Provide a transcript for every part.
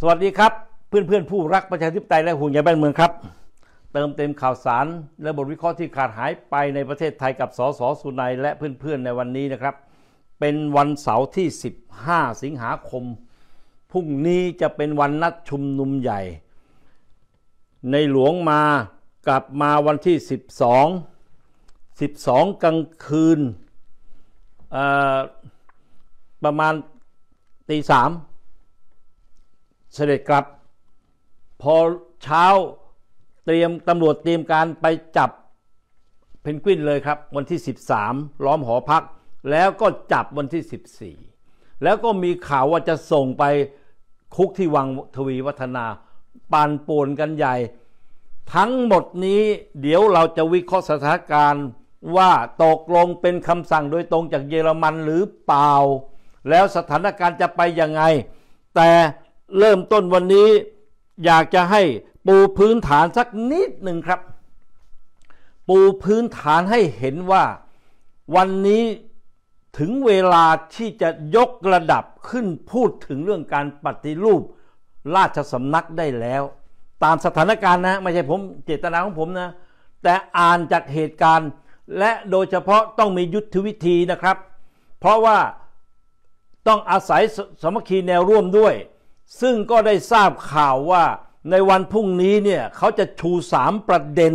สวัสดีครับ เพื่อนเพื่อนผู้รักประชาธิปไตยและห่วงใยบ้านเมืองครับ เติมเต็มข่าวสารและบทวิเคราะห์ที่ขาดหายไปในประเทศไทยกับสสสุนัยและเพื่อน ๆ ในวันนี้นะครับ เป็นวันเสาร์ที่ 15 สิงหาคม พรุ่งนี้จะเป็นวันนัดชุมนุมใหญ่ ในหลวงมากลับมาวันที่ 12 12กลางคืนประมาณตีสามเสด็จกลับ พอเช้าเตรียมตำรวจเตรียมการไปจับเพนกวินเลยครับ วันที่ 13 ล้อมหอพักแล้วก็จับวันที่ 14 แล้วก็มีข่าวว่าจะส่งไปคุกที่วังทวีวัฒนา ปานป่วนกันใหญ่ ทั้งหมดนี้เดี๋ยวเราจะวิเคราะห์สถานการณ์ว่าตกลงเป็นคำสั่งโดยตรงจากเยอรมันหรือเปล่า แล้วสถานการณ์จะไปยังไง แต่เริ่มต้นวันนี้อยากจะให้ปูพื้นฐานสักนิดหนึ่งครับ ปูพื้นฐานให้เห็นว่าวันนี้ถึงเวลาที่จะยกระดับขึ้นพูดถึงเรื่องการปฏิรูป ราชสำนักได้แล้ว ตามสถานการณ์นะ ไม่ใช่ผม เจตนาของผมนะ แต่อ่านจากเหตุการณ์ และโดยเฉพาะต้องมียุทธวิธีนะครับ เพราะว่าต้องอาศัยสมัคคีแนวร่วมด้วยซึ่งก็ได้ทราบข่าวว่าในวันพรุ่งนี้เนี่ยเขาจะชู 3 ประเด็น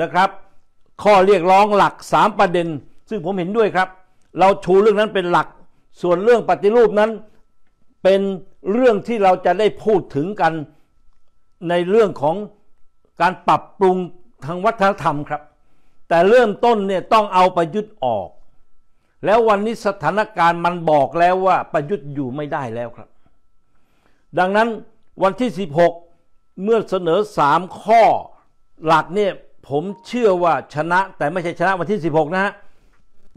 นะครับ ข้อเรียกร้องหลัก 3 ประเด็น ซึ่งผมเห็นด้วยครับ เราชูเรื่องนั้นเป็นหลัก ส่วนเรื่องปฏิรูปนั้น เป็นเรื่องที่เราจะได้พูดถึงกันในเรื่องของการปรับปรุงทางวัฒนธรรมครับ แต่เริ่มต้นเนี่ยต้องเอาประยุทธ์ออก แล้ววันนี้สถานการณ์มันบอกแล้วว่าประยุทธ์อยู่ไม่ได้แล้วครับดังนั้นวันที่ 16 เมื่อเสนอ 3 ข้อ หลักเนี่ย ผมเชื่อว่าชนะแต่ไม่ใช่ชนะ วันที่ 16 นะฮะ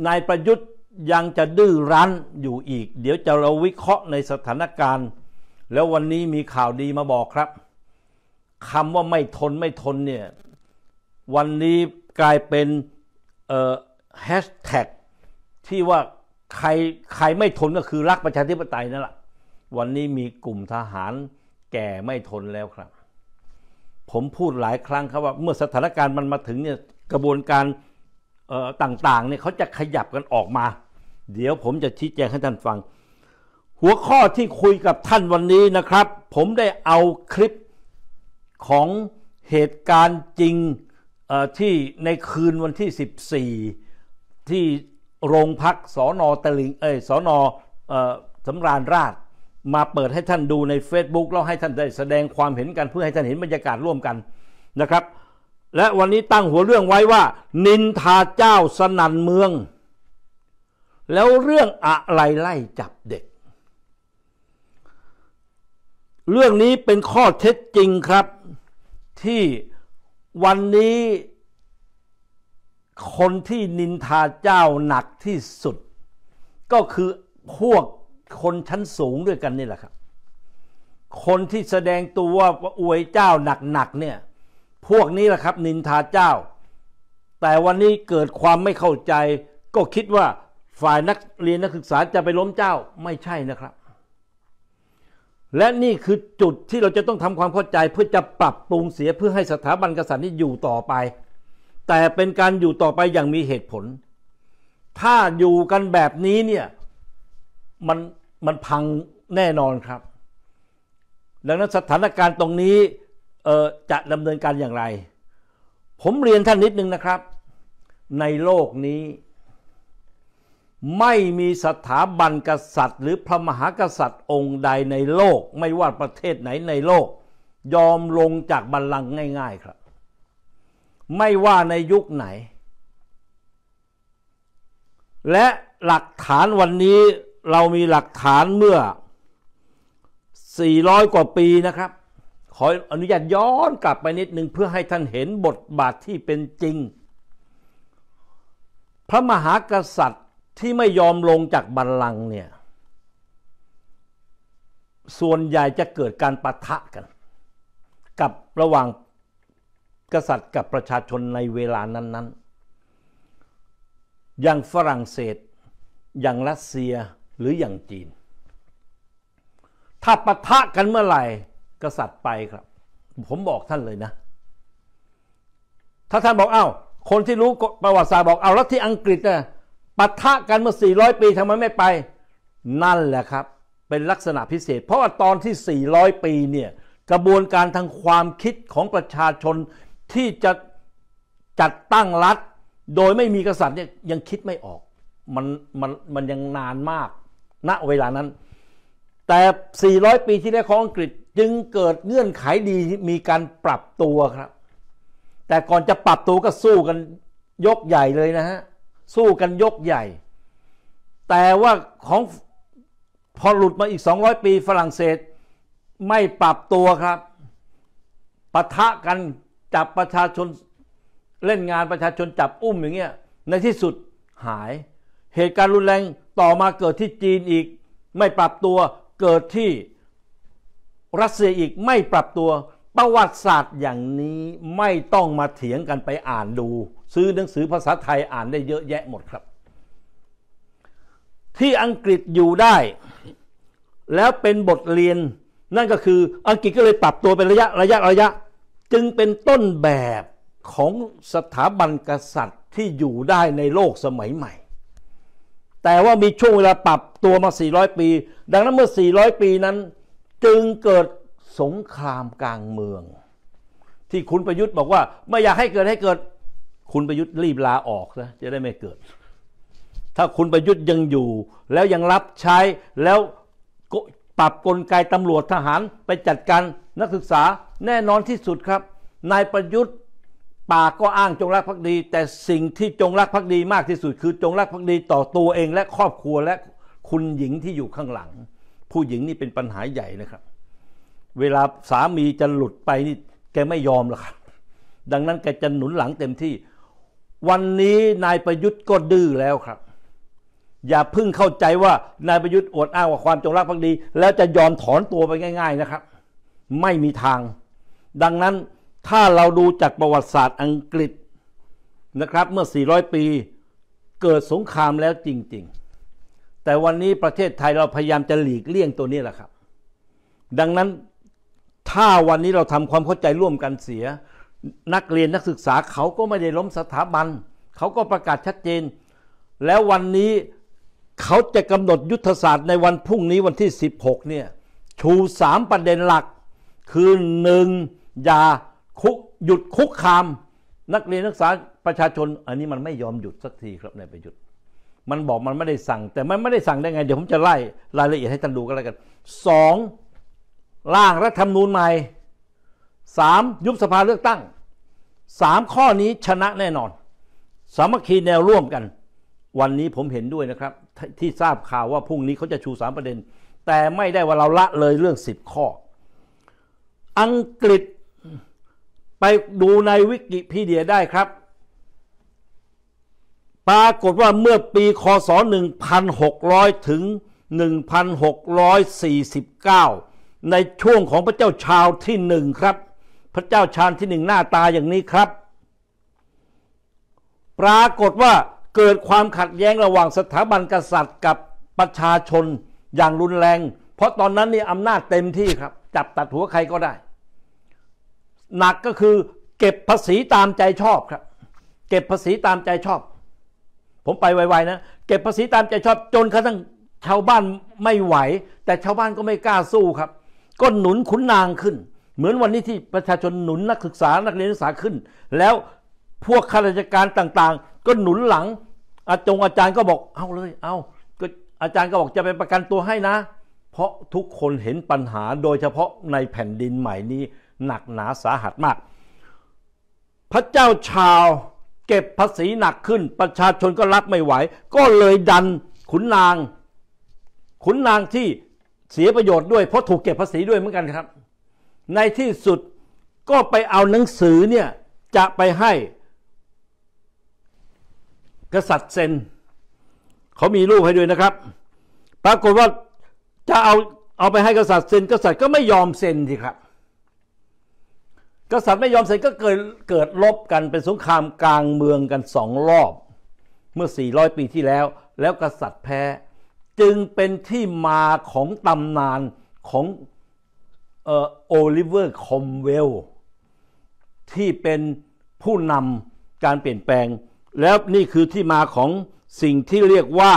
นายประยุทธ์ยังจะดื้อรั้นอยู่อีก เดี๋ยวจะเราวิเคราะห์ในสถานการณ์ แล้ววันนี้มีข่าวดีมาบอกครับคำว่าไม่ทนไม่ทนเนี่ย วันนี้กลายเป็นเออ่แฮชแท็กที่ว่าใครใครไม่ทนก็คือรักประชาธิปไตยนั่นแหละวันนี้มีกลุ่มทหารแก่ไม่ทนแล้วครับ ผมพูดหลายครั้งครับว่าเมื่อสถานการณ์มันมาถึงเนี่ย กระบวนการต่างๆเนี่ยเขาจะขยับกันออกมา เดี๋ยวผมจะชี้แจงให้ท่านฟัง หัวข้อที่คุยกับท่านวันนี้นะครับ ผมได้เอาคลิปของเหตุการณ์จริงที่ในคืนวันที่ 14 ที่โรงพักสอนอตลิงเอ้ยสอนอสำราญราชมาเปิดให้ท่านดูใน Facebook แล้วให้ท่านได้แสดงความเห็นกันเพื่อให้ท่านเห็นบรรยากาศร่วมกันนะครับ และวันนี้ตั้งหัวเรื่องไว้ว่า นินทาเจ้าสนันเมือง แล้วเรื่องอะไรไล่จับเด็ก เรื่องนี้เป็นข้อเท็จจริงครับที่วันนี้คนที่นินทาเจ้าหนักที่สุด ก็คือพวกคนชั้นสูงด้วยกันนี่แหละครับ คนที่แสดงตัวว่าอวยเจ้าหนัก ๆ เนี่ย พวกนี้แหละครับ นินทาเจ้า แต่วันนี้เกิดความไม่เข้าใจ ก็คิดว่าฝ่ายนัก เรียนนักศึกษาจะไปล้มเจ้าไม่ใช่นะครับ และนี่คือจุดที่เราจะต้องทำความเข้าใจ เพื่อจะปรับปรุงเสียเพื่อให้สถาบันกษัตริย์นี้อยู่ต่อไป แต่เป็นการอยู่ต่อไปอย่างมีเหตุผล ถ้าอยู่กันแบบนี้เนี่ยมันมันพังแน่นอนครับ ดังนั้นสถานการณ์ตรงนี้จะดำเนินการอย่างไร ผมเรียนท่านนิดนึงนะครับ ในโลกนี้ ไม่มีสถาบันกษัตริย์ หรือพระมหากษัตริย์องค์ใดในโลก ไม่ว่าประเทศไหนในโลก ยอมลงจากบัลลังก์ง่าย ๆ ครับ ไม่ว่าในยุคไหน และหลักฐานวันนี้เรามีหลักฐานเมื่อ 400 กว่าปีนะครับ ขออนุญาตย้อนกลับไปนิดหนึ่งเพื่อให้ท่านเห็นบทบาทที่เป็นจริง พระมหากษัตริย์ที่ไม่ยอมลงจากบัลลังก์เนี่ย ส่วนใหญ่จะเกิดการปะทะกัน กับระหว่างกษัตริย์กับประชาชนในเวลานั้นๆ อย่างฝรั่งเศส อย่างรัสเซียหรืออย่างจีน ถ้าปะทะกันเมื่อไหร่กษัตริย์ไปครับ ผมบอกท่านเลยนะ ถ้าท่านบอกเอา้าคนที่รู้ประวัติศาสตร์บอกเอาแล้วที่อังกฤษนะปะทะกันเมื่อ400 ปีทำไมไม่ไปนั่นแหละครับ เป็นลักษณะพิเศษ เพราะว่าตอนที่ 400 ปีเนี่ย กระบวนการทางความคิดของประชาชนที่จะจัดตั้งรัฐ โดยไม่มีกษัตริย์เนี่ยยังคิดไม่ออกมันมันมันยังนานมากณเวลานั้น แต่ 400 ปีที่แล้วของอังกฤษ จึงเกิดเงื่อนไขดีมีการปรับตัวครับ แต่ก่อนจะปรับตัว ก็สู้กันยกใหญ่เลยนะฮะ สู้กันยกใหญ่ แต่ว่าของพอหลุดมาอีก 200 ปีฝรั่งเศส ไม่ปรับตัวครับปะทะกันจับประชาชนเล่นงานประชาชนจับอุ้มอย่างเงี้ยในที่สุดหาย เหตุการณ์รุนแรงต่อมาเกิดที่จีนอีกไม่ปรับตัวเกิดที่รัสเซียอีกไม่ปรับตัวประวัติศาสตร์อย่างนี้ไม่ต้องมาเถียงกันไปอ่านดู ซื้อหนังสือภาษาไทยอ่านได้เยอะแยะหมดครับ ที่อังกฤษอยู่ได้ แล้วเป็นบทเรียนนั่นก็คืออังกฤษก็เลยปรับตัวเป็นระยะระยะระยะ จึงเป็นต้นแบบของสถาบันกษัตริย์ที่อยู่ได้ในโลกสมัยใหม่แต่ว่ามีช่วงเวลาปรับตัวมา 400 ปี ดังนั้นเมื่อ 400 ปีนั้น จึงเกิดสงครามกลางเมือง ที่คุณประยุทธ์บอกว่า ไม่อยากให้เกิดให้เกิดคุณประยุทธ์รีบลาออกนะจะได้ไม่เกิด ถ้าคุณประยุทธ์ยังอยู่แล้วยังรับใช้แล้วปรับกลไกตำรวจทหารไปจัดการนักศึกษาแน่นอนที่สุดครับนายประยุทธ์ปากก็อ้างจงรักภักดี แต่สิ่งที่จงรักภักดีมากที่สุดคือ จงรักภักดีต่อตัวเอง และครอบครัวและคุณหญิงที่อยู่ข้างหลัง ผู้หญิงนี่เป็นปัญหาใหญ่นะครับ เวลาสามีจะหลุดไปนี่แกไม่ยอมหรอกครับ ดังนั้นแกจะหนุนหลังเต็มที่ วันนี้นายประยุทธ์ก็ดื้อแล้วครับ อย่าเพิ่งเข้าใจว่านายประยุทธ์อวดอ้างว่าความจงรักภักดี แล้วจะยอมถอนตัวไปง่าย ๆนะครับ ไม่มีทาง ดังนั้นถ้าเราดูจากประวัติศาสตร์อังกฤษนะครับ เมื่อ 400 ปีเกิดสงครามแล้วจริงๆ แต่วันนี้ประเทศไทยเราพยายามจะหลีกเลี่ยงตัวนี้แหละครับ ดังนั้นถ้าวันนี้เราทำความเข้าใจร่วมกันเสีย นักเรียนนักศึกษาเขาก็ไม่ได้ล้มสถาบัน เขาก็ประกาศชัดเจน แล้ววันนี้เขาจะกำหนดยุทธศาสตร์ในวันพรุ่งนี้วันที่ 16เนี่ยชู3ประเด็นหลักคือ 1. อย่าหยุดคุกคาม นักเรียนนักศึกษาประชาชน อันนี้มันไม่ยอมหยุดสักทีครับนายประยุทธ์มันบอกมันไม่ได้สั่ง แต่มันไม่ได้สั่งได้ไง เดี๋ยวผมจะไล่รายละเอียดให้ท่านดูกันแล้ว กันสองร่างรัฐธรรมนูญใหม่สามยุบสภาเลือกตั้งสามข้อนี้ชนะแน่นอนสามัคคีแนวร่วมกัน วันนี้ผมเห็นด้วยนะครับทที่ทราบข่าวว่าพรุ่งนี้เขาจะชูสามประเด็น แต่ไม่ได้ว่าเราละเลยเรื่องสิบข้อ อังกฤษไปดูในวิกิพีเดียได้ครับ ปรากฏว่าเมื่อปีคศ1600 ถึง 1649 ในช่วงของพระเจ้าชาวที่หนึ่งครับ พระเจ้าชาญที่หนึ่งหน้าตาอย่างนี้ครับ ปรากฏว่าเกิดความขัดแย้งระหว่างสถาบันกษัตริย์กับประชาชนอย่างรุนแรง เพราะตอนนั้นนี่อำนาจเต็มที่ครับ จับตัดหัวใครก็ได้หนักก็คือเก็บภาษีตามใจชอบครับ เก็บภาษีตามใจชอบ ผมไปไวๆนะเก็บภาษีตามใจชอบ จนกระทั่งชาวบ้านไม่ไหว แต่ชาวบ้านก็ไม่กล้าสู้ครับ ก็หนุนขุนนางขึ้น เหมือนวันนี้ที่ประชาชนหนุนนักศึกษานักเรียนศึกษาขึ้น แล้วพวกข้าราชการต่างๆ ก็หนุนหลัง อาจงอาจารย์ก็บอก เอาเลย เอาก็อาจารย์ก็บอกจะเป็นประกันตัวให้นะ เพราะทุกคนเห็นปัญหาโดยเฉพาะในแผ่นดินใหม่นี้หนักหนาสาหัสมาก พระเจ้าชาวเก็บภาษีหนักขึ้น ประชาชนก็รับไม่ ไหว ก็เลยดันขุนนางขุนนางที่เสียประโยชน์ด้วยเพราะถูกเก็บภาษีด้วยเหมือนกันครับ ในที่สุดก็ไปเอาหนังสือเนี่ยจะไปให้กษัตริย์เซนเขามีรูปให้ด้วยนะครับ ปรากฏว่าจะเอาเอาไปให้กษัตริย์เซนกษัตริย์ก็ไม่ยอมเซนสิครับกษัตริย์ไม่ยอมเสร็จก็เกิดเกิดลบกันเป็นสงครามกลางเมืองกันสองรอบเมื่อ 400 ปีที่แล้ว แล้วกษัตริย์แพ้จึงเป็นที่มาของตำนานของโอลิเวอร์คอมเวลที่เป็นผู้นำการเปลี่ยนแปลงแล้วนี่คือที่มาของสิ่งที่เรียกว่า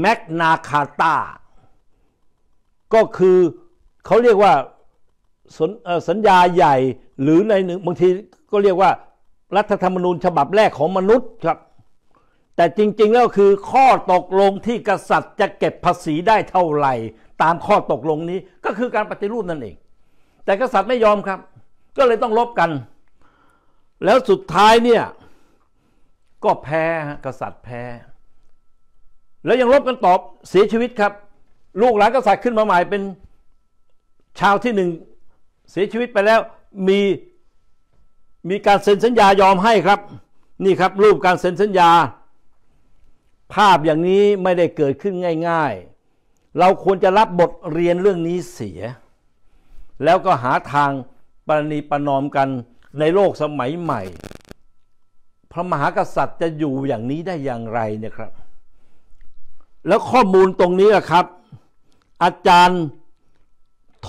แมกนาคาตาก็คือเขาเรียกว่าสสญญาใหญ่หรือในหนึ่งบางทีก็เรียกว่า รัฐธรรมนูญฉบับแรกของมนุษย์ครับ แต่จริงๆแล้วคือข้อตกลงที่กษัตริย์จะเก็บภาษีได้เท่าไหร่ ตามข้อตกลงนี้ก็คือการปฏิรูปนั่นเอง แต่กษัตริย์ไม่ยอมครับ ก็เลยต้องลบกัน แล้วสุดท้ายเนี่ย ก็แพ้กษัตริย์แพ้ แล้วยังลบกันตอบเสียชีวิตครับ ลูกหลานกษัตริย์ขึ้นมาใหม่เป็นชาวที่หนึ่งเสียชีวิตไปแล้วมี มี การ เซ็นสัญญายอมให้ครับนี่ครับ รูปการ เซ็นสัญญา ภาพอย่างนี้ไม่ได้เกิดขึ้นง่าย ๆ เราควรจะรับบทเรียนเรื่องนี้เสีย แล้วก็หาทาง ปรณีประนอมกันในโลกสมัยใหม่ พระมหากษัตริย์จะอยู่อย่างนี้ได้อย่างไรเนี่ยครับ แล้วข้อมูลตรงนี้ะครับ อาจารย์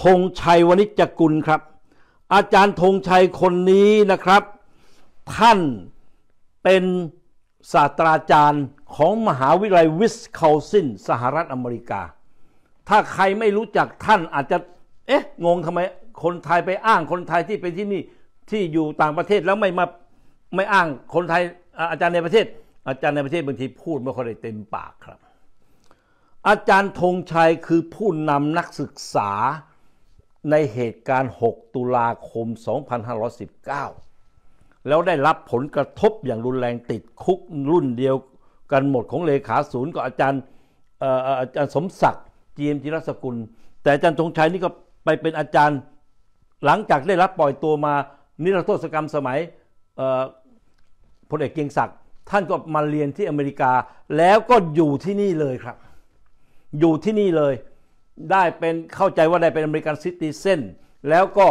ธงชัยวณิจกุลครับ อาจารย์ธงชัยคนนี้นะครับ ท่านเป็นศาสตราจารย์ของมหาวิทยาลัยวิสคอซินสหรัฐอเมริกา ถ้าใครไม่รู้จักท่านอาจจะเอ๊ะงงทำไมคนไทยไปอ้างคนไทยที่ไปที่นี่ที่อยู่ต่างประเทศแล้วไม่มาไม่อ้างคนไทยอาจารย์ในประเทศ อาจารย์ในประเทศบางทีพูดไม่ค่อยได้เต็มปากครับ อาจารย์ธงชัยคือผู้นำนักศึกษาในเหตุการณ์ 6 ตุลาคม 2519 แล้วได้รับผลกระทบอย่างรุนแรงติดคุกรุ่นเดียวกันหมดของเลขาศูนย์กับอาจารย์อาจารย์สมศักดิ์จีมจิรสกุล แต่อาจารย์ธงชัยนี่ก็ไปเป็นอาจารย์หลังจากได้รับปล่อยตัวมา นิรโทษกรรมสมัยพลเอกเกียงศักดิ์ท่านก็มาเรียนที่อเมริกาแล้วก็อยู่ที่นี่เลยครับ อยู่ที่นี่เลยได้เป็นเข้าใจว่าได้เป็นอเมริกันซิติเซนแล้วก็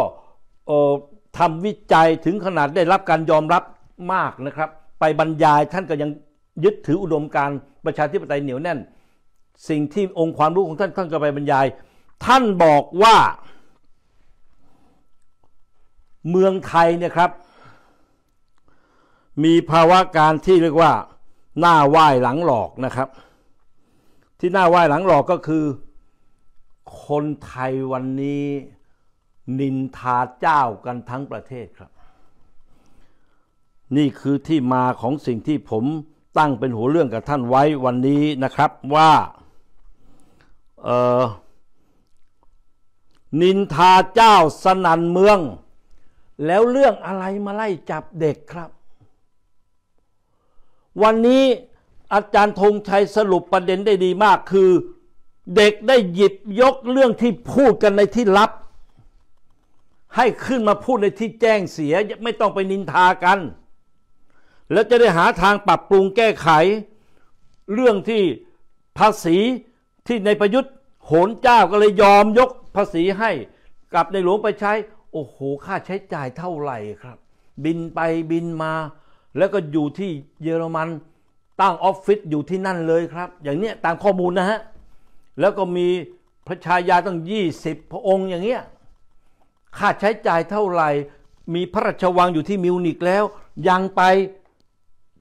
ทำวิจัยถึงขนาดได้รับการยอมรับมากนะครับ ไปบรรยายท่านก็ยังยึดถืออุดมการประชาธิปไตยเหนียวแน่น สิ่งที่องค์ความรู้ของท่านท่านก็ไปบรรยาย ท่านบอกว่าเมืองไทยเนี่ยครับ มีภาวะการที่เรียกว่าหน้าไหว้หลังหลอกนะครับ ที่หน้าไหว้หลังหลอกก็คือคนไทยวันนี้ นินทาเจ้ากันทั้งประเทศครับ นี่คือที่มาของสิ่งที่ผมตั้งเป็นหัวเรื่องกับท่านไว้วันนี้นะครับว่า เออนินทาเจ้าสนันเมือง แล้วเรื่องอะไรมาไล่จับเด็กครับ วันนี้อาจารย์ธงชัยสรุปประเด็นได้ดีมากคือเด็กได้หยิบยกเรื่องที่พูดกันในที่ลับ ให้ขึ้นมาพูดในที่แจ้งเสียไม่ต้องไปนินทากัน แล้วจะได้หาทางปรับปรุงแก้ไข เรื่องที่ภาษีที่ในประยุทธ์โหนเจ้าก็เลยยอมยกภาษีให้กับในหลวงไปใช้ โอ้โหค่าใช้จ่ายเท่าไหร่ครับ บินไปบินมา แล้วก็อยู่ที่เยอรมัน ตั้งออฟฟิศอยู่ที่นั่นเลยครับ อย่างเนี้ยตามข้อมูลนะฮะแล้วก็มีพระชายาตั้งยี่สิบพระองค์อย่างเงี้ย ค่าใช้จ่ายเท่าไหร่มีพระราชวังอยู่ที่มิวนิกแล้ว ยังไป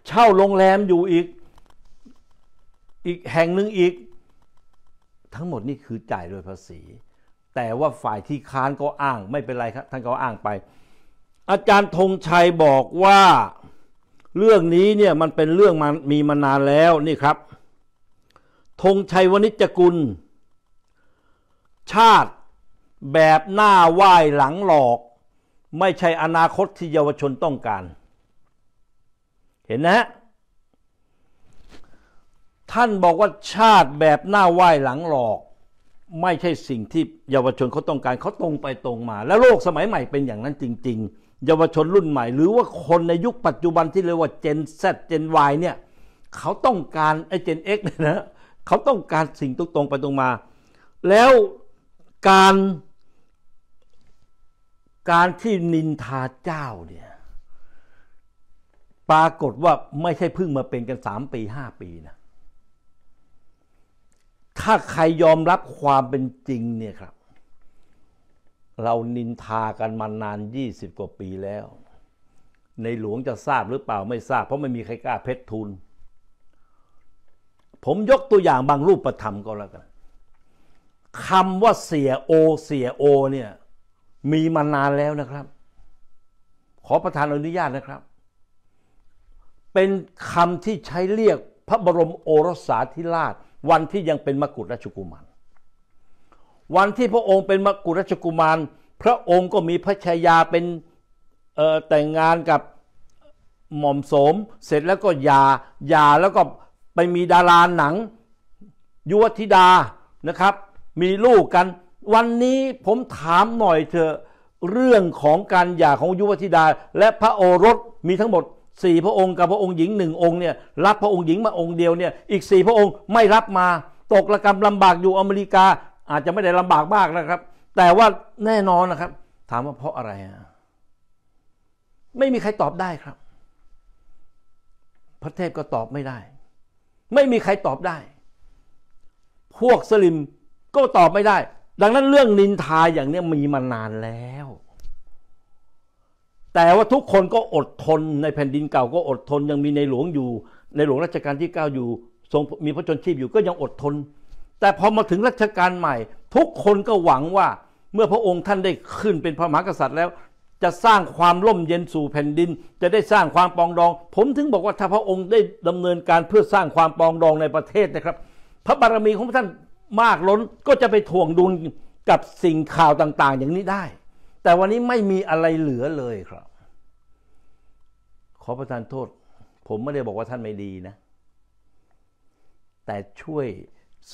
เช่าโรงแรมอยู่อีก อีกแห่งหนึ่งอีก ทั้งหมดนี่คือจ่ายโดยภาษี แต่ว่าฝ่ายที่ค้านก็อ้างไม่เป็นไรครับท่านก็อ้างไป อาจารย์ธงชัยบอกว่าเรื่องนี้เนี่ยมันเป็นเรื่องมันมีมานานแล้วนี่ครับธงชัยวณิจกุล ชาติแบบหน้าไหว้หลังหลอก ไม่ใช่อนาคตที่เยาวชนต้องการ เห็นนะฮะท่านบอกว่าชาติแบบหน้าไหว้หลังหลอก ไม่ใช่สิ่งที่เยาวชนเขาต้องการ เขาตรงไปตรงมา และโลกสมัยใหม่เป็นอย่างนั้นจริง ๆ เยาวชนรุ่นใหม่ หรือว่าคนในยุคปัจจุบันที่เรียกว่าเจน Z เจนวเนี่ยเขาต้องการไอ้เจนเอ็กเนี่ยนะเขาต้องการสิ่งตรงไปตรงมา แล้วการการที่นินทาเจ้าเนี่ยปรากฏว่าไม่ใช่เพิ่งมาเป็นกันสามปีห้าปีนะ ถ้าใครยอมรับความเป็นจริงเนี่ยครับ เรานินทากันมานานยี่สิบกว่าปีแล้ว ในหลวงจะทราบหรือเปล่าไม่ทราบ เพราะไม่มีใครกล้าเพชรทุนผมยกตัวอย่างบางรูปธรรมก็แล้วกันคำว่าเสียโอเสียโอเนี่ย มีมานานแล้วนะครับขอประธานอนุญาตนะครับ เป็นคำที่ใช้เรียกพระบรมโอรสาธิราช วันที่ยังเป็นมกุฎราชกุมาร วันที่พระองค์เป็นมกุฎราชกุมาร พระองค์ก็มีพระชายาเป็นแต่งงานกับ หม่อมสมเสร็จแล้วก็ยา ยาแล้วก็ไปมีดาราหนังยุวธิดานะครับ มีลูกกัน วันนี้ผมถามหน่อยเถอะเรื่องของการหย่าของยุวธิดา และพระโอรสมีทั้งหมดสี่พระองค์กับพระองค์หญิงหนึ่งองค์เนี่ยรับพระองค์หญิงมาองค์เดียวเนี่ยอีกสี่พระองค์ไม่รับมาตกระกรรมลำบากอยู่อเมริกา อาจจะไม่ได้ลำบากมากนะครับ แต่ว่าแน่นอนนะครับ ถามว่าเพราะอะไรไม่มีใครตอบได้ครับ พระเทพก็ตอบไม่ได้ไม่มีใครตอบได้ พวกสลิมก็ตอบไม่ได้ ดังนั้นเรื่องนินทาอย่างนี้มีมานานแล้ว แต่ว่าทุกคนก็อดทนในแผ่นดินเก่าก็อดทนยังมีในหลวงอยู่ ในหลวงรัชกาลที่เก้าอยู่ทรงมีพระชนชีพอยู่ก็ยังอดทน แต่พอมาถึงรัชกาลใหม่ทุกคนก็หวังว่าเมื่อพระองค์ท่านได้ขึ้นเป็นพระมหากษัตริย์แล้วจะสร้างความร่มเย็นสู่แผ่นดิน จะได้สร้างความปองดอง ผมถึงบอกว่าถ้าพระองค์ได้ดำเนินการเพื่อสร้างความปองดองในประเทศนะครับ พระบารมีของท่านมากล้นก็จะไปถ่วงดุลกับสิ่งข่าวต่าง ๆ อย่างนี้ได้ แต่วันนี้ไม่มีอะไรเหลือเลยครับ ขอประทานโทษ ผมไม่ได้บอกว่าท่านไม่ดีนะ แต่ช่วย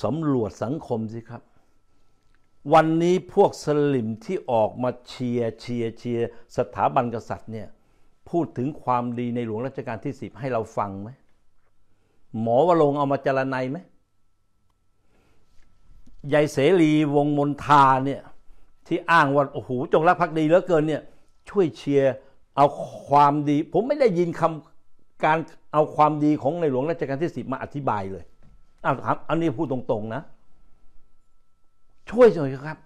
สำรวจสังคมสิครับวันนี้พวกสลิมที่ออกมาเชียร์เชียร์เชียร์สถาบันกษัตริย์เนี่ยพูดถึงความดีในหลวงรัชกาลที่สิบให้เราฟังไหมหมอวรงเอามาจารนัยไหมยายเสรีวงมนทาเนี่ยที่อ้างว่าโอ้โหจงรักภักดีเหลือเกินเนี่ยช่วยเชียร์เอาความดี ผมไม่ได้ยินคำการเอาความดีของในหลวงรัชกาลที่สิบมาอธิบายเลยอ้าวถามอันนี้พูดตรงๆนะช่วยหน่อยครับ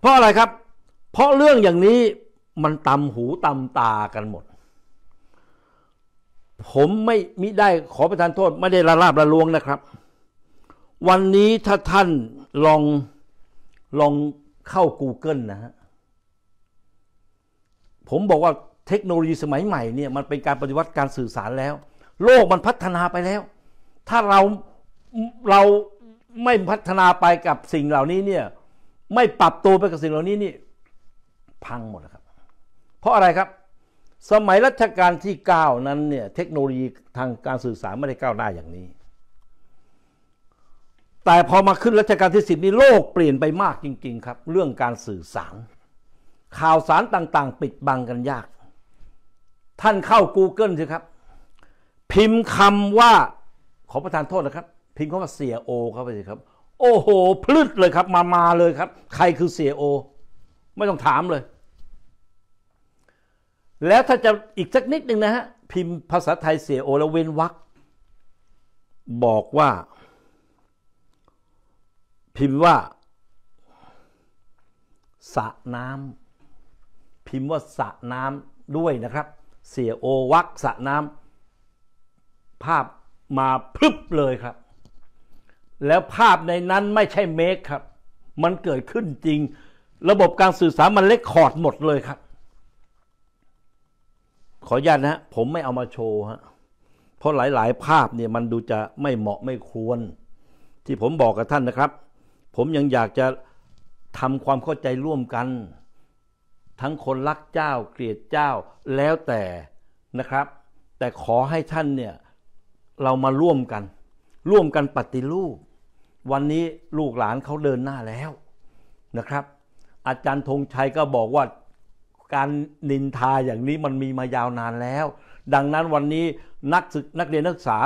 เพราะอะไรครับ เพราะเรื่องอย่างนี้มันตำหูตำตากันหมด ผมไม่มิได้ขอประทานโทษไม่ได้ละลาบละลวงนะครับ วันนี้ถ้าท่านลองลองเข้า Google นะฮะผมบอกว่าเทคโนโลยีสมัยใหม่เนี่ยมันเป็นการปฏิวัติการสื่อสารแล้ว โลกมันพัฒนาไปแล้ว ถ้าเราเราไม่พัฒนาไปกับสิ่งเหล่านี้เนี่ยไม่ปรับตัวไปกับสิ่งเหล่านี้นี่พังหมดนะครับ เพราะอะไรครับ สมัยรัชกาลที่9นั้นเนี่ยเทคโนโลยีทางการสื่อสารไม่ได้ก้าวหน้าอย่างนี้ แต่พอมาขึ้นรัชกาลที่ 10นี้โลกเปลี่ยนไปมากจริง ๆครับ เรื่องการสื่อสาร ข่าวสารต่างๆ ปิดบังกันยาก ท่านเข้า Google สิครับ พิมพ์คำว่าขอประทานโทษนะครับพิมพ์คำว่าเสียโอเข้าไปสิครับโอ้โหพลึดเลยครับ มามาเลยครับ ใครคือเสียโอ ไม่ต้องถามเลย แล้วถ้าจะอีกสักนิดหนึ่งนะฮะพิมพ์ภาษาไทยเสียโอแล้วเว้นวรรคบอกว่า พิมพ์ว่าสระน้ำพิมพ์ว่าสระน้ำด้วยนะครับ เสียโอวักสระน้ำภาพมาพึบ เลยครับแล้วภาพในนั้นไม่ใช่เมคครับ มันเกิดขึ้นจริง ระบบการสื่อสารมันเลกขอดหมดเลยครับ ขออนุญาตนะผมไม่เอามาโชว์ฮะ เพราะหลาย ๆ ภาพเนี่ยมันดูจะไม่เหมาะไม่ควร ที่ผมบอกกับท่านนะครับ ผมยังอยากจะทำความเข้าใจร่วมกัน ทั้งคนรักเจ้าเกลียดเจ้าแล้วแต่นะครับ แต่ขอให้ท่านเนี่ย เรามาร่วมกัน ร่วมกันปฏิรูปวันนี้ลูกหลานเขาเดินหน้าแล้วนะครับ อาจารย์ธงชัยก็บอกว่าการนินทาอย่างนี้มันมีมายาวนานแล้ว ดังนั้นวันนี้นักศึกนักเรียนนักศึกษา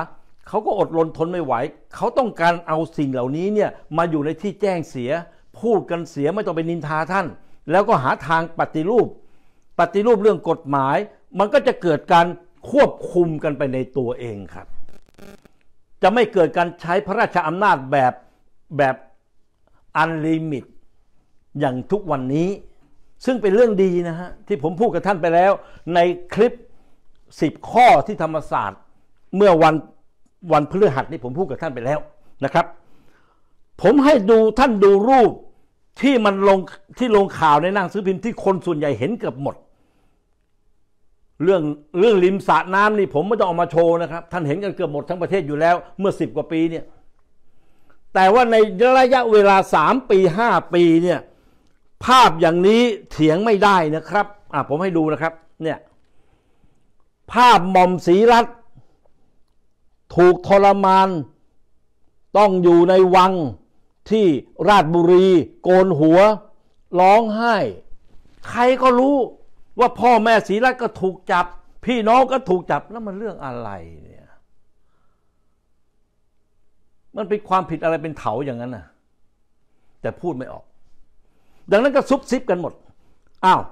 เขาก็อดรนทนไม่ไหวเขาต้องการเอาสิ่งเหล่านี้เนี่ยมาอยู่ในที่แจ้งเสีย พูดกันเสียไม่ต้องไปนินทาท่าน แล้วก็หาทางปฏิรูป ปฏิรูปเรื่องกฎหมาย มันก็จะเกิดการควบคุมกันไปในตัวเองครับ จะไม่เกิดการใช้พระราชอำนาจแบบแบบอันลิมิตอย่างทุกวันนี้ ซึ่งเป็นเรื่องดี นะฮะ ที่ผมพูดกับท่านไปแล้ว ในคลิป 10 ข้อที่ธรรมศาสตร์ เมื่อวันวันพฤหัสนี่ผมพูดกับท่านไปแล้วนะครับ ผมให้ดูท่านดูรูปที่มันลง ที่ลงข่าวในหนังสือพิมพ์ที่คนส่วนใหญ่เห็นเกือบหมด เรื่องเรื่องริมสระน้ำนี่ผมไม่ต้องเอามาโชว์นะครับท่านเห็นกันเกือบหมดทั้งประเทศอยู่แล้วเมื่อสิบกว่าปีเนี่ยแต่ว่าในระยะเวลา 3 ปี 5 ปี เนี่ย ภาพอย่างนี้เถียงไม่ได้นะครับอ่ะผมให้ดูนะครับเนี่ยภาพหม่อมศรีรัตถูกทรมาน ต้องอยู่ในวังที่ราชบุรีโกนหัวร้องไห้ ใครก็รู้ว่าพ่อแม่ศรีรัตก็ถูกจับ พี่น้องก็ถูกจับแล้วมันเรื่องอะไรเมันเป็นความผิดอะไรเป็นเถาอย่างนั้นนะแต่พูดไม่ออก ดังนั้นก็ซุบซิบกันหมดอ้าว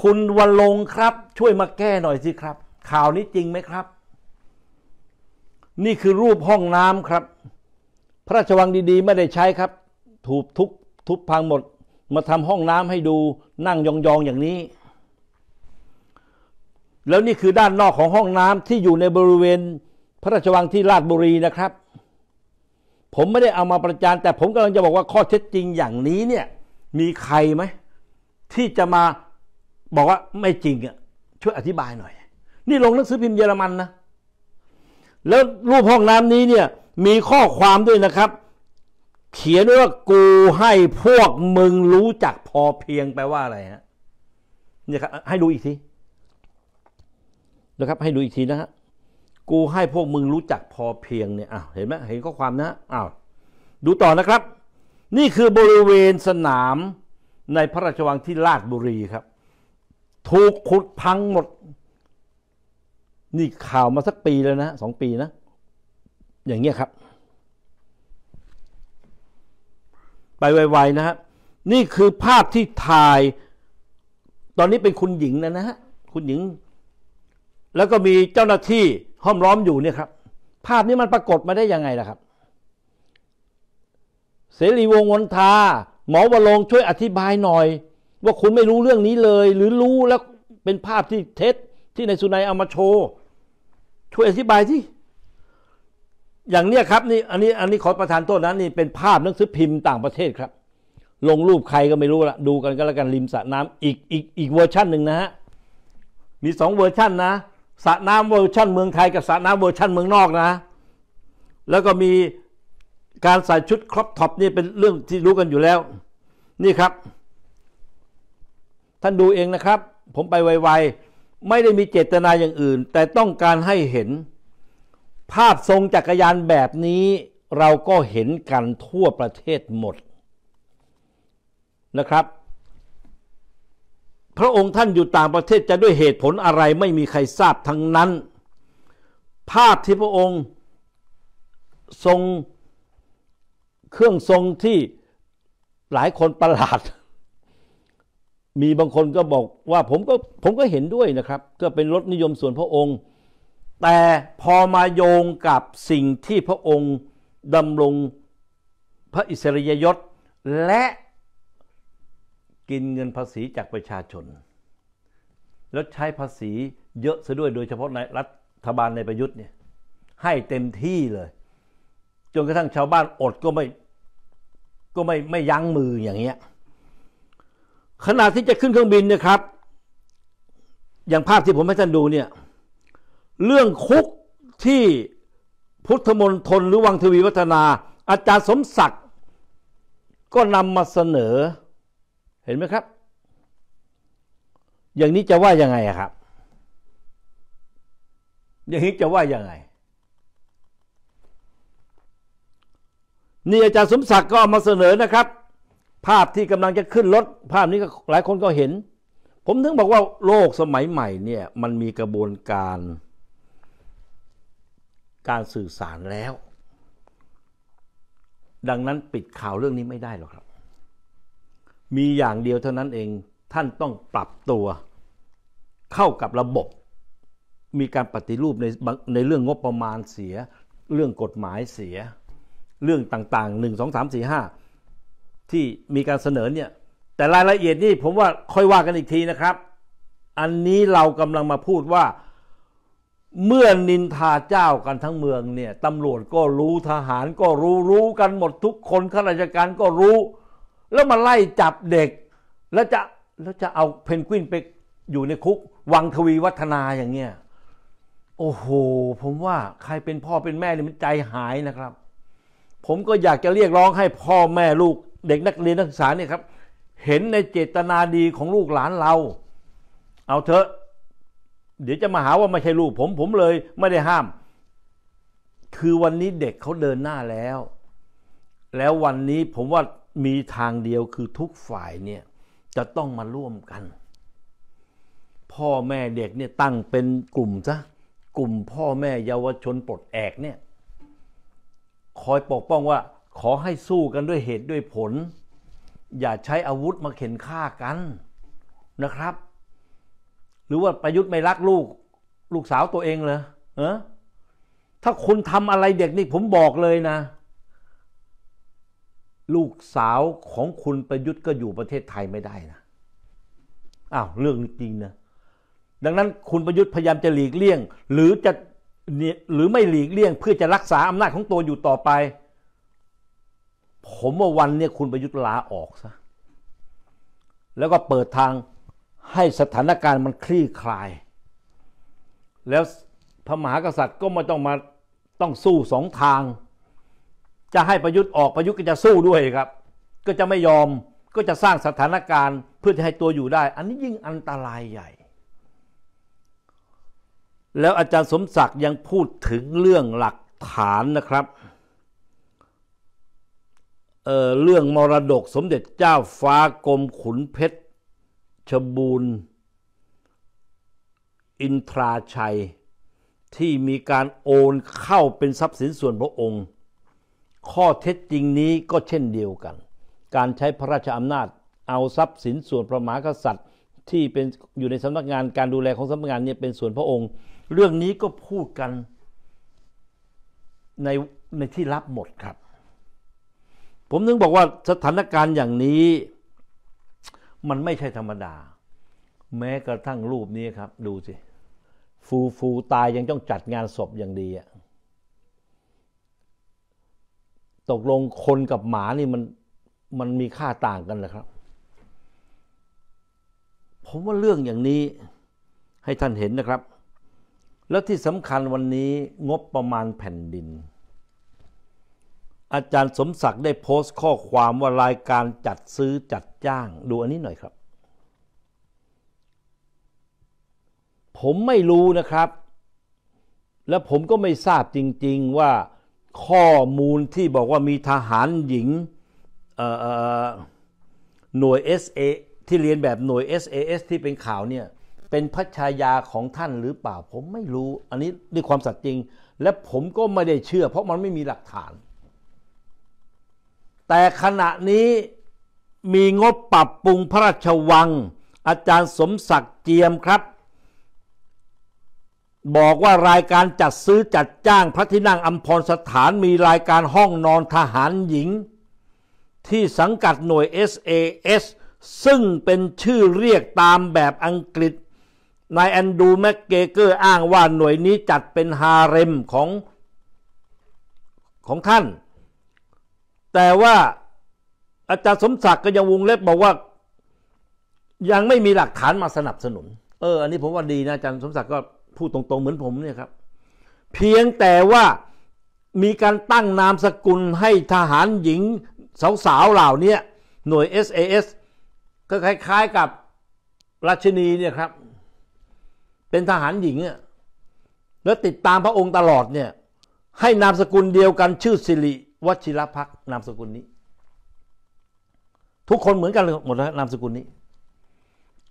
คุณวันลงครับ ช่วยมาแก้หน่อยสิครับ ข่าวนี้จริงไหมครับ นี่คือรูปห้องน้ำครับ พระราชวังดีๆไม่ได้ใช้ครับถูกทุบทุบพังหมด มาทำห้องน้ำให้ดูนั่งยองๆอย่างนี้ แล้วนี่คือด้านนอกของห้องน้ำที่อยู่ในบริเวณพระราชวังที่ราชบุรีนะครับ ผมไม่ได้เอามาประจานแต่ผมกำลังจะบอกว่าข้อเท็จจริงอย่างนี้เนี่ย มีใครไหม ที่จะมาบอกว่าไม่จริงอ่ะช่วยอธิบายหน่อย นี่ลงหนังสือพิมพ์เยอรมันนะแล้วรูปห้องน้ำนี้เนี่ยมีข้อความด้วยนะครับ เขียนว่ากูให้พวกมึงรู้จักพอเพียงแปลว่าอะไรฮะเนี่ยครับ ให้ดูอีกที นะครับ ให้ดูอีกทีนะฮะกูให้พวกมึงรู้จักพอเพียงเนี่ยอ้าวเห็นไหมเห็นข้อความนะ อ้าว ดูต่อนะครับ นี่คือบริเวณสนามในพระราชวังที่ลาดบุรีครับ ถูกขุดพังหมด นี่ข่าวมาสักปีแล้วนะ สองปีนะ อย่างเงี้ยครับ ไปไวๆนะฮะ นี่คือภาพที่ถ่าย ตอนนี้เป็นคุณหญิงนะนะฮะ คุณหญิง แล้วก็มีเจ้าหน้าที่ห้อมล้อมอยู่เนี่ยครับภาพนี้มันปรากฏมาได้ยังไงล่ะครับ เสรีวงวนทาหมอวรงช่วยอธิบายหน่อย ว่าคุณไม่รู้เรื่องนี้เลย หรือรู้แล้วเป็นภาพที่เท็จที่นายสุนัยเอามาโชว์ช่วยอธิบายที่อย่างเนี้ยครับนี่อันนี้อันนี้ขอประทานโทษนะนี่เป็นภาพหนังสือพิมพ์ต่างประเทศครับ ลงรูปใครก็ไม่รู้ละดูกันก็แล้วกันริมสระน้ำอีกอีกอีกเวอร์ชั่นหนึ่งนะฮะมีสองเวอร์ชั่นนะสระน้ำเวอร์ชั่นเมืองไทย กับสระน้ำเวอร์ชั่นเมืองนอกนะ แล้วก็มีการใส่ชุดครอปท็อปนี่เป็นเรื่องที่รู้กันอยู่แล้ว นี่ครับ ท่านดูเองนะครับ ผมไปไวๆไม่ได้มีเจตนา อย่างอื่น แต่ต้องการให้เห็นภาพทรงจักรยานแบบนี้ เราก็เห็นกันทั่วประเทศหมดนะครับพระองค์ท่านอยู่ต่างประเทศจะด้วยเหตุผลอะไร ไม่มีใครทราบทั้งนั้น ภาพที่พระองค์ทรงเครื่องทรงที่หลายคนประหลาด มีบางคนก็บอกว่าผมก็ ผมก็เห็นด้วยนะครับ ก็เป็นรถนิยมส่วนพระองค์ แต่พอมาโยงกับสิ่งที่พระองค์ดำรงพระอิสริยยศและกินเงินภาษีจากประชาชน แล้วใช้ภาษีเยอะซะด้วยโดยเฉพาะในรัฐบาลในประยุทธ์เนี่ยให้เต็มที่เลย จนกระทั่งชาวบ้านอดก็ไม่ก็ไม่ไม่ยั้งมืออย่างเงี้ยขนาดที่จะขึ้นเครื่องบินเนี่ยครับ อย่างภาพที่ผมให้ท่านดูเนี่ยเรื่องคุกที่พุทธมนทนหรือวังทวีวัฒนา อาจารย์สมศักดิ์ก็นำมาเสนอเห็นไหมครับ อย่างนี้จะว่ายังไงครับ อย่างนี้จะว่ายังไง นี่อาจารย์สมศักดิ์ก็มาเสนอนะครับ ภาพที่กำลังจะขึ้นรถภาพนี้ก็หลายคนก็เห็น ผมถึงบอกว่า โลกสมัยใหม่เนี่ยมันมีกระบวนการการสื่อสารแล้ว ดังนั้นปิดข่าวเรื่องนี้ไม่ได้หรอกครับมีอย่างเดียวเท่านั้นเองท่านต้องปรับตัว เข้ากับระบบ มีการปฏิรูปในในเรื่องงบประมาณเสีย เรื่องกฎหมายเสีย เรื่องต่างๆ 1 2 3 4 5 ที่มีการเสนอเนี่ย แต่รายละเอียดนี่ผมว่าค่อยว่ากันอีกทีนะครับ อันนี้เรากำลังมาพูดว่าเมื่อนินทาเจ้ากันทั้งเมืองเนี่ยตำรวจก็รู้ทหารก็รู้รู้กันหมดทุกคนข้าราชการก็รู้แล้วมาไล่จับเด็ก แล้วจะแล้วจะเอาเพนกวินไปอยู่ในคุกวังทวีวัฒนาอย่างเงี้ยโอ้โหผมว่าใครเป็นพ่อเป็นแม่เนี่ยมันใจหายนะครับ ผมก็อยากจะเรียกร้องให้พ่อแม่ลูกเด็กนักเรียนนักศึกษาเนี่ยครับ เห็นในเจตนาดีของลูกหลานเรา เอาเถอะเดี๋ยวจะมาหาว่าไม่ใช่ลูกผมผมเลยไม่ได้ห้าม คือวันนี้เด็กเขาเดินหน้าแล้ว แล้ววันนี้ผมว่ามีทางเดียวคือทุกฝ่ายเนี่ย จะต้องมาร่วมกัน พ่อแม่เด็กเนี่ยตั้งเป็นกลุ่มซะ กลุ่มพ่อแม่เยาวชนปลดแอกเนี่ย คอยปกป้องว่า ขอให้สู้กันด้วยเหตุด้วยผล อย่าใช้อาวุธมาเข็นฆ่ากันนะครับ หรือว่าประยุทธ์ไม่รักลูกลูกสาวตัวเองเหรอเออถ้าคุณทำอะไรเด็กนี่ผมบอกเลยนะลูกสาวของคุณประยุทธ์ก็อยู่ประเทศไทยไม่ได้นะ อ้าวเรื่องจริงนะ ดังนั้นคุณประยุทธ์พยายามจะหลีกเลี่ยงหรือจะหรือไม่หลีกเลี่ยง เพื่อจะรักษาอำนาจของตัวอยู่ต่อไป ผมว่าวันนี้คุณประยุทธ์ลาออกซะแล้วก็เปิดทางให้สถานการณ์มันคลี่คลาย แล้วพระมหากษัตริย์ก็ไม่ต้องมาต้องสู้สองทางจะให้ประยุทธ์ออกประยุทธ์ก็จะสู้ด้วยครับ ก็จะไม่ยอมก็จะสร้างสถานการณ์เพื่อจะให้ตัวอยู่ได้ อันนี้ยิ่งอันตรายใหญ่ แล้วอาจารย์สมศักดิ์ยังพูดถึงเรื่องหลักฐานนะครับเเรื่องมรดกสมเด็จเจ้าฟ้ากรมขุนเพชรชบูรณ์อินทราชัยที่มีการโอนเข้าเป็นทรัพย์สินส่วนพระองค์ข้อเท็จจริงนี้ก็เช่นเดียวกัน การใช้พระราชอำนาจ เอาทรัพย์สินส่วนพระมหากษัตริย์ที่เป็นอยู่ในสำนักงานการดูแลของสำนักงานเนี่ยเป็นส่วนพระองค์ เรื่องนี้ก็พูดกันในในที่รับหมดครับ ผมนึงบอกว่าสถานการณ์อย่างนี้ มันไม่ใช่ธรรมดา แม้กระทั่งรูปนี้ครับดูสิฟูฟูตายยังต้องจัดงานศพอย่างดีอะตกลงคนกับหมานี่มันมันมีค่าต่างกันเหรอครับ ผมว่าเรื่องอย่างนี้ให้ท่านเห็นนะครับ แล้วที่สำคัญวันนี้งบประมาณแผ่นดิน อาจารย์สมศักดิ์ได้โพสต์ข้อความว่ารายการจัดซื้อจัดจ้าง ดูอันนี้หน่อยครับ ผมไม่รู้นะครับ และผมก็ไม่ทราบจริง ๆว่าข้อมูลที่บอกว่ามีทหารหญิงหน่วย SA ที่เรียนแบบหน่วย SAS ที่เป็นข่าวเนี่ย เป็นพัชายาของท่านหรือเปล่าผมไม่รู้อันนี้ด้วยความสัตย์จริง และผมก็ไม่ได้เชื่อเพราะมันไม่มีหลักฐาน แต่ขณะนี้มีงบปรับปรุงพระราชวังอาจารย์สมศักดิ์เจียมครับบอกว่ารายการจัดซื้อจัดจ้างพระที่นั่งอัมพรสถานมีรายการห้องนอนทหารหญิง ที่สังกัดหน่วย SAS ซึ่งเป็นชื่อเรียกตามแบบอังกฤษนายแอนดูแม็กเกเกอร์อ้างว่าหน่วยนี้จัดเป็นฮาเร็มของของท่าน แต่ว่าอาจารย์สมศักดิ์ก็ยังวงเล็บบอกว่ายังไม่มีหลักฐานมาสนับสนุนเอออันนี้ผมว่าดีนะอาจารย์สมศักดิ์ก็พูดตรงๆ เหมือนผมเนี่ยครับเพียงแต่ว่ามีการตั้งนามสกุลให้ทหารหญิงสาวๆเหล่านี้หน่วย SAS ก็คล้ายๆกับราชินีเนี่ยครับ เป็นทหารหญิงอะแล้วติดตามพระองค์ตลอดเนี่ยให้นามสกุลเดียวกันชื่อสิริวชิรพักนามสกุลนี้ ทุกคนเหมือนกันหมดแล้วนามสกุลนี้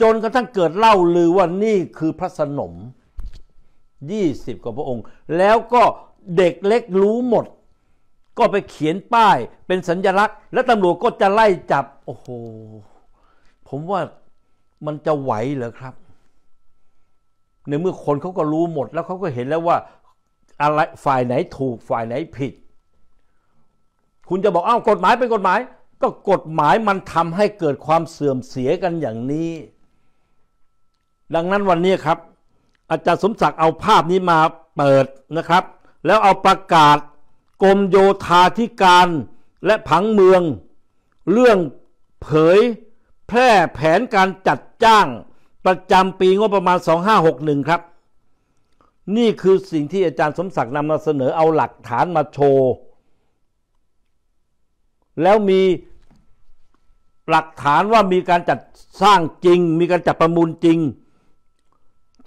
จนกระทั่งเกิดเล่าลือว่านี่คือพระสนม20กว่าพระองค์ แล้วก็เด็กเล็กรู้หมด ก็ไปเขียนป้ายเป็นสัญลักษณ์ และตำรวจก็จะไล่จับโอ้โหผมว่ามันจะไหวเหรอครับในเมื่อคนเขาก็รู้หมดแล้วเขาก็เห็นแล้วว่าอะไรฝ่ายไหนถูกฝ่ายไหนผิด คุณจะบอกอ้าวกฎหมายเป็นกฎหมาย ก็กฎหมายมันทำให้เกิดความเสื่อมเสียกันอย่างนี้ ดังนั้นวันนี้ครับอาจารย์สมศักดิ์เอาภาพนี้มาเปิดนะครับ แล้วเอาประกาศกรมโยธาธิการและผังเมืองเรื่องเผยแพร่แผนการจัดจ้างประจำปีงบประมาณ2561ครับนี่คือสิ่งที่อาจารย์สมศักดิ์นำมาเสนอเอาหลักฐานมาโชว์แล้วมีหลักฐานว่ามีการจัดสร้างจริง มีการจัดประมูลจริง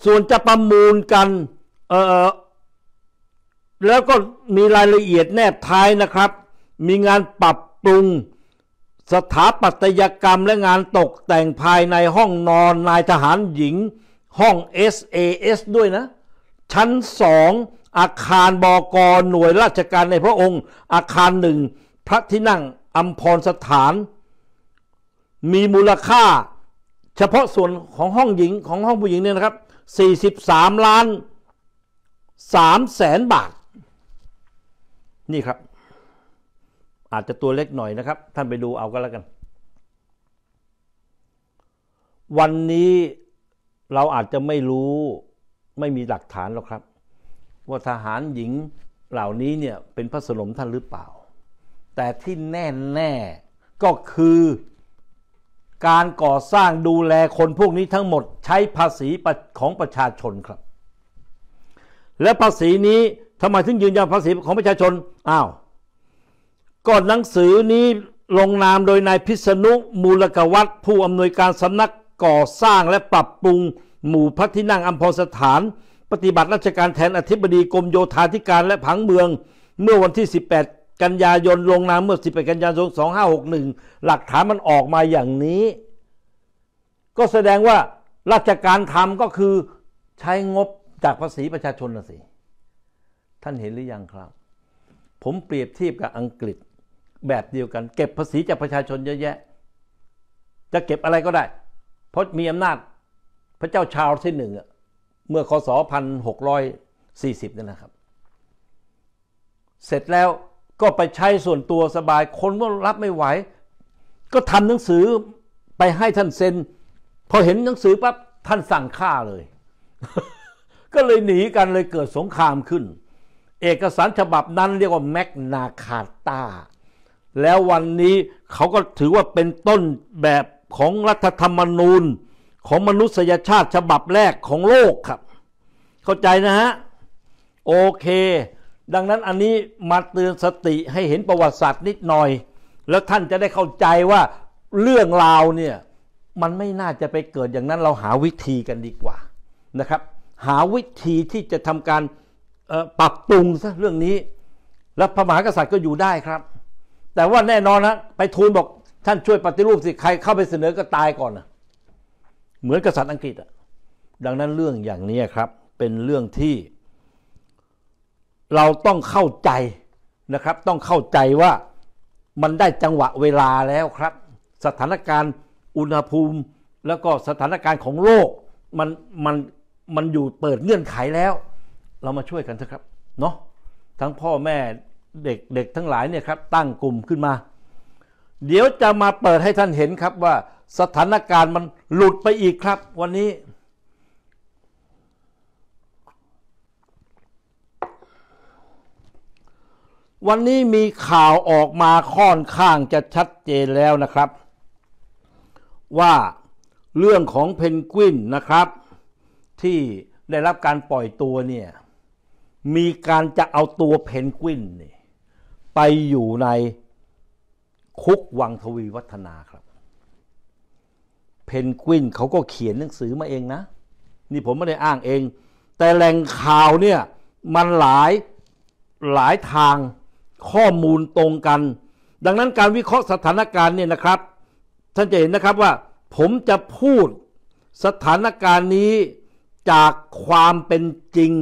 ส่วนจะประมูลกัน เออแล้วก็มีรายละเอียดแนบท้ายนะครับ มีงานปรับปรุงสถาปัตยกรรมและงานตกแต่งภายในห้องนอนนายทหารหญิงห้อง SAS ด้วยนะ ชั้นสองอาคารบอกรหน่วยราชการในพระองค์ อาคารหนึ่งพระที่นั่งอัมพรสถาน มีมูลค่าเฉพาะส่วนของห้องหญิง ของห้องผู้หญิงเนี่ยนะครับ43 ล้าน3แสนบาท นี่ครับ อาจจะตัวเล็กหน่อยนะครับ ท่านไปดูเอาก็แล้วกัน วันนี้เราอาจจะไม่รู้ไม่มีหลักฐานหรอกครับ ว่า ทหารหญิงเหล่านี้ เนี่ย เป็นพระสนมท่านหรือเปล่า แต่ที่แน่แน่ก็คือการก่อสร้างดูแลคนพวกนี้ทั้งหมดใช้ภาษีของประชาชนครับ และภาษีนี้ทำไมถึงยืนยันภาษีของประชาชนอ้าวก่อนหนังสือนี้ลงนามโดยนายพิษณุมูลกวัตผู้อำนวยการสำนักก่อสร้างและปรับปรุง หมู่พระที่นั่งอัมพรสถาน ปฏิบัติราชการแทนอธิบดีกรมโยธาธิการและผังเมืองเมื่อวันที่ 18กันยายนลงนามเมื่อ1ดกันยายน2561 หลักฐานมันออกมาอย่างนี้ ก็แสดงว่าราชการทำก็คือใช้งบจากภาษีประชาชนนะสิ ท่านเห็นหรือยังครับ ผมเปรียบเทียบกับอังกฤษ แบบเดียวกัน เก็บภาษีจากประชาชนเยอะแยะ จะเก็บอะไรก็ได้ เพราะมีอำนาจ พระเจ้าชาวที่หนึ่งเมื่อคศ1640นั่นนะครับ เสร็จแล้วก็ไปใช้ส่วนตัวสบาย คนว่ารับไม่ไหว ก็ทำหนังสือไปให้ท่านเซ็น พอเห็นหนังสือปั๊บท่านสั่งฆ่าเลย ก็เลยหนีกันเลยเกิดสงครามขึ้น เอกสารฉบับนั้นเรียกว่าแมกนาคาตา แล้ววันนี้เขาก็ถือว่าเป็นต้นแบบของรัฐธรรมนูญ ของมนุษยชาติฉบับแรกของโลกครับ เข้าใจนะฮะ โอเคดังนั้นอันนี้มาเตือนสติให้เห็นประวัติศาสตร์นิดหน่อย แล้วท่านจะได้เข้าใจว่าเรื่องราวเนี่ยมันไม่น่าจะไปเกิด อย่างนั้นเราหาวิธีกันดีกว่านะครับ หาวิธีที่จะทำการปรับปรุงซะเรื่องนี้ แล้วพระมหากษัตริย์ก็อยู่ได้ครับ แต่ว่าแน่นอนนะไปทูลบอกท่านช่วยปฏิรูปสิใครเข้าไปเสนอก็ตายก่อนนะเหมือนกษัตริย์อังกฤษอะดังนั้นเรื่องอย่างนี้ครับเป็นเรื่องที่เราต้องเข้าใจนะครับ ต้องเข้าใจว่ามันได้จังหวะเวลาแล้วครับ สถานการณ์อุณหภูมิ แล้วก็สถานการณ์ของโลกมันมันมันอยู่เปิดเงื่อนไขแล้ว เรามาช่วยกันเถอะครับเนาะทั้งพ่อแม่เด็กเด็กทั้งหลายเนี่ยครับ ตั้งกลุ่มขึ้นมา เดี๋ยวจะมาเปิดให้ท่านเห็นครับว่าสถานการณ์มันหลุดไปอีกครับ วันนี้วันนี้มีข่าวออกมาค่อนข้างจะชัดเจนแล้วนะครับ ว่าเรื่องของเพนกวินนะครับที่ได้รับการปล่อยตัวเนี่ย มีการจะเอาตัวเพนกวินนี่ไปอยู่ในคุกวังทวีวัฒนาครับ เพนกวินเขาก็เขียนหนังสือมาเองนะ นี่ผมไม่ได้อ้างเอง แต่แหล่งข่าวเนี่ยมันหลายหลายทางข้อมูลตรงกันดังนั้นการวิเคราะห์สถานการณ์เนี่ยนะครับ ท่านจะ เห็นนะครับว่า ผมจะพูดสถานการณ์นี้จากความเป็นจริง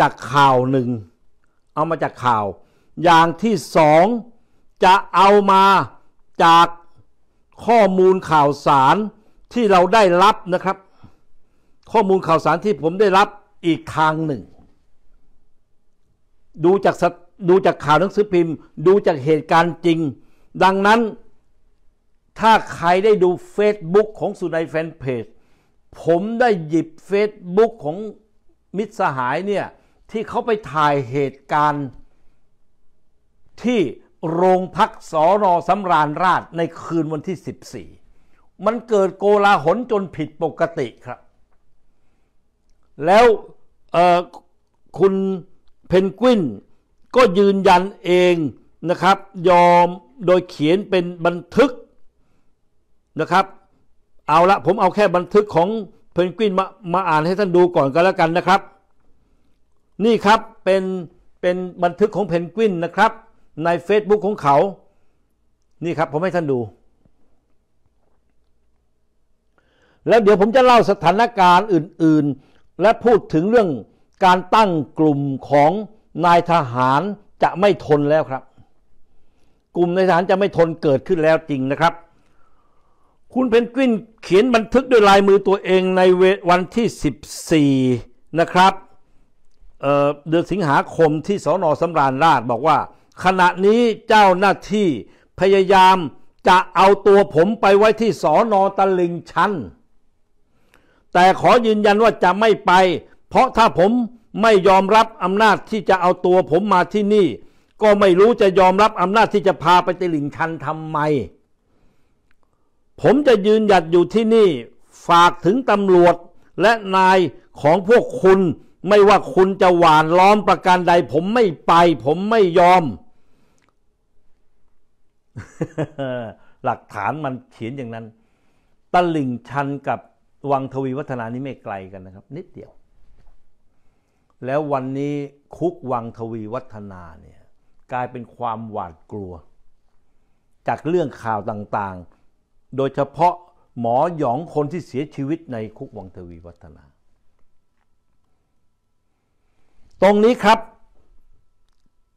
จากข่าวหนึ่งเอามาจากข่าว อย่างที่สองจะเอามาจากข้อมูลข่าวสารที่เราได้รับนะครับ ข้อมูลข่าวสารที่ผมได้รับอีกทางหนึ่งดูจากดูจากข่าวหนังสือพิมพ์ ดูจากเหตุการณ์จริง ดังนั้นถ้าใครได้ดู Facebook ของสุนัยแฟนเพจ ผมได้หยิบ Facebook ของมิตรสหายเนี่ย ที่เขาไปถ่ายเหตุการณ์ที่โรงพักสอนอสำราญราชในคืนวันที่ 14 มันเกิดโกลาหลจนผิดปกติครับ แล้วคุณเพนกวินก็ยืนยันเองนะครับยอมโดยเขียนเป็นบันทึกนะครับ เอาละผมเอาแค่บันทึกของเพนกวินมามาอ่านให้ท่านดูก่อนก็นแล้วกันนะครับ นี่ครับเป็นเป็นบันทึกของเพนกวินนะครับ ใน Facebook ของเขานี่ครับผมให้ท่านดู แล้วเดี๋ยวผมจะเล่าสถานการณ์อื่น ๆ และพูดถึงเรื่องการตั้งกลุ่มของนายทหารจะไม่ทนแล้วครับ กลุ่มนายทหารจะไม่ทนเกิดขึ้นแล้วจริงนะครับ คุณเพนกวินเขียนบันทึกด้วยลายมือตัวเองในวันที่ 14 นะครับเเดือนสิงหาคม ที่สอนอสำราญราชบอกว่า ขณะนี้เจ้าหน้าที่พยายามจะเอาตัวผมไปไว้ที่สอนอตลิงชันแต่ขอยืนยันว่าจะไม่ไป เพราะถ้าผมไม่ยอมรับอำนาจที่จะเอาตัวผมมาที่นี่ ก็ไม่รู้จะยอมรับอำนาจที่จะพาไปตลิ่งชันทำไม ผมจะยืนหยัดอยู่ที่นี่ ฝากถึงตำรวจและนายของพวกคุณ ไม่ว่าคุณจะหวานล้อมประการใด ผมไม่ไปผมไม่ยอม หลักฐานมันเขียนอย่างนั้นตะลิ่งชันกับวังทวีวัฒนานี้ไม่ไกลกันนะครับนิดเดียวแล้ววันนี้คุกวังทวีวัฒนาเนี่ยกลายเป็นความหวาดกลัว จากเรื่องข่าวต่างๆ โดยเฉพาะหมอหยองคนที่เสียชีวิตในคุกวังทวีวัฒนา ตรงนี้ครับ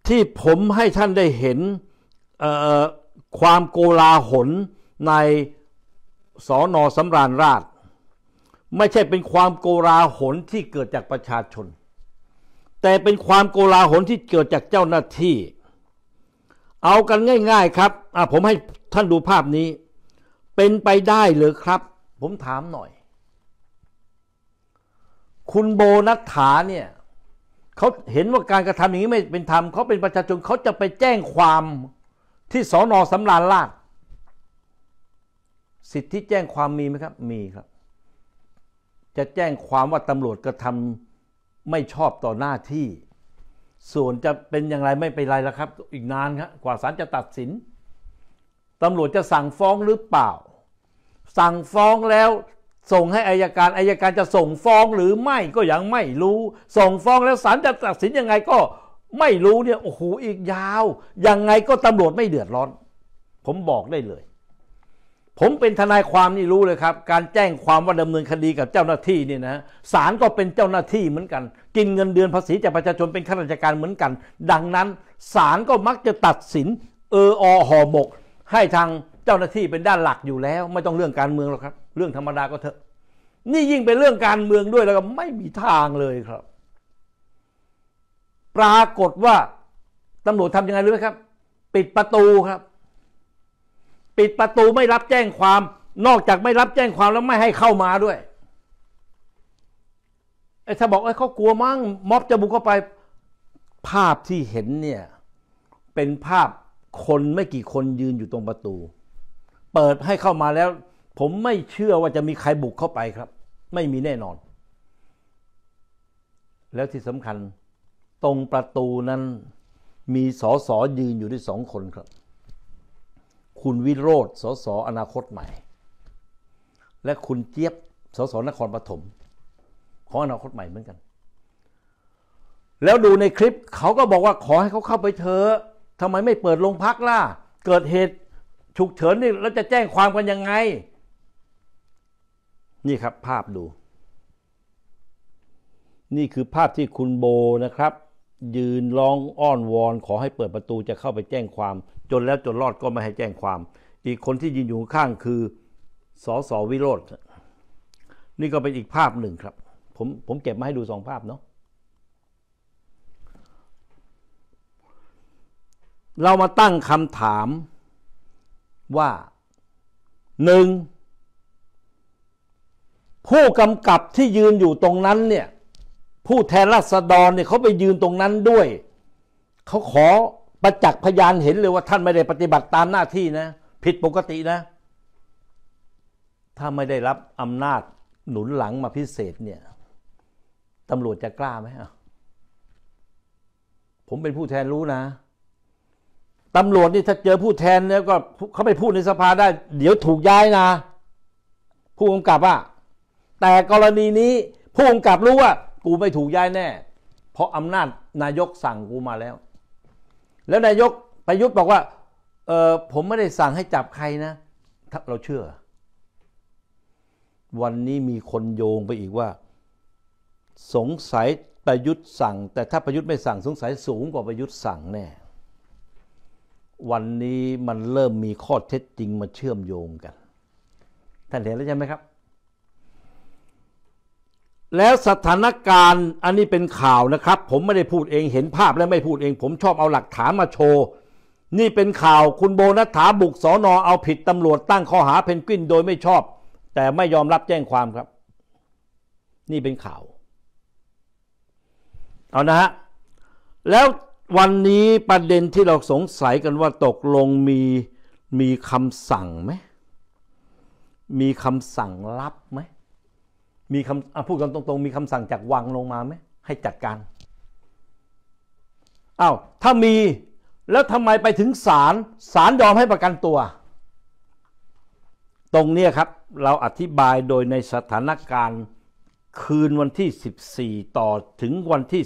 ที่ผมให้ท่านได้เห็นความโกลาหลในสอนอสำราญราช ไม่ใช่เป็นความโกลาหลที่เกิดจากประชาชนแต่เป็นความโกลาหลที่เกิดจากเจ้าหน้าที่ เอากันง่าย ๆ ครับผมให้ท่านดูภาพนี้ เป็นไปได้หรือครับ ผมถามหน่อย คุณโบนัฐาเนี่ยเขาเห็นว่าการกระทำอย่างนี้ไม่เป็นธรรมเขาเป็นประชาชนเขาจะไปแจ้งความที่สอนอสำราญราชสิทธิแจ้งความมีไหมครับ มีครับ จะแจ้งความว่าตำรวจกระทำไม่ชอบต่อหน้าที่ ส่วนจะเป็นอย่างไรไม่เป็นไรแล้วครับ อีกนานครับกว่าศาลจะตัดสินตำรวจจะสั่งฟ้องหรือเปล่า สั่งฟ้องแล้วส่งให้อายการ อายการจะส่งฟ้องหรือไม่ก็ยังไม่รู้ส่งฟ้องแล้วศาลจะตัดสินยังไงก็ไม่รู้เนี่ยโอ้โหอีกยาวยังไงก็ตำรวจไม่เดือดร้อน ผมบอกได้เลยผมเป็นทนายความนี่รู้เลยครับ การแจ้งความว่าดำเนินคดีกับเจ้าหน้าที่นี่นะศาลก็เป็นเจ้าหน้าที่เหมือนกัน กินเงินเดือนภาษีจากประชาชนเป็นข้าราชการเหมือนกัน ดังนั้นศาลก็มักจะตัดสินเอออหอบกให้ทางเจ้าหน้าที่เป็นด้านหลักอยู่แล้ว ไม่ต้องเรื่องการเมืองหรอกครับ เรื่องธรรมดาก็เถอะ นี่ยิ่งเป็นเรื่องการเมืองด้วยแล้วก็ไม่มีทางเลยครับ ปรากฏว่าตำรวจทำยังไงรู้ไหมครับปิดประตูครับปิดประตูไม่รับแจ้งความ นอกจากไม่รับแจ้งความแล้วไม่ให้เข้ามาด้วยไอ้ถ้าบอกไอ้เขากลัวมั้งม็อบจะบุกเข้าไป ภาพที่เห็นเนี่ย เป็นภาพคนไม่กี่คนยืนอยู่ตรงประตู เปิดให้เข้ามาแล้ว ผมไม่เชื่อว่าจะมีใครบุกเข้าไปครับ ไม่มีแน่นอน แล้วที่สำคัญตรงประตูนั้นมีสอสอยืนอยู่ด้วยสองคนครับคุณวิโรธสสอนาคตใหม่ และคุณเจี๊ยบ สสนครปฐมของ อนาคตใหม่เหมือนกัน แล้วดูในคลิปเขาก็บอกว่าขอให้เขาเข้าไปเถอะทำไมไม่เปิดโรงพักล่ะ เกิดเหตุฉุกเฉินนี่แล้วจะแจ้งความกันยังไง นี่ครับ ภาพดู นี่คือภาพที่คุณโบนะครับยืนร้องอ้อน วอน ขอให้เปิดประตูจะเข้าไปแจ้งความ จนแล้วจนรอดก็ไม่ให้แจ้งความ อีกคนที่ยืนอยู่ข้างคือสอสอวิโรธนี่ก็เป็นอีกภาพหนึ่งครับ ผมผมเก็บมาให้ดูสองภาพเนาะเรามาตั้งคำถามว่าหนึ่ง ผู้กำกับที่ยืนอยู่ตรงนั้นเนี่ยผู้แทนราษฎรเนี่ยเขาไปยืนตรงนั้นด้วยเขาขอ ประจักษ์พยานเห็นเลยว่าท่านไม่ได้ปฏิบัติตามหน้าที่นะผิดปกตินะ ถ้าไม่ได้รับอำนาจหนุนหลังมาพิเศษเนี่ยตำรวจจะกล้าไหมะผมเป็นผู้แทนรู้นะตำรวจนี่ถ้าเจอผู้แทนแล้วก็ เขาไปพูดในสภาได้ เดี๋ยวถูกย้ายนะผู้กำกับอะแต่กรณีนี้ผู้กำกับรู้ว่ากูไม่ถูกย้ายแน่ เพราะอำนาจนายกสั่งกูมาแล้ว แล้วนายกประยุทธ์บอกว่าเออผมไม่ได้สั่งให้จับใครนะ ถ้าเราเชื่อ วันนี้มีคนโยงไปอีกว่า สงสัยประยุทธ์สั่ง แต่ถ้าประยุทธ์ไม่สั่งสงสัยสูงกว่า ประยุทธ์สั่งแน่ วันนี้มันเริ่มมีข้อเท็จจริงมาเชื่อมโยงกัน ท่านเห็นแล้วใช่ไหมครับแล้วสถานการณ์อันนี้เป็นข่าวนะครับ ผมไม่ได้พูดเองเห็นภาพและไม่พูดเอง ผมชอบเอาหลักฐานมาโชว์ นี่เป็นข่าว คุณโบนัฐาบุกสอนอเอาผิดตำรวจตั้งข้อหาเพนกวินโดยไม่ชอบ แต่ไม่ยอมรับแจ้งความครับ นี่เป็นข่าว เอานะฮะ แล้ววันนี้ประเด็นที่เราสงสัยกันว่าตกลงมี มีคำสั่งไหมมีคำสั่งลับไหมมีคำพูดกันตรงๆ มีคำสั่งจากวังลงมาไหมให้จัดการอา้าวถ้ามีแล้วทำไมไปถึงศาลศาลยอมให้ประกันตัว ตรงนี้ครับเราอธิบายโดยในสถานการณ์คืนวันที่ 14 ต่อถึงวันที่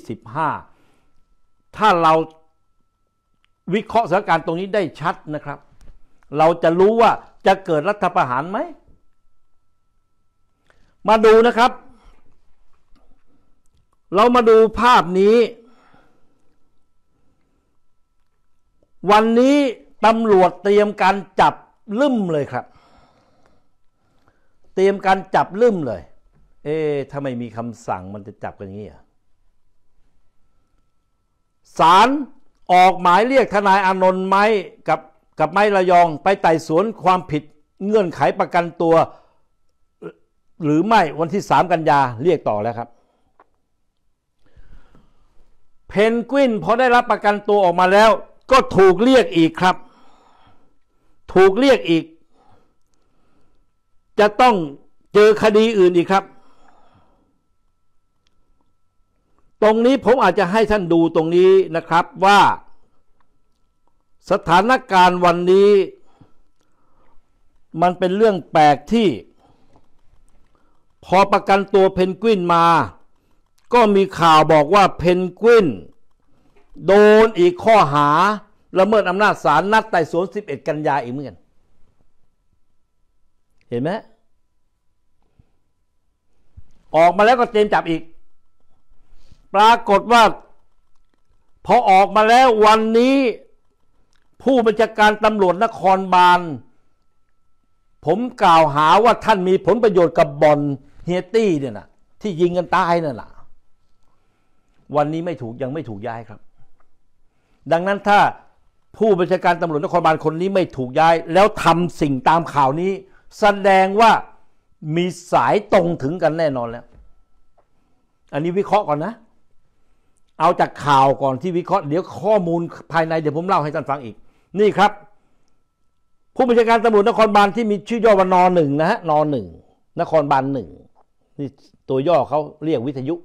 15 ถ้าเราวิเคราะห์สถานการณ์ตรงนี้ได้ชัดนะครับ เราจะรู้ว่าจะเกิดรัฐประหารไหมมาดูนะครับ เรามาดูภาพนี้ วันนี้ตำรวจเตรียมการจับลืมเลยครับ เตรียมการจับลืมเลย เอ๊ถ้าไม่มีคำสั่งมันจะจับกันยงี้อ่ะศาลออกหมายเรียกทนายอานนท์ไม้กับกับไม้ระยองไปไต่สวนความผิดเงื่อนไขประกันตัวหรือไม่วันที่สามกันยาเรียกต่อแล้วครับ เพนกวินพอได้รับประกันตัวออกมาแล้ว ก็ถูกเรียกอีกครับ ถูกเรียกอีก จะต้องเจอคดีอื่นอีกครับ ตรงนี้ผมอาจจะให้ท่านดูตรงนี้นะครับว่า สถานการณ์วันนี้ มันเป็นเรื่องแปลกที่พอประกันตัวเพนกวินมา ก็มีข่าวบอกว่าเพนกวินโดนอีกข้อหาละเมิดอำนาจศาลนัดไต่สวน 11 กันยาอีกเหมือนกัน เห็นไหม ออกมาแล้วก็เตรียมจับอีก ปรากฏว่าพอออกมาแล้ววันนี้ผู้บัญชาการตำรวจนครบาลผมกล่าวหาว่าท่านมีผลประโยชน์กับบ่อนเฮียตี้เนี่ยนะที่ยิงกันตายนั่นแหละวันนี้ไม่ถูกยังไม่ถูกย้ายครับ ดังนั้นถ้าผู้บัญชาการตำรวจนครบาลคนนี้ไม่ถูกย้าย แล้วทำสิ่งตามข่าวนี้แสดงว่ามีสายตรงถึงกันแน่นอนแล้ว อันนี้วิเคราะห์ก่อนนะเอาจากข่าวก่อนที่วิเคราะห์เดี๋ยวข้อมูลภายในเดี๋ยวผมเล่าให้ท่านฟังอีก นี่ครับ ผู้บัญชาการตำรวจนครบาลที่มีชื่อย่อว่านอหนึ่งนะฮะนอหนึ่งนครบาลหนึ่งที่ตัวย่อเขาเรียกวิทยุ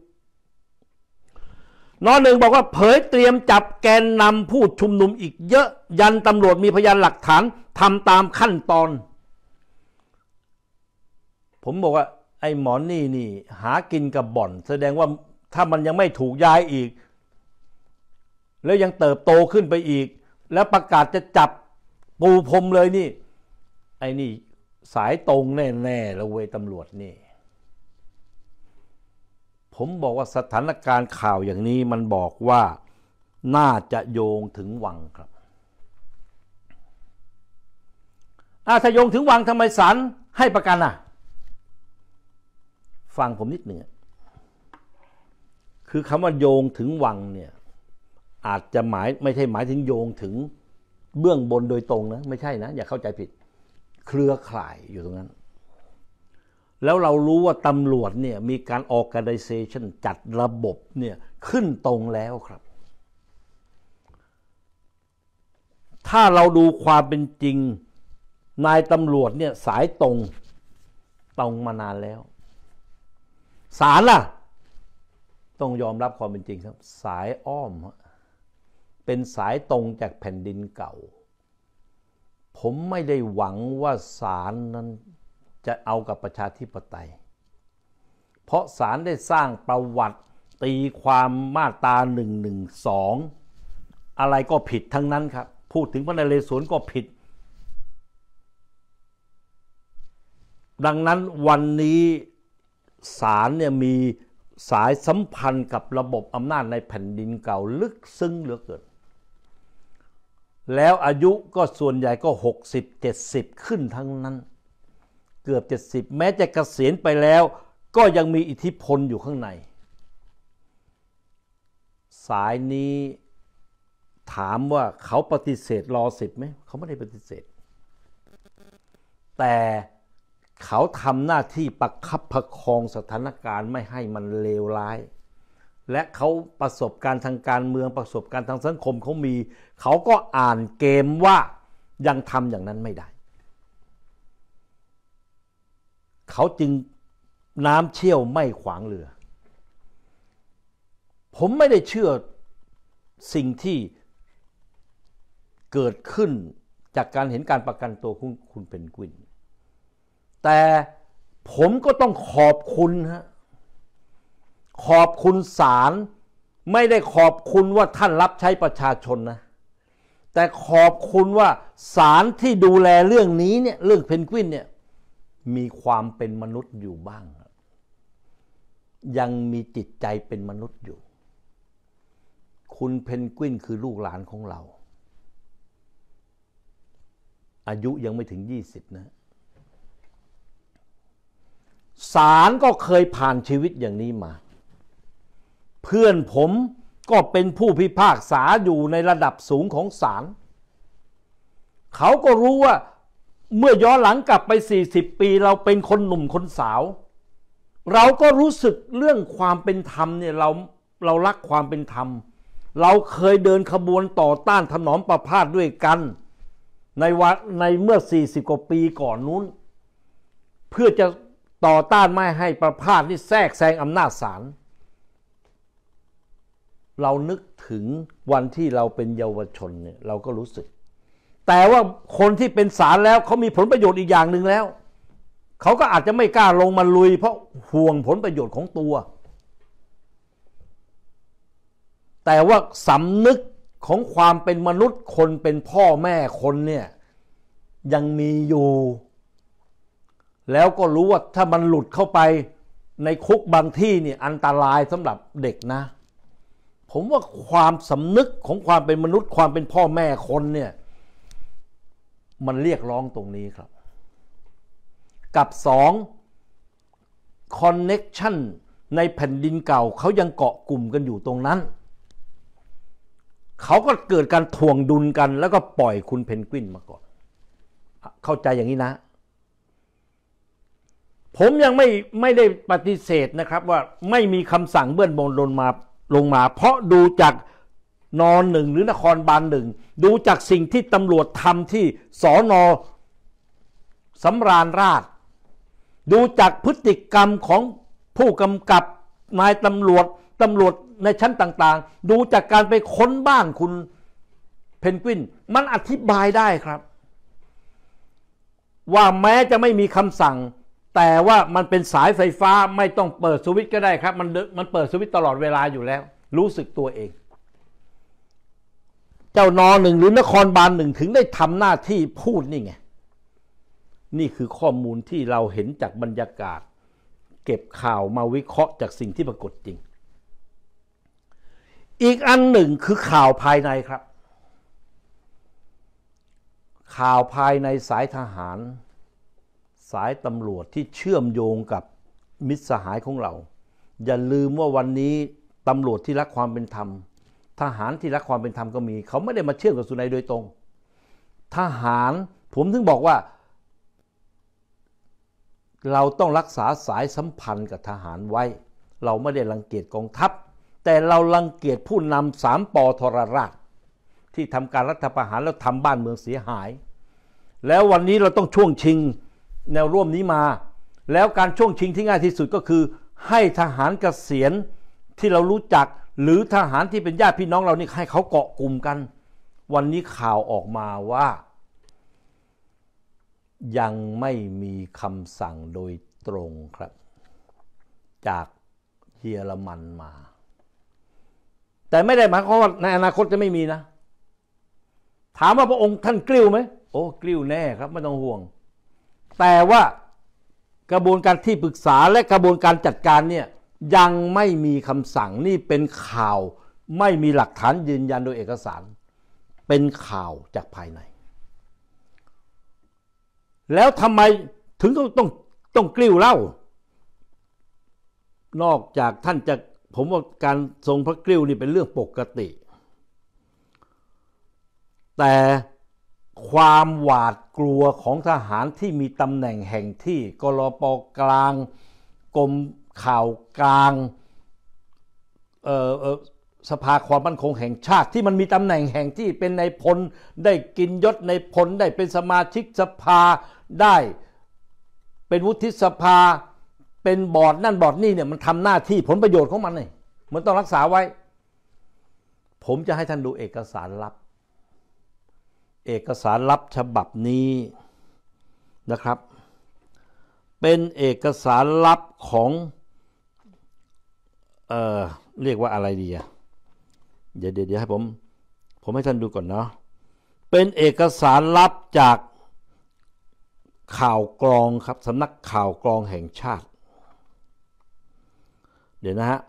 นอหนึ่งบอกว่า เผยเตรียมจับแกนนำผู้ชุมนุมอีกเยอะยันตำรวจมีพยานหลักฐานทำตามขั้นตอน ผมบอกว่า ไอ้หมอนี่นี่หากินกับบ่อน แสดงว่าถ้ามันยังไม่ถูกย้ายอีก แล้วยังเติบโตขึ้นไปอีก แล้วประกาศจะจับ ปูพรมเลยนี่ ไอ้นี่สายตรงแน่ๆแล้วเวยตำรวจนี่ผมบอกว่าสถานการณ์ข่าวอย่างนี้มันบอกว่าน่าจะโยงถึงวังครับอาถ้าโยงถึงวังทำไมศาลให้ประกันอ่ะฟังผมนิดหนึ่งคือคำว่าโยงถึงวังเนี่ยอาจจะหมายไม่ใช่หมายถึงโยงถึงเบื้องบนโดยตรงนะไม่ใช่นะอย่าเข้าใจผิดเครือข่ายอยู่ตรงนั้นแล้วเรารู้ว่าตำรวจเนี่ยมีการ organization จัดระบบเนี่ยขึ้นตรงแล้วครับ ถ้าเราดูความเป็นจริง นายตำรวจเนี่ยสายตรงตรงมานานแล้ว สารล่ะ ต้องยอมรับความเป็นจริงครับ สายอ้อม เป็นสายตรงจากแผ่นดินเก่า ผมไม่ได้หวังว่าสารนั้นจะเอากับประชาธิปไตย เพราะศาลได้สร้างประวัติตีความมาตราหนึ่่งงหนึสอะไรก็ผิดทั้งนั้นครับ พูดถึงพระนเรศวรก็ผิด ดังนั้นวันนี้ศาลเนี่ยมีสายสัมพันธ์กับระบบอำนาจในแผ่นดินเก่าลึกซึ้งเหลือเกินแล้วอายุก็ส่วนใหญ่ก็ 60-70 ขึ้นทั้งนั้นเกือบ 70 แม้จะกะเกษียณไปแล้ว ก็ยังมีอิทธิพลอยู่ข้างใน สายนี้ถามว่าเขาปฏิเสธรอสิบไหมเขาไม่ได้ปฏิเสธ แต่เขาทำหน้าที่ประคับประคองสถานการณ์ไม่ให้มันเลวร้าย และเขาประสบการณ์ทางการเมือง ประสบการณ์ทางสังคมเขามี เขาก็อ่านเกมว่ายังทำอย่างนั้นไม่ได้เขาจึงน้ำเชี่ยวไม่ขวางเรือ ผมไม่ได้เชื่อสิ่งที่เกิดขึ้นจากการเห็นการประกันตัวคุณคุณเป็นกวิน แต่ผมก็ต้องขอบคุณฮะ ขอบคุณศาลไม่ได้ขอบคุณว่าท่านรับใช้ประชาชนนะ แต่ขอบคุณว่าศาลที่ดูแลเรื่องนี้เนี่ยเรื่องเพนกวินเนี่ยมีความเป็นมนุษย์อยู่บ้าง ยังมีจิตใจเป็นมนุษย์อยู่ คุณเพนกวินคือลูกหลานของเรา อายุยังไม่ถึง 20 นะ สารก็เคยผ่านชีวิตอย่างนี้มา เพื่อนผมก็เป็นผู้พิพากษาอยู่ในระดับสูงของศาลเขาก็รู้ว่าเมื่อย้อนหลังกลับไป 40 ปี เราเป็นคนหนุ่ม คนสาว เราก็รู้สึกเรื่องความเป็นธรรมเนี่ยเราเรารักความเป็นธรรม เราเคยเดินขบวนต่อต้านถนอมประพาสด้วยกันในวันในเมื่อ 40 กว่าปีก่อนนู้น เพื่อจะต่อต้านไม่ให้ประพาสนี่แทรกแซงอำนาจศาลเรานึกถึงวันที่เราเป็นเยาวชนเนี่ยเราก็รู้สึกแต่ว่าคนที่เป็นสารแล้วเขามีผลประโยชน์อีกอย่างหนึ่งแล้ว เขาก็อาจจะไม่กล้าลงมาลุยเพราะห่วงผลประโยชน์ของตัว แต่ว่าสำนึกของความเป็นมนุษย์คนเป็นพ่อแม่คนเนี่ยยังมีอยู่ แล้วก็รู้ว่าถ้ามันหลุดเข้าไปในคุกบางที่นี่อันตรายสำหรับเด็กนะ ผมว่าความสำนึกของความเป็นมนุษย์ความเป็นพ่อแม่คนเนี่ยมันเรียกร้องตรงนี้ครับ กับสองคอนเน i o ชันในแผ่นดินเก่าเขายังเกาะกลุ่มกันอยู่ตรงนั้น เขาก็เกิดการทวงดุลกัน แล้วก็ปล่อยคุณเพนกวินมาก่อน เข้าใจอย่างนี้นะ ผมยังไม่ไม่ได้ปฏิเสธนะครับว่าไม่มีคำสั่งเบื้องบนลงมาลงมา เพราะดูจากนอนหนึ่งหรือนครบาลหนึ่งดู จากสิ่งที่ ตำรวจ ทำ ที่สอนอสำราญราชดู จากพฤติกรรมของผู้กำกับนายตำรวจ ตำรวจในชั้นต่าง ๆ ดู จากการไปค้นบ้านคุณ เพนกวิน มันอธิบายได้ครับ ว่าแม้จะไม่มีคำสั่ง แต่ว่ามันเป็นสายไฟฟ้าไม่ต้องเปิดสวิตช์ก็ได้ครับ มันมันเปิดสวิตช์ตลอดเวลาอยู่แล้ว รู้สึกตัวเองจ้านอหนึ่งหรือนครบาลหนึ่งถึงได้ทำหน้าที่พูดนี่ไงนี่คือข้อมูลที่เราเห็นจากบรรยากาศ เก็บข่าวมาวิเคราะห์จากสิ่งที่ปรากฏจริง อีกอันหนึ่งคือข่าวภายในครับ ข่าวภายในสายทหารสายตำรวจที่เชื่อมโยงกับมิตรสหายของเรา อย่าลืมว่าวันนี้ตำรวจที่รักความเป็นธรรมทหารที่รักความเป็นธรรมก็มีเขาไม่ได้มาเชื่อมกับสุนัยโดยตรง ทหารผมถึงบอกว่าเราต้องรักษาสายสัมพันธ์กับทหารไว้ เราไม่ได้รังเกียจกองทัพ แต่เรารังเกียจผู้นำสามปอทรราชที่ทำการรัฐประหาร แล้วทำบ้านเมืองเสียหาย แล้ววันนี้เราต้องช่วงชิงแนวร่วมนี้มา แล้วการช่วงชิงที่ง่ายที่สุดก็คือ ให้ทหารเกษียณที่เรารู้จักหรือทหารที่เป็น ญาติพี่น้องเรานี่ให้เขาเกาะกลุ่มกัน วันนี้ข่าวออกมาว่า ยังไม่มีคำสั่งโดยตรงครับ จากเยอรมันมา แต่ไม่ได้หมายความว่า ในอนาคตจะไม่มีนะ ถามว่าพระองค์ท่านกลิ้วไหมโอ้กลิ้วแน่ครับ ไม่ต้องห่วง แต่ว่ากระบวนการที่ปรึกษาและกระบวนการจัดการเนี่ยยังไม่มีคำสั่งนี่เป็นข่าว ไม่มีหลักฐานยืนยันโดยเอกสาร เป็นข่าวจากภายใน แล้วทำไมถึงต้องต้องต้องกลิ้วเล่านอกจากท่านจะผมว่าการทรงพระกลิ้วนี่เป็นเรื่องปกติ แต่ความหวาดกลัวของทหารที่มีตำแหน่งแห่งที่กรปกลางกรมข่าวกลางสภาความมั่นคงแห่งชาติ ที่มันมีตำแหน่งแห่งที่เป็นในพลได้กินยศในพลได้เป็นสมาชิกสภาได้ เป็นวุฒิสภาเป็นบอร์ดนั่นบอร์ดนี่เนี่ย มันทำหน้าที่ผลประโยชน์ของมันเลยมันต้องรักษาไว้ ผมจะให้ท่านดูเอกสารลับ เอกสารลับฉบับนี้นะครับ เป็นเอกสารลับของเออเรียกว่าอะไรดีอ่ะเดี๋ยวเดี๋ยวให้ผมผมให้ท่านดูก่อนเนาะเป็นเอกสารลับจากข่าวกรองครับสำนักข่าวกรองแห่งชาติ เดี๋ยวนะฮะ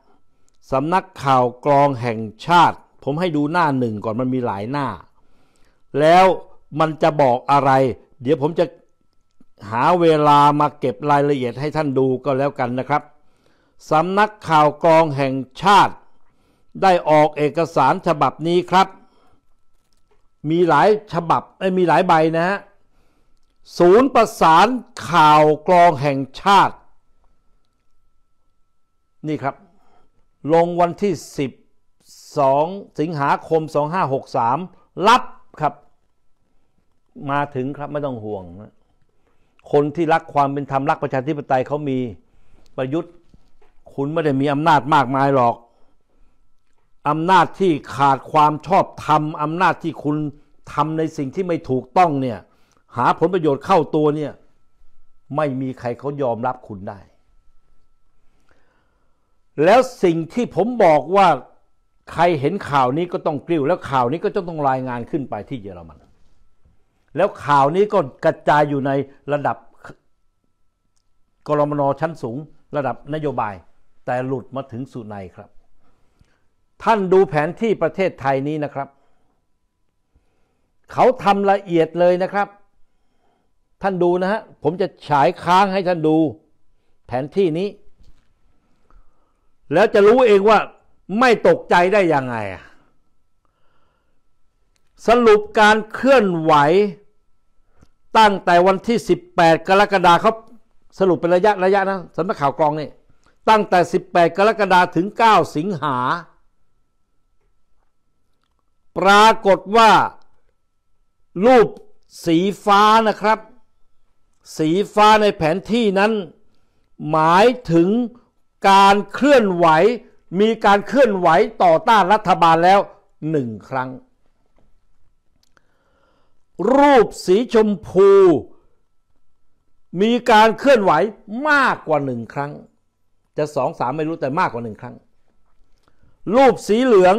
สำนักข่าวกรองแห่งชาติ ผมให้ดูหน้าหนึ่งก่อนมันมีหลายหน้า แล้วมันจะบอกอะไร เดี๋ยวผมจะหาเวลามาเก็บรายละเอียดให้ท่านดูก็แล้วกันนะครับสำนักข่าวกรองแห่งชาติได้ออกเอกสารฉบับนี้ครับ มีหลายฉบับมีหลายใบนะฮะ ศูนย์ประสานข่าวกรองแห่งชาตินี่ครับลงวันที่12สิงหาคม 2563รับครับมาถึงครับไม่ต้องห่วง คนที่รักความเป็นธรรมรักประชาธิปไตยเขามีประยุทธ์คุณไม่ได้มีอำนาจมากมายหรอกอำนาจที่ขาดความชอบธรรมอำนาจที่คุณทำในสิ่งที่ไม่ถูกต้องเนี่ยหาผลประโยชน์เข้าตัวเนี่ยไม่มีใครเขายอมรับคุณได้ แล้วสิ่งที่ผมบอกว่าใครเห็นข่าวนี้ก็ต้องกลิ้วแล้วข่าวนี้ก็จะต้องรายงานขึ้นไปที่เยอรมัน แล้วข่าวนี้ก็กระจายอยู่ในระดับกรมนชั้นสูงระดับนโยบายแต่หลุดมาถึงสุไนครับ ท่านดูแผนที่ประเทศไทยนี้นะครับ เขาทำละเอียดเลยนะครับ ท่านดูนะฮะผมจะฉายค้างให้ท่านดูแผนที่นี้ แล้วจะรู้เองว่าไม่ตกใจได้ยังไง สรุปการเคลื่อนไหว ตั้งแต่วันที่ 18 กรกฎาคมสรุปเป็นระยะระยะนะสำนักข่าวกรองนี่ตั้งแต่ 18 กรกฎาคม ถึง 9 สิงหา ปรากฏว่า รูปสีฟ้านะครับ สีฟ้าในแผนที่นั้น หมายถึงการเคลื่อนไหวมีการเคลื่อนไหวต่อต้านรัฐบาลแล้วหนึ่งครั้ง รูปสีชมพู มีการเคลื่อนไหวมากกว่าหนึ่งครั้งจะสองสามไม่รู้แต่มากกว่าหนึ่งครั้ง รูปสีเหลือง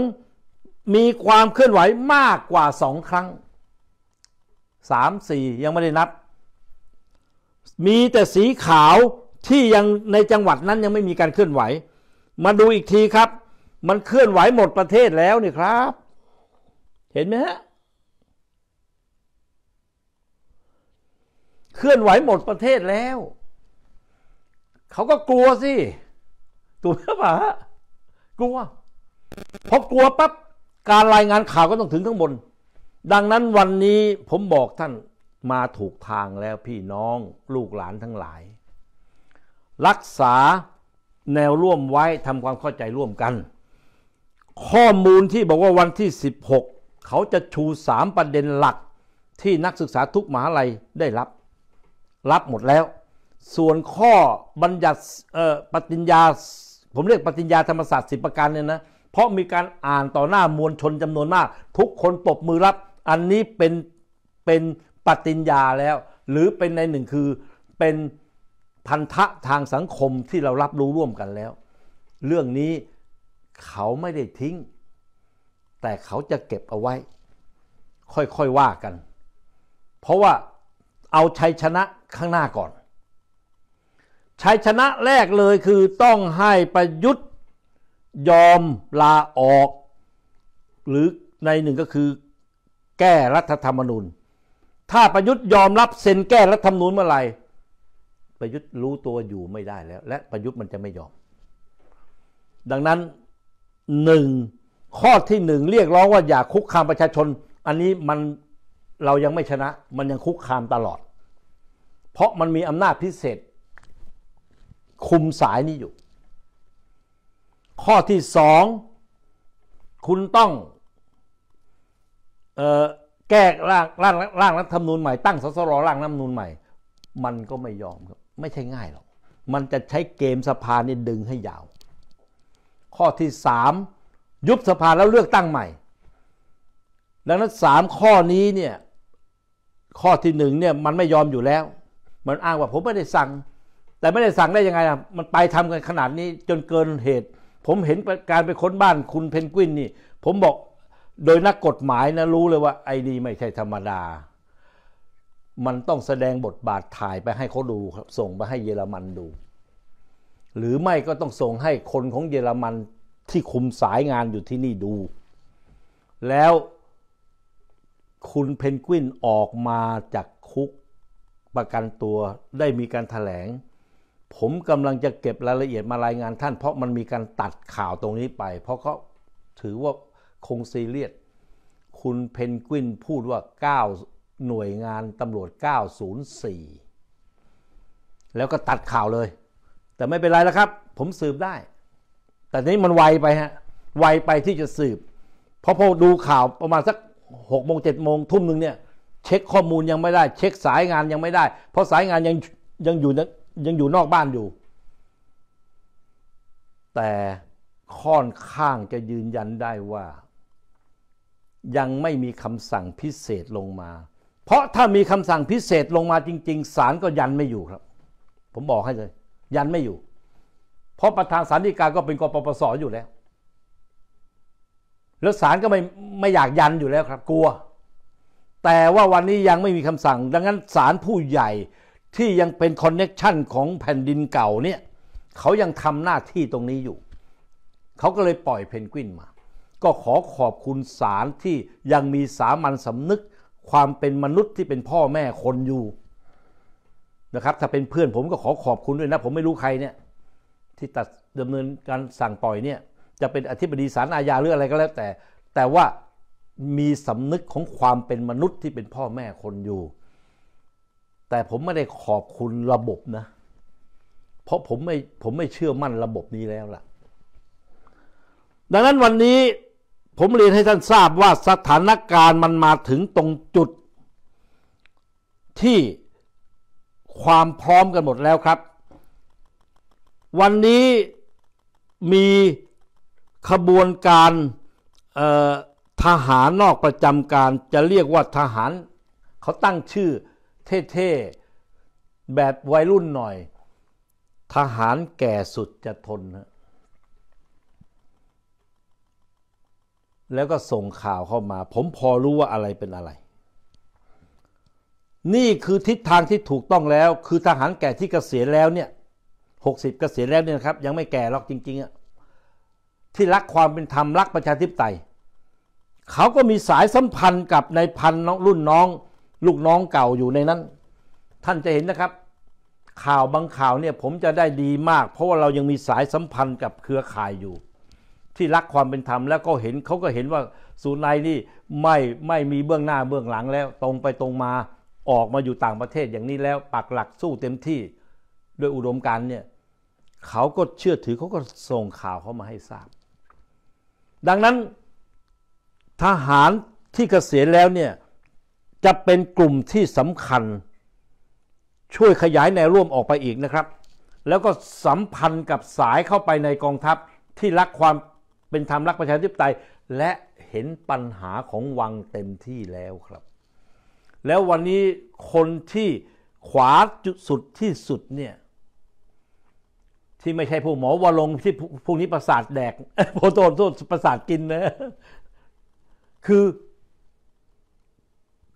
มีความเคลื่อนไหวมากกว่าสองครั้งสามสี่ยังไม่ได้นับ มีแต่สีขาวที่ยังในจังหวัดนั้นยังไม่มีการเคลื่อนไหวมาดูอีกทีครับ มันเคลื่อนไหวหมดประเทศแล้ว นี่ครับ เห็นไหมฮะเคลื่อนไหวหมดประเทศแล้วเขาก็กลัวสิถูกไหมป่ะกลัวพอกลัวปั๊บ การรายงานข่าวก็ต้องถึงข้างบน ดังนั้นวันนี้ผมบอกท่านมาถูกทางแล้วพี่น้องลูกหลานทั้งหลาย รักษาแนวร่วมไว้ทำความเข้าใจร่วมกัน ข้อมูลที่บอกว่าวันที่ 16 เขาจะชู 3ประเด็นหลักที่นักศึกษาทุกมหาลัยได้รับ รับหมดแล้ว ส่วนข้อบัญญัติปฏิญญาผมเรียกปฏิญญาธรรมศาสตร์สิประการเนี่ยนะ เพราะมีการอ่านต่อหน้ามวลชนจำนวนมาก ทุกคนปรบมือรับ อันนี้เป็นเป็นปฏิญญาแล้ว หรือเป็นในหนึ่งคือเป็น พันธะทางสังคมที่เรารับรู้ร่วมกันแล้ว เรื่องนี้เขาไม่ได้ทิ้ง แต่เขาจะเก็บเอาไว้ ค่อย ๆ ว่ากัน เพราะว่าเอาชัยชนะข้างหน้าก่อนชัยชนะแรกเลยคือต้องให้ประยุทธ์ยอมลาออก หรือในหนึ่งก็คือ แก้รัฐธรรมนูญ ถ้าประยุทธ์ยอมรับเซ็นแก้รัฐธรรมนูญเมื่อไหร่ประยุทธ์รู้ตัวอยู่ไม่ได้แล้ว และประยุทธ์มันจะไม่ยอม ดังนั้นหนึ่งข้อที่หนึ่งเรียกร้องว่าอย่าคุกคามประชาชน อันนี้มันเรายังไม่ชนะมันยังคุกคามตลอด เพราะมันมีอำนาจพิเศษคุมสายนี้อยู่ ข้อที่สองคุณต้องออแก้ร่างร่างร่างรัฐธรรมนูญใหม่ตั้งสสรร่างรัฐธรรมนูญใหม่ มันก็ไม่ยอมครับไม่ใช่ง่ายหรอกมันจะใช้เกมสภาเนี่ดึงให้ยาว ข้อที่สามยุบสภาแล้วเลือกตั้งใหม่ดังนั้นสามข้อนี้เนี่ย ข้อที่หนึ่งเนี่ยมันไม่ยอมอยู่แล้วมันอ้างว่าผมไม่ได้สั่งแต่ไม่ได้สั่งได้ยังไงอ่ะมันไปทำกันขนาดนี้จนเกินเหตุ ผมเห็นการไปค้นบ้าน คุณเพนกวินนี่ ผมบอกโดยนักกฎหมายนะรู้เลยว่าไอ้นี่ไม่ใช่ธรรมดา มันต้องแสดงบทบาทถ่ายไปให้เขาดูครับส่งไปให้เยอรมันดู หรือไม่ก็ต้องส่งให้คนของเยอรมันที่คุมสายงานอยู่ที่นี่ดู แล้วคุณเพนกวินออกมาจากคุกประกันตัวได้มีการถแถลงผมกำลังจะเก็บรายละเอียดมารายงานท่านเพราะมันมีการตัดข่าวตรงนี้ไป เพราะเขาถือว่าคงซีเรียสคุณเพนกวินพูดว่า 9 หน่วยงานตำรวจ 904 แล้วก็ตัดข่าวเลย แต่ไม่เป็นไรแล้วครับ ผมสืบได้ แต่นี้มันไวไปฮะไวไปที่จะสืบ เพราะพอดูข่าวประมาณสัก6โมง7โมงทุ่มหนึ่งเนี่ย เช็คข้อมูลยังไม่ได้ เช็คสายงานยังไม่ได้ เพราะสายงานยังยังอยู่นยังอยู่นอกบ้านอยู่ แต่ค่อนข้างจะยืนยันได้ว่า ยังไม่มีคำสั่งพิเศษลงมา เพราะถ้ามีคำสั่งพิเศษลงมาจริงๆศาลก็ยันไม่อยู่ครับ ผมบอกให้เลยยันไม่อยู่ เพราะประธานสารดีกาก็เป็นกปปสออยู่แล้ว แล้วศาลก็ไม่ไม่อยากยันอยู่แล้วครับ กลัว แต่ว่าวันนี้ยังไม่มีคำสั่ง ดังนั้นศาลผู้ใหญ่ที่ยังเป็นคอนเน็ชันของแผ่นดินเก่าเนี่ยเขายังทำหน้าที่ตรงนี้อยู่ เขาก็เลยปล่อยเพนกวินมา ก็ขอขอบคุณศาลที่ยังมีสามัญสำนึก ความเป็นมนุษย์ที่เป็นพ่อแม่คนอยู่นะครับถ้าเป็นเพื่อนผมก็ขอขอบคุณด้วยนะ ผมไม่รู้ใครเนี่ยที่ตัดดำเนินการสั่งปล่อยเนี่ย จะเป็นอธิบดีศาลอาญาหรืออะไรก็แล้วแต่ แต่ว่ามีสำนึกของความเป็นมนุษย์ที่เป็นพ่อแม่คนอยู่แต่ผมไม่ได้ขอบคุณระบบนะ เพราะผมไม่ผมไม่เชื่อมั่นระบบนี้แล้วล่ะ ดังนั้นวันนี้ผมเรียนให้ท่านทราบว่าสถานการณ์มันมาถึงตรงจุด ที่ความพร้อมกันหมดแล้วครับ วันนี้มีขบวนการทหารนอกประจำการจะเรียกว่าทหารเขาตั้งชื่อเท่ ๆแบบวัยรุ่นหน่อย ทหารแก่สุดจะทนนะแล้วก็ส่งข่าวเข้ามา ผมพอรู้ว่าอะไรเป็นอะไร นี่คือทิศทางที่ถูกต้องแล้ว คือทหารแก่ที่เกษียณแล้ว เนี่ยหกสิบเกษียณแล้วเนี่ยครับยังไม่แก่หรอกจริงๆอะที่รักความเป็นธรรมรักประชาธิปไตยเขาก็มีสายสัมพันธ์กับในพันน้องรุ่นน้องลูกน้องเก่าอยู่ในนั้น ท่านจะเห็นนะครับ ข่าวบางข่าวเนี่ยผมจะได้ดีมาก เพราะว่าเรายังมีสายสัมพันธ์กับเครือข่ายอยู่ ที่รักความเป็นธรรมแล้วก็เห็นเขาก็เห็นว่าสุนายนี่ไม่ไม่มีเบื้องหน้าเบื้องหลังแล้วตรงไปตรงมาออกมาอยู่ต่างประเทศอย่างนี้แล้วปักหลักสู้เต็มที่ด้วยอุดมการเนี่ยเขาก็เชื่อถือเขาก็ส่งข่าวเข้ามาให้ทราบ ดังนั้นทหารที่เกษียณแล้วเนี่ยจะเป็นกลุ่มที่สำคัญ ช่วยขยายแนวร่วมออกไปอีกนะครับ แล้วก็สัมพันธ์กับสายเข้าไปในกองทัพที่รักความเป็นธรรมรักประชาธิปไตยและเห็นปัญหาของวังเต็มที่แล้วครับ แล้ววันนี้คนที่ขวาจุดสุดที่สุดเนี่ย ที่ไม่ใช่ผู้หมอวลงที่พวกนี้ประสาทแดกโพโตนโทษประสาทกินนะคือ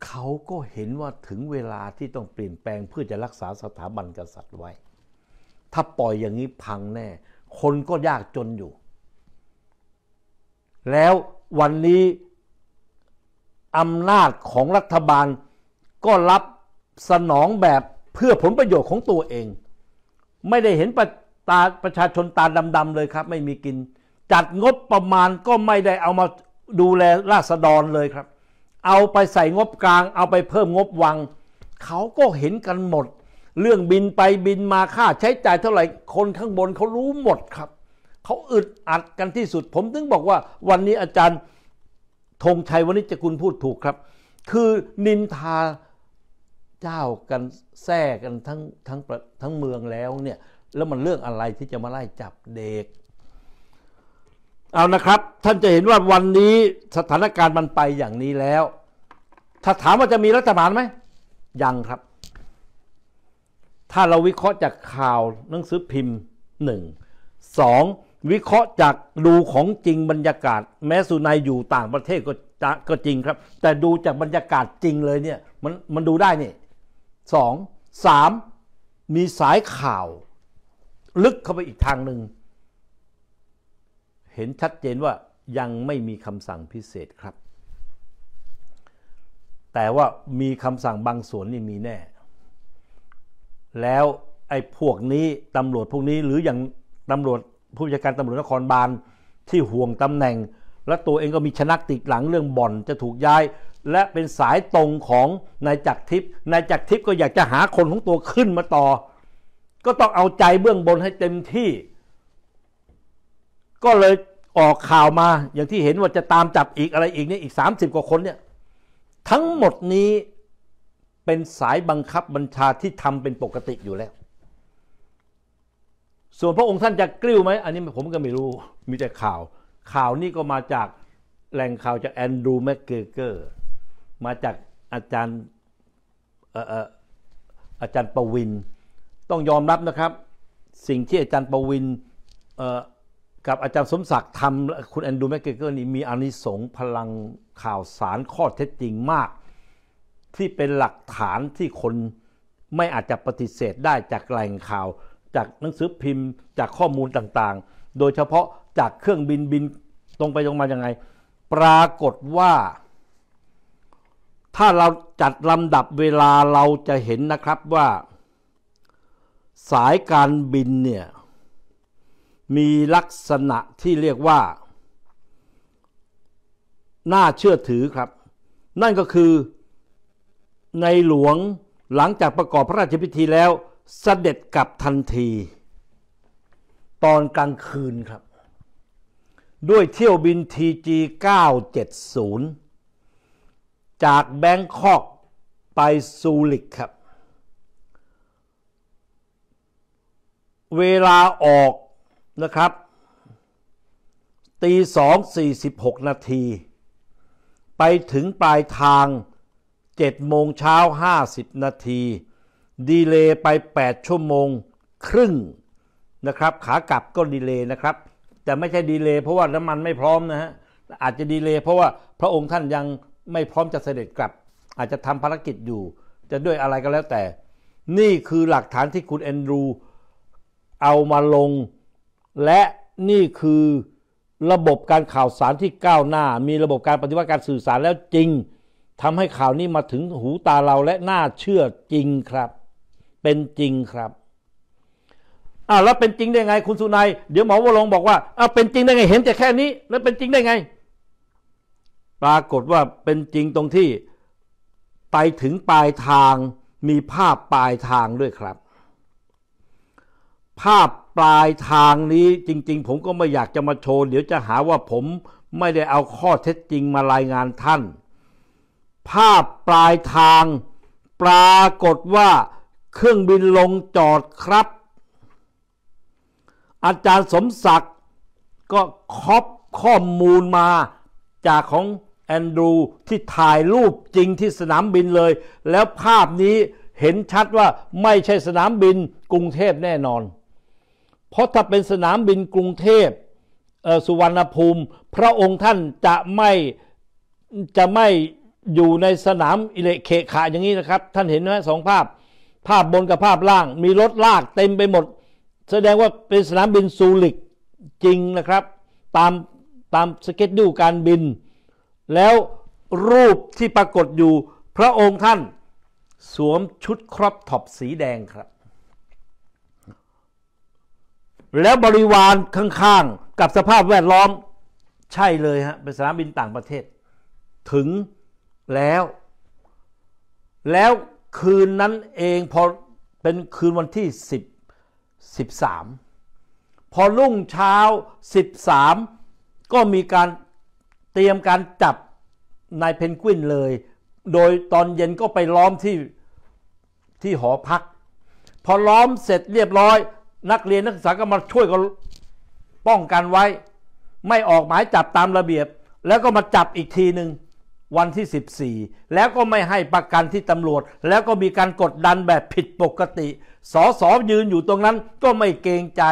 เขาก็เห็นว่าถึงเวลาที่ต้องเปลี่ยนแปลงเพื่อจะรักษาสถาบันกษัตริย์ไว้ ถ้าปล่อยอย่างนี้พังแน่ คนก็ยากจนอยู่ แล้ววันนี้อำนาจของรัฐบาล ก็รับสนองแบบเพื่อผลประโยชน์ของตัวเอง ไม่ได้เห็นประตาประชาชนตาดำๆเลยครับ ไม่มีกิน จัดงบประมาณก็ไม่ได้เอามาดูแลราษฎรเลยครับเอาไปใส่งบกลางเอาไปเพิ่มงบวังเขาก็เห็นกันหมด เรื่องบินไปบินมาค่าใช้จ่ายเท่าไหร่คนข้างบนเขารู้หมดครับเขาอึดอัดกันที่สุดผม ถึงบอกว่าวันนี้อาจารย์ธงชัยวันนี้จะคุณพูดถูกครับ คือนินทาเจ้ากันแท้กันทั้งทั้งทั้งเมืองแล้วเนี่ยแล้วมันเรื่องอะไรที่จะมาไล่จับเด็กเอานะครับ ท่านจะเห็นว่าวันนี้สถานการณ์มันไปอย่างนี้แล้ว ถ้าถามว่าจะมีรัฐบาลไหมยังครับ ถ้าเราวิเคราะห์จากข่าวหนังสือพิมพ์หนึ่งสองวิเคราะห์จากดูของจริงบรรยากาศ แม้สุนัยอยู่ต่างประเทศก็จะก็จริงครับ แต่ดูจากบรรยากาศจริงเลยเนี่ย มันมันดูได้นี่สองสามมีสายข่าว ลึกเข้าไปอีกทางหนึ่งเห็นชัดเจนว่ายังไม่มีคำสั่งพิเศษครับ แต่ว่ามีคำสั่งบางส่วนนี่มีแน่ แล้วไอ้พวกนี้ตำรวจพวกนี้หรืออย่างตำรวจผู้จัดการตำรวจนครบาลที่ห่วงตำแหน่ง และตัวเองก็มีชนักติดหลังเรื่องบ่อนจะถูกย้าย และเป็นสายตรงของนายจักรทิพย์นายจักรทิพย์ก็อยากจะหาคนของตัวขึ้นมาต่อ ก็ต้องเอาใจเบื้องบนให้เต็มที่ก็เลยออกข่าวมาอย่างที่เห็นว่าจะตามจับอีกอะไรอีกเนี่ยอีก 30 กว่าคนเนี่ยทั้งหมดนี้เป็นสายบังคับบัญชาที่ทำเป็นปกติอยู่แล้ว ส่วนพระองค์ท่านจะกลิ้วไหมอันนี้ผมก็ไม่รู้มีแต่ข่าว ข่าวนี้ก็มาจากแหล่งข่าวจากแอนดรูแมกเกเกอร์มาจากอาจารย์อาจารย์ประวินต้องยอมรับนะครับสิ่งที่อาจารย์ประวินกับอาจารย์สมศักดิ์ทำคุณ แอนดูแมกเกอร์นี่มีอานิสงส์พลังข่าวสารข้อเท็จจริงมาก ที่เป็นหลักฐานที่คนไม่อาจจะปฏิเสธได้จากแหล่งข่าว จากหนังสือพิมพ์จากข้อมูลต่างๆ โดยเฉพาะจากเครื่องบินบินตรงไปตรงมายังไง ปรากฏว่า ถ้าเราจัดลำดับเวลาเราจะเห็นนะครับว่าสายการบินเนี่ยมีลักษณะที่เรียกว่าน่าเชื่อถือครับ นั่นก็คือในหลวงหลังจากประกอบพระราชพิธีแล้วสเสด็จกลับทันที ตอนกลางคืนครับ ด้วยเที่ยวบิน TG 970จากแบงคอกไปซูริกครับ เวลาออกนะครับตีสองสี่สิบหกนาที ไปถึงปลายทางเจ็ดโมงเช้าห้าสิบนาที ดีเลย์ไปแปดชั่วโมงครึ่งนะครับขากลับก็ดีเลย์นะครับแต่ไม่ใช่ดีเลย์เพราะว่าน้ำมันไม่พร้อมนะฮะอาจจะดีเลย์เพราะว่าพระองค์ท่านยังไม่พร้อมจะเสด็จกลับ อาจจะทำภารกิจอยู่ จะด้วยอะไรก็แล้วแต่ นี่คือหลักฐานที่คุณแอนดรูเอามาลงและนี่คือระบบการข่าวสารที่ก้าวหน้า มีระบบการปฏิวัติการสื่อสารแล้วจริงทำให้ข่าวนี้มาถึงหูตาเราและน่าเชื่อจริงครับ เป็นจริงครับอ้าวแล้วเป็นจริงได้ไง คุณสุนายเดี๋ยวหมอวรงบอกว่าอ้าวเป็นจริงได้ไงเห็นแต่แค่นี้ แล้วเป็นจริงได้ไง ปรากฏว่าเป็นจริงตรงที่ไปถึงปลายทางมีภาพปลายทางด้วยครับ ภาพปลายทางนี้จริง ๆ ผมก็ไม่อยากจะมาโชว์เดี๋ยวจะหาว่าผมไม่ได้เอาข้อเท็จจริงมารายงานท่าน ภาพปลายทางปรากฏว่าเครื่องบินลงจอดครับ อาจารย์สมศักดิ์ก็คอปข้อมูลมาจากของแอนดรูที่ถ่ายรูปจริงที่สนามบินเลย แล้วภาพนี้เห็นชัดว่าไม่ใช่สนามบินกรุงเทพแน่นอนเพราะถ้าเป็นสนามบินกรุงเทพสุวรรณภูมิ พระองค์ท่านจะไม่จะไม่อยู่ในสนามอิเลเคขาอย่างนี้นะครับท่านเห็นไหมสองภาพ ภาพบนกับภาพล่างมีรถลากเต็มไปหมด แสดงว่าเป็นสนามบินซูริกจริงนะครับตามตามสเก็ตดูการบิน แล้วรูปที่ปรากฏอยู่พระองค์ท่านสวมชุดครอบท็อปสีแดงครับแล้วบริวารข้างๆกับสภาพแวดล้อมใช่เลยฮะ เป็นสนามบินต่างประเทศ ถึงแล้ว แล้วคืนนั้นเองพอเป็นคืนวันที่ 10 13 พอรุ่งเช้า 13 ก็มีการเตรียมการจับนายเพนกวินเลย โดยตอนเย็นก็ไปล้อมที่ที่หอพัก พอล้อมเสร็จเรียบร้อยนักเรียน นักศึกษาก็มาช่วยกันป้องกันไว้ ไม่ออกหมายจับตามระเบียบแล้วก็มาจับอีกทีหนึ่งวันที่ 14 แล้วก็ไม่ให้ประกันที่ตำรวจ แล้วก็มีการกดดันแบบผิดปกติสอสอยืนอยู่ตรงนั้นก็ไม่เกรงใจ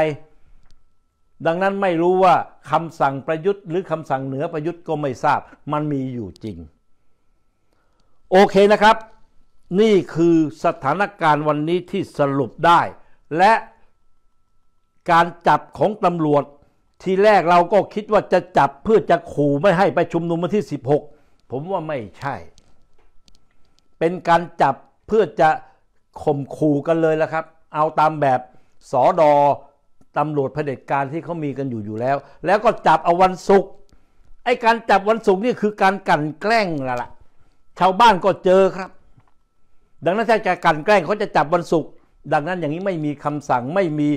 ดังนั้นไม่รู้ว่าคำสั่งประยุทธ์ หรือคำสั่งเหนือประยุทธ์ก็ไม่ทราบมันมีอยู่จริงโอเคนะครับ นี่คือสถานการณ์วันนี้ที่สรุปได้และการจับของตำรวจทีแรกเราก็คิดว่าจะจับเพื่อจะขู่ไม่ให้ไปชุมนุมวันที่ 16 ผมว่าไม่ใช่ เป็นการจับเพื่อจะข่มขู่กันเลยละครับ เอาตามแบบสอดอตำรวจเผด็จการที่เขามีกันอยู่อยู่แล้ว แล้วก็จับเอาวันศุกร์ไอ้การจับวันศุกร์นี่คือการกันแกล้งละล่ะชาวบ้านก็เจอครับ ดังนั้นถ้าจะกันแกล้งเขาจะจับวันศุกร์ดังนั้นอย่างนี้ไม่มีคำสั่งไม่มี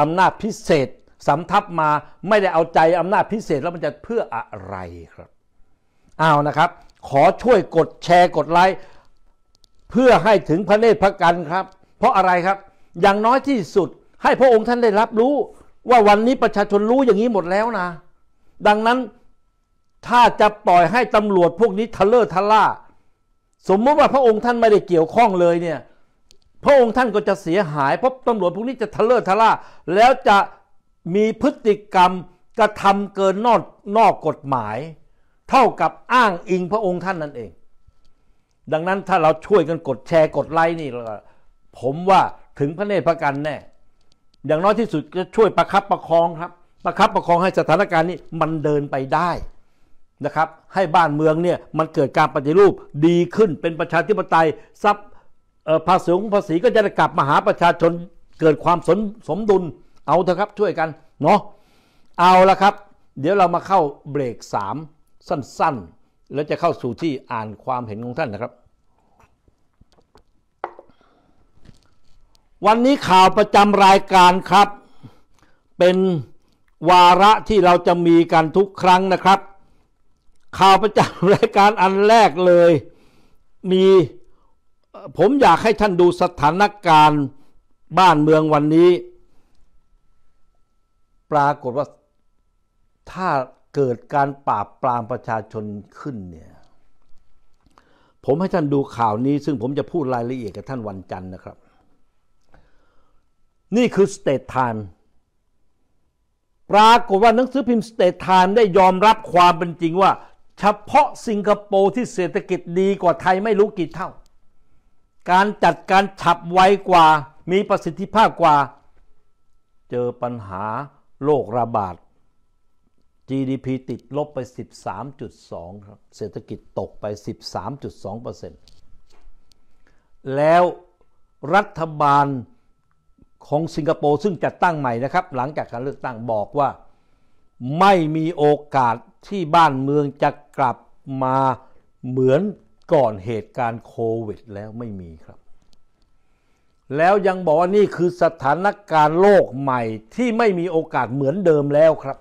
อำนาจพิเศษสำทับมาไม่ได้เอาใจอำนาจพิเศษแล้วมันจะเพื่ออะไรครับ เอานะครับ ขอช่วยกดแชร์กดไลค์เพื่อให้ถึงพระเนตรพระกันครับ เพราะอะไรครับ อย่างน้อยที่สุดให้พระองค์ท่านได้รับรู้ว่าวันนี้ประชาชนรู้อย่างนี้หมดแล้วนะ ดังนั้นถ้าจะปล่อยให้ตำรวจพวกนี้ทะเลอะทะล่า สมมติว่าพระองค์ท่านไม่ได้เกี่ยวข้องเลยเนี่ยพระองค์ท่านก็จะเสียหายเพราะตำรวจพวกนี้จะทะเลาะทะล่าแล้วจะมีพฤติกรรมกระทำเกินนอกนอกกฎหมาย เท่ากับอ้างอิงพระองค์ท่านนั่นเอง ดังนั้นถ้าเราช่วยกันกดแชร์กดไลค์นี่ผมว่าถึงพระเนตรพระกันแน่อย่างน้อยที่สุดจะช่วยประครับประคองครับ ประครับประคองให้สถานการณ์นี้มันเดินไปได้นะครับ ให้บ้านเมืองเนี่ยมันเกิดการปฏิรูปดีขึ้นเป็นประชาธิปไตยซับภาษีของภาษีก็จะกลับมาหาประชาชนเกิดความสมสมดุลเอาเถอะครับช่วยกันเนาะเอาละครับ เดี๋ยวเรามาเข้าเบรก3สั้นๆแล้วจะเข้าสู่ที่อ่านความเห็นของท่านนะครับ วันนี้ข่าวประจำรายการครับ เป็นวาระที่เราจะมีกันทุกครั้งนะครับ ข่าวประจำรายการอันแรกเลยมีผมอยากให้ท่านดูสถานการณ์บ้านเมืองวันนี้ ปรากฏว่า ถ้าเกิดการปราบปรามประชาชนขึ้นเนี่ย ผมให้ท่านดูข่าวนี้ ซึ่งผมจะพูดรายละเอียดกับท่านวันจันทร์นะครับ นี่คือสเตทไทม์ปรากฏว่าหนังสือพิมพ์สเตทไทม์ได้ยอมรับความเป็นจริงว่า เฉพาะสิงคโปร์ที่เศรษฐกิจดีกว่าไทยไม่รู้กี่เท่าการจัดการฉับไวกว่ามีประสิทธิภาพกว่าเจอปัญหาโรคระบาด GDP ติดลบไป 13.2 ครับเศรษฐกิจตกไป 13.2%แล้วรัฐบาลของสิงคโปร์ซึ่งจัดตั้งใหม่นะครับหลังจากการเลือกตั้งบอกว่าไม่มีโอกาสที่บ้านเมืองจะกลับมาเหมือนก่อนเหตุการณ์โควิด แล้วไม่มีครับ แล้วยังบอกว่านี่คือสถานการณ์โลกใหม่ที่ไม่มีโอกาสเหมือนเดิมแล้วครับ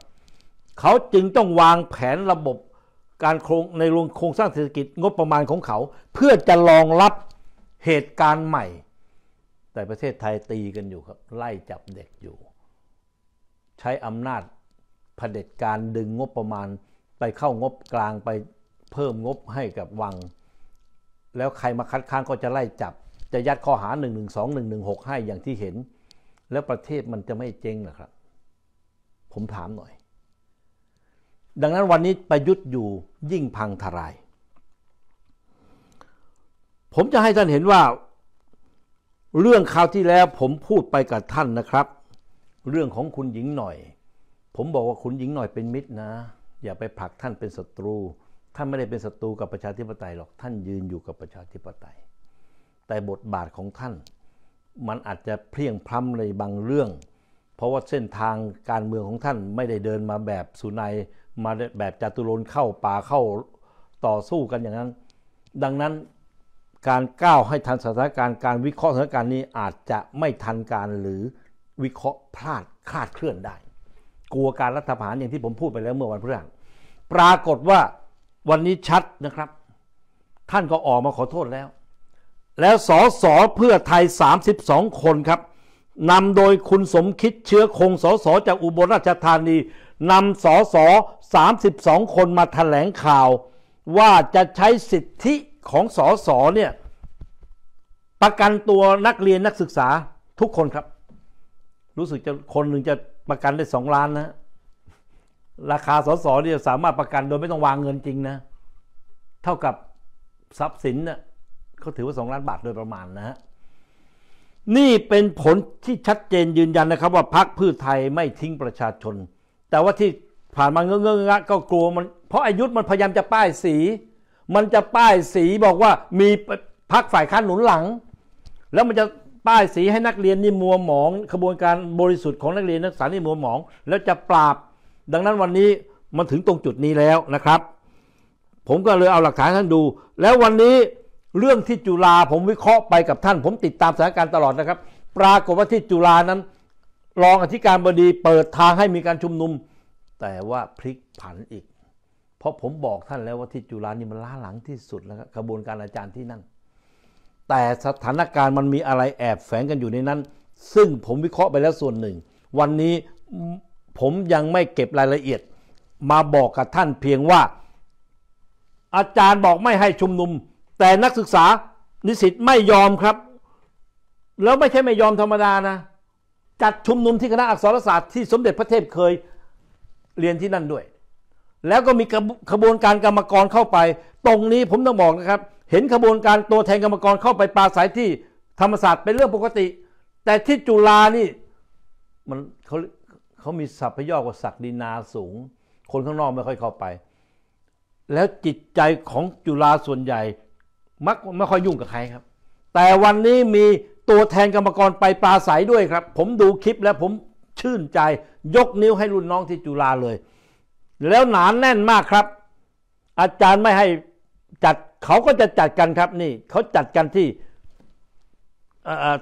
เขาจึงต้องวางแผนระบบการโครงในโครงสร้างเศรษฐกิจงบประมาณของเขา เพื่อจะรองรับเหตุการณ์ใหม่ แต่ประเทศไทยตีกันอยู่ครับไล่จับเด็กอยู่ ใช้อำนาจเผด็จการดึงงบประมาณ ไปเข้างบกลางไปเพิ่มงบให้กับวังแล้วใครมาคัดค้านก็จะไล่จับจะยัดข้อหา 1 1 2 1 1 6ให้อย่างที่เห็น แล้วประเทศมันจะไม่เจ๊งหรอครับ ผมถามหน่อย ดังนั้นวันนี้ประยุทธ์อยู่ยิ่งพังทลาย ผมจะให้ท่านเห็นว่า เรื่องคราวที่แล้วผมพูดไปกับท่านนะครับ เรื่องของคุณหญิงหน่อย ผมบอกว่าคุณหญิงหน่อยเป็นมิตรนะ อย่าไปผลักท่านเป็นศัตรูท่านไม่ได้เป็นศัตรูกับประชาธิปไตยหรอก ท่านยืนอยู่กับประชาธิปไตย แต่บทบาทของท่าน มันอาจจะเพียงพล้ำในบางเรื่อง เพราะว่าเส้นทางการเมืองของท่านไม่ได้เดินมาแบบสุนัยมาแบบจัตุรนเข้าป่าเข้าต่อสู้กันอย่างนั้น ดังนั้นการก้าวให้ทันสถานการณ์ การวิเคราะห์สถานการณ์นี้อาจจะไม่ทันการหรือวิเคราะห์พลาดคลาดเคลื่อนได้ กลัวการรัฐประหารอย่างที่ผมพูดไปแล้วเมื่อวันพฤหัสปรากฏว่าวันนี้ชัดนะครับ ท่านก็ออกมาขอโทษแล้ว แล้วสสเพื่อไทย 32 คนครับนำโดยคุณสมคิดเชื้อคงสสจากอุบลราชธานีนำสส32 คนมาถแถลงข่าว ว่าจะใช้สิทธิของสสเนี่ย ประกันตัวนักเรียนนักศึกษาทุกคนครับ รู้สึกจะคนหนึ่งจะประกันได้สองล้านนะราคาสสเนี่ยสามารถประกันโดยไม่ต้องวางเงินจริงนะ เท่ากับทรัพย์สินนะ่ะเขาถือว่าสองล้าน บาทโดยประมาณนะฮะนี่เป็นผลที่ชัดเจนยืนยันนะครับ ว่าพรรคพืชไทยไม่ทิ้งประชาชน แต่ว่าที่ผ่านมาเงื้อเงก็กลัว มัน เพราะอายุธมันพยายามจะป้ายสี มันจะป้ายสีบอกว่ามีพรรคฝ่ายค้านหนุนหลัง แล้วมันจะป้ายสีให้นักเรียนนี่มัวหมองขบวนการบริสุทธิ์ของนักเรียนนักศึกษานี่มัวหมอง แล้วจะปราบดังนั้นวันนี้มันถึงตรงจุดนี้แล้วนะครับ ผมก็เลยเอาหลักฐานท่านดู แล้ววันนี้เรื่องที่จุฬาผมวิเคราะห์ไปกับท่าน ผมติดตามสถานการณ์ตลอดนะครับ ปรากฏว่าที่จุฬานั้น รองอธิการบดีเปิดทางให้มีการชุมนุม แต่ว่าพลิกผันอีก เพราะผมบอกท่านแล้วว่าที่จุฬานี่มันล้าหลังที่สุดแล้วครับกระบวนการอาจารย์ที่นั่นแต่สถานการณ์มันมีอะไรแอบแฝงกันอยู่ในนั้น ซึ่งผมวิเคราะห์ไปแล้วส่วนหนึ่ง วันนี้ผมยังไม่เก็บรายละเอียดมาบอกกับท่านเพียงว่า อาจารย์บอกไม่ให้ชุมนุม แต่นักศึกษานิสิตไม่ยอมครับ แล้วไม่ใช่ไม่ยอมธรรมดานะจัดชุมนุมที่คณะอักษรศาสตร์ที่สมเด็จพระเทพเคยเรียนที่นั่นด้วย แล้วก็มีขบวนการกรรมกรเข้าไป ตรงนี้ผมต้องบอกนะครับ เห็นขบวนการตัวแทนกรรมกรเข้าไปปราศัยที่ธรรมศาสตร์เป็นเรื่องปกติ แต่ที่จุฬานี่มันเขาเขามีสัพพยอกว่าศักดินาสูง คนข้างนอกไม่ค่อยเข้าไป แล้วจิตใจของจุฬาส่วนใหญ่มักไม่ค่อยยุ่งกับใครครับ แต่วันนี้มีตัวแทนกรรมกรไปปราศัยด้วยครับ ผมดูคลิปแล้วผมชื่นใจยกนิ้วให้รุ่นน้องที่จุฬาเลย แล้วหนานแน่นมากครับ อาจารย์ไม่ให้จัดเขาก็จะจัดกันครับนี่เขาจัดกันที่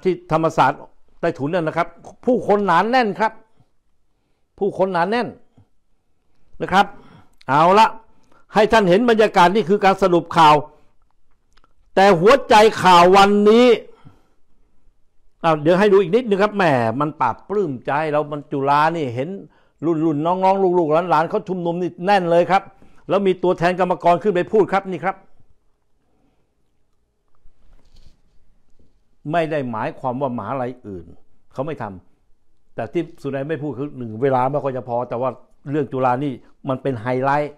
ที่ธรรมศาสตร์ใต้ถุนนั่นนะครับ ผู้คนหนานแน่นครับผู้คนหนานแน่นนะครับ เอาละให้ท่านเห็นบรรยากาศนี่คือการสรุปข่าว แต่หัวใจข่าววันนี้เอาเดี๋ยวให้ดูอีกนิดนึงครับแหมมันปราบปลื้มใจเรามันจุลานี่เห็นรุ่นรุ่นน้องงลูกๆหลานนเขาชุมนุมนี่แน่นเลยครับแล้วมีตัวแทนกรรมกรขึ้นไปพูดครับนี่ครับ ไม่ได้หมายความว่ามหาลัยอื่น เขาไม่ทำแต่ที่สุนัยไม่พูดคือหนึ่งเวลาไม่ค่อยจะพอแต่ว่าเรื่องจุฬานี่มันเป็นไฮไลท์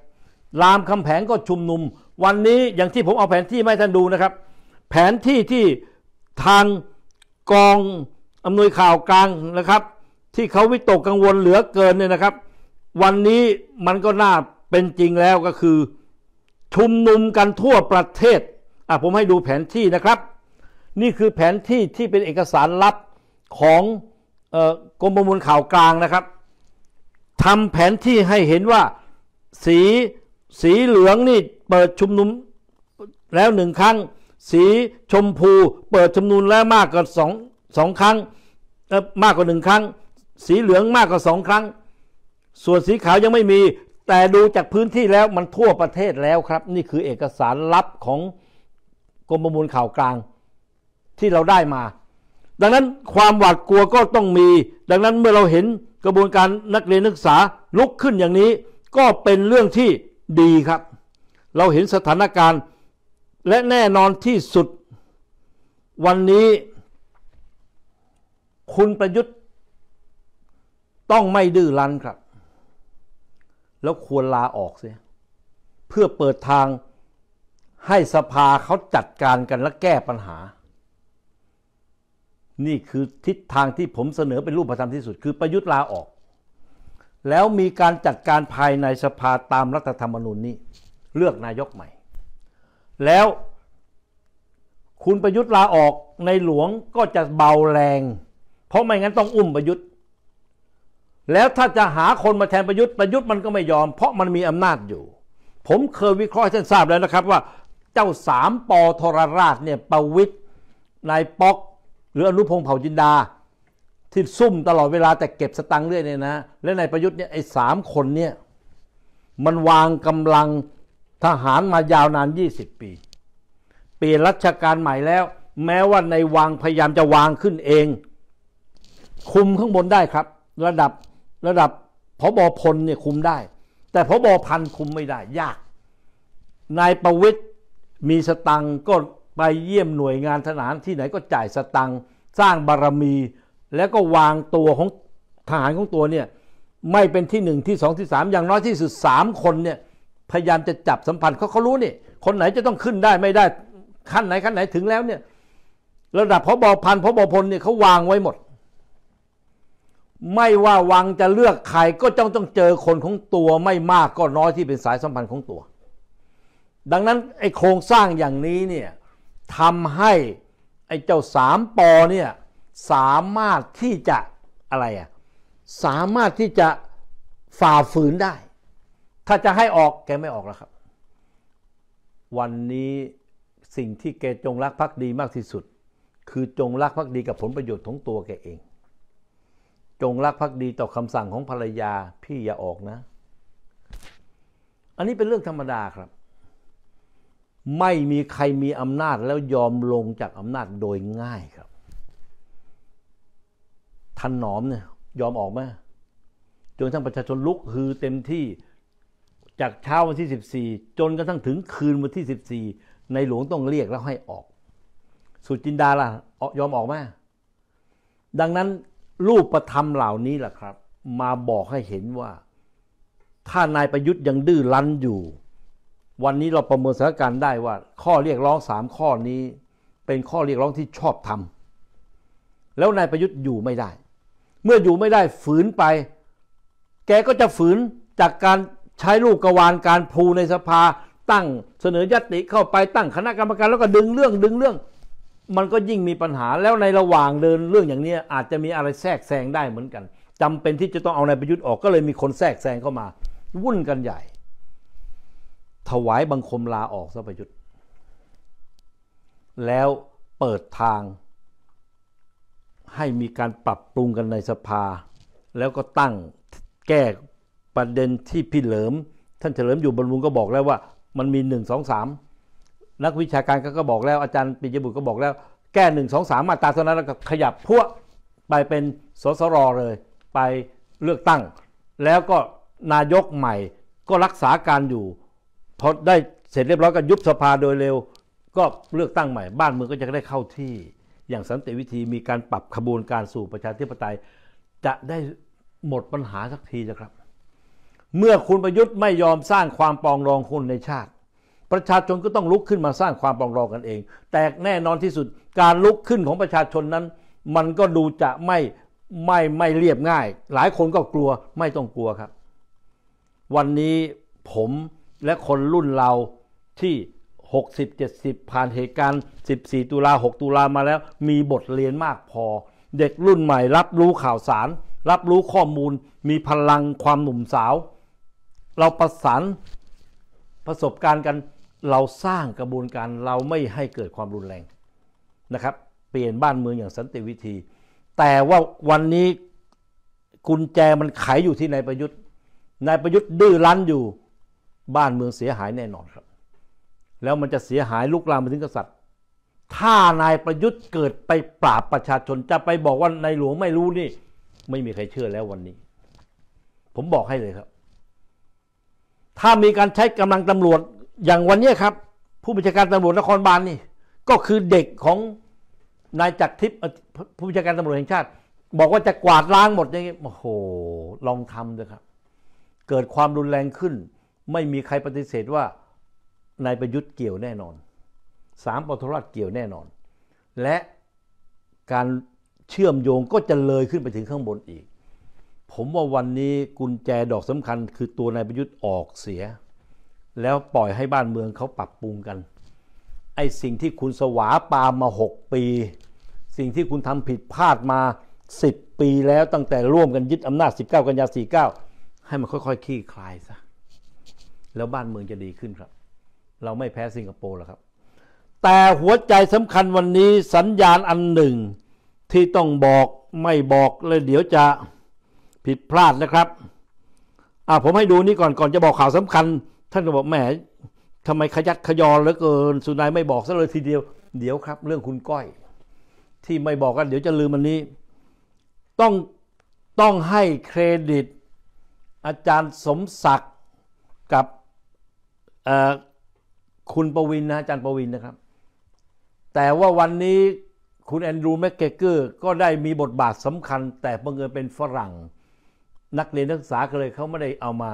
รามคำแผงก็ชุมนุม วันนี้อย่างที่ผมเอาแผนที่มาให้ท่านดูนะครับ แผนที่ที่ทางกองอำนวยข่าวกลางนะครับ ที่เขาวิตกกังวลเหลือเกินเนี่ยนะครับ วันนี้มันก็น่าเป็นจริงแล้วก็คือชุมนุมกันทั่วประเทศอ่ะผมให้ดูแผนที่นะครับ นี่คือแผนที่ที่เป็นเอกสารลับของกรมประมวลข่าวกลางนะครับทำแผนที่ให้เห็นว่าสีสีเหลืองนี่เปิดชุมนุมแล้วหนึ่งครั้ง สีชมพูเปิดชุมนุมแล้วมากกว่าสองสองครั้งมากกว่าหนึ่งครั้งสีเหลืองมากกว่าสองครั้ง ส่วนสีขาวยังไม่มีแต่ดูจากพื้นที่แล้วมันทั่วประเทศแล้วครับ นี่คือเอกสารลับของกรมประมวลข่าวกลางที่เราได้มาดังนั้นความหวาดกลัวก็ต้องมี ดังนั้นเมื่อเราเห็นกระบวนการนักเรียนนักศึกษาลุกขึ้นอย่างนี้ ก็เป็นเรื่องที่ดีครับ เราเห็นสถานการณ์และแน่นอนที่สุด วันนี้คุณประยุทธ์ ต้องไม่ดื้อรั้นครับ แล้วควรลาออกเสียเพื่อเปิดทางให้สภาเขาจัดการกันและแก้ปัญหานี่คือทิศทางที่ผมเสนอเป็นรูปธรรมที่สุด คือประยุทธ์ลาออก แล้วมีการจัดการภายในสภาตามรัฐธรรมนูญนี้เลือกนายกใหม่ แล้วคุณประยุทธ์ลาออกในหลวงก็จะเบาแรง เพราะไม่งั้นต้องอุ้มประยุทธ์ แล้วถ้าจะหาคนมาแทนประยุทธ์ประยุทธ์มันก็ไม่ยอมเพราะมันมีอำนาจอยู่ ผมเคยวิเคราะห์ท่านทราบแล้วนะครับว่าเจ้าสามปอทรราชเนี่ยประวิทย์นายป๊อกหรืออนุพงษ์เผ่าจินดา ที่ซุ่มตลอดเวลาแต่เก็บสตังค์เรื่อยเนี่ยนะ และในประยุทธ์เนี่ยไอ้สามคนเนี่ยมันวางกำลังทหารมายาวนาน 20 ปี เปลี่ยนรัชการใหม่แล้ว แม้ว่าในวังพยายามจะวางขึ้นเอง คุมข้างบนได้ครับ ระดับ ระดับพบพลเนี่ยคุมได้ แต่พบพันคุมไม่ได้ ยากนายประวิทย์มีสตังก็ไปเยี่ยมหน่วยงานทหารที่ไหนก็จ่ายสตังค์สร้างบารมี แล้วก็วางตัวของทหารของตัวเนี่ยไม่เป็นที่หนึ่งที่สองที่สามอย่างน้อยที่สุดสามคนเนี่ยพยายามจะจับสัมพันธ์เขาเขารู้นี่คนไหนจะต้องขึ้นได้ไม่ได้ขั้นไหนขั้นไหนถึงแล้วเนี่ยระดับพบพันพบพลเนี่ยเขาวางไว้หมด ไม่ว่าวังจะเลือกใครก็ต้องต้องเจอคนของตัว ไม่มากก็น้อยที่เป็นสายสัมพันธ์ของตัว ดังนั้นไอ้โครงสร้างอย่างนี้เนี่ยทำให้ไอ้เจ้าสามปอเนี่ยสามารถที่จะอะไรอ่ะสามารถที่จะฝ่าฝืนได้ ถ้าจะให้ออกแกไม่ออกแล้วครับ วันนี้สิ่งที่แกจงรักภักดีมากที่สุด คือจงรักภักดีกับผลประโยชน์ของตัวแกเอง จงรักภักดีต่อคำสั่งของภรรยาพี่อย่าออกนะ อันนี้เป็นเรื่องธรรมดาครับไม่มีใครมีอำนาจแล้วยอมลงจากอำนาจโดยง่ายครับทันหนอมเนี่ยยอมออกไหมจนทั้งประชาชนลุกฮือเต็มที่จากเช้าวันที่ 14จนกระทั่งถึงคืนวันที่ 14 ในหลวงต้องเรียกแล้วให้ออก สุจินดาล่ะยอมออกไหมดังนั้นรูปประธรรมเหล่านี้แหละครับ มาบอกให้เห็นว่า ถ้านายประยุทธ์ยังดื้อรั้นอยู่วันนี้เราประเมินสถานการณ์ได้ว่า ข้อเรียกร้องสามข้อนี้ เป็นข้อเรียกร้องที่ชอบทำแล้วนายประยุทธ์อยู่ไม่ได้ เมื่ออยู่ไม่ได้ฝืนไป แกก็จะฝืนจากการใช้ลูกกวาน การพูในสภาตั้งเสนอยติเข้าไปตั้งคณะกรรมการแล้วก็ดึงเรื่องดึงเรื่อง มันก็ยิ่งมีปัญหาแล้วในระหว่างเดินเรื่องอย่างนี้อาจจะมีอะไรแทรกแซงได้เหมือนกัน จำเป็นที่จะต้องเอานายประยุทธ์ออกก็เลยมีคนแทรกแซงเข้ามาวุ่นกันใหญ่ถวายบังคมลาออกซะปยุทธแล้วเปิดทาง ให้มีการปรับปรุงกันในสภา แล้วก็ตั้งแก้ประเด็นที่ พี่เหลิม ท่านเฉลิมอยู่บรรลุง ก็บอกแล้วว่า มันมีหนึ่งสองสามนักวิชาการก็บอกแล้วอาจารย์ ปิยบุตรก็บอกแล้ว แก้หนึ่งสองสามมาตราเท่านั้นแล้วก็ขยับ พวก ไปเป็นสสรเลย ไปเลือกตั้ง แล้วก็นายกใหม่ก็รักษาการอยู่พอได้เสร็จเรียบร้อยก็ยุบสภาโดยเร็ว ก็เลือกตั้งใหม่บ้านเมืองก็จะได้เข้าที่ อย่างสันติวิธีมีการปรับขบวนการสู่ประชาธิปไตย จะได้หมดปัญหาสักทีนะครับ เมื่อคุณประยุทธ์ไม่ยอมสร้างความปองรองคนในชาติ ประชาชนก็ต้องลุกขึ้นมาสร้างความปองรองกันเอง แต่แน่นอนที่สุดการลุกขึ้นของประชาชนนั้น มันก็ดูจะไม่ไม่ไม่เรียบง่าย หลายคนก็กลัวไม่ต้องกลัวครับ วันนี้ผมและคนรุ่นเราที่ 60 70 ผ่านเหตุการณ์ 14 ตุลา 6ตุลามาแล้ว มีบทเรียนมากพอ เด็กรุ่นใหม่รับรู้ข่าวสาร รับรู้ข้อมูล มีพลังความหนุ่มสาว เราประสานประสบการณ์กันเราสร้างกระบวนการเราไม่ให้เกิดความรุนแรงนะครับเปลี่ยนบ้านเมืองอย่างสันติวิธี แต่ว่าวันนี้กุญแจมันไขอยู่ที่นายประยุทธ์นายประยุทธ์ดื้อรั้นอยู่บ้านเมืองเสียหายแน่นอนครับ แล้วมันจะเสียหายลุกลามไปถึงกษัตริย์ ถ้านายประยุทธ์เกิดไปปราบประชาชนจะไปบอกว่านายหลวงไม่รู้นี่ไม่มีใครเชื่อแล้ววันนี้ ผมบอกให้เลยครับ ถ้ามีการใช้กำลังตำรวจอย่างวันนี้ครับ ผู้บัญชาการตำรวจนครบาลนนี่ก็คือเด็กของนายจักรทิพย์ผู้บัญชาการตำรวจแห่งชาติ บอกว่าจะกวาดล้างหมดอย่างนี้ โอ้โห ลองทำเลยครับ เกิดความรุนแรงขึ้นไม่มีใครปฏิเสธว่านายประยุทธ์เกี่ยวแน่นอนสามปทราชเกี่ยวแน่นอน และการเชื่อมโยงก็จะเลยขึ้นไปถึงข้างบนอีก ผมว่าวันนี้กุญแจดอกสำคัญคือตัวนายประยุทธ์ออกเสีย แล้วปล่อยให้บ้านเมืองเขาปรับปรุงกัน ไอ้สิ่งที่คุณสวาปามมา6 ปี สิ่งที่คุณทำผิดพลาดมา 10 ปีแล้วตั้งแต่ร่วมกันยึดอำนาจ 19 กันยา49 ให้มันค่อยๆคลี่คลายซะแล้วบ้านเมืองจะดีขึ้นครับ เราไม่แพ้สิงคโปร์หรอกครับ แต่หัวใจสำคัญวันนี้สัญญาณอันหนึ่งที่ต้องบอกไม่บอกเลยเดี๋ยวจะผิดพลาดนะครับ อ่าผมให้ดูนี่ก่อนก่อนจะบอกข่าวสำคัญท่านก็บอกแหมทำไมขยัด ขยอนเหลือเกินสุนายไม่บอกซะเลยทีเดียว เดี๋ยวครับ เรื่องคุณก้อย ที่ไม่บอกกันเดี๋ยวจะลืมมันนี้ ต้องต้องให้เครดิตอาจารย์สมศักดิ์กับคุณประวินนะอาจารย์ประวินนะครับ แต่ว่าวันนี้คุณแอนดรูแมกเกเกอร์ก็ได้มีบทบาทสำคัญ แต่บังเอิญเป็นฝรั่ง นักเรียนนักศึกษาก็เลยเขาไม่ได้เอามา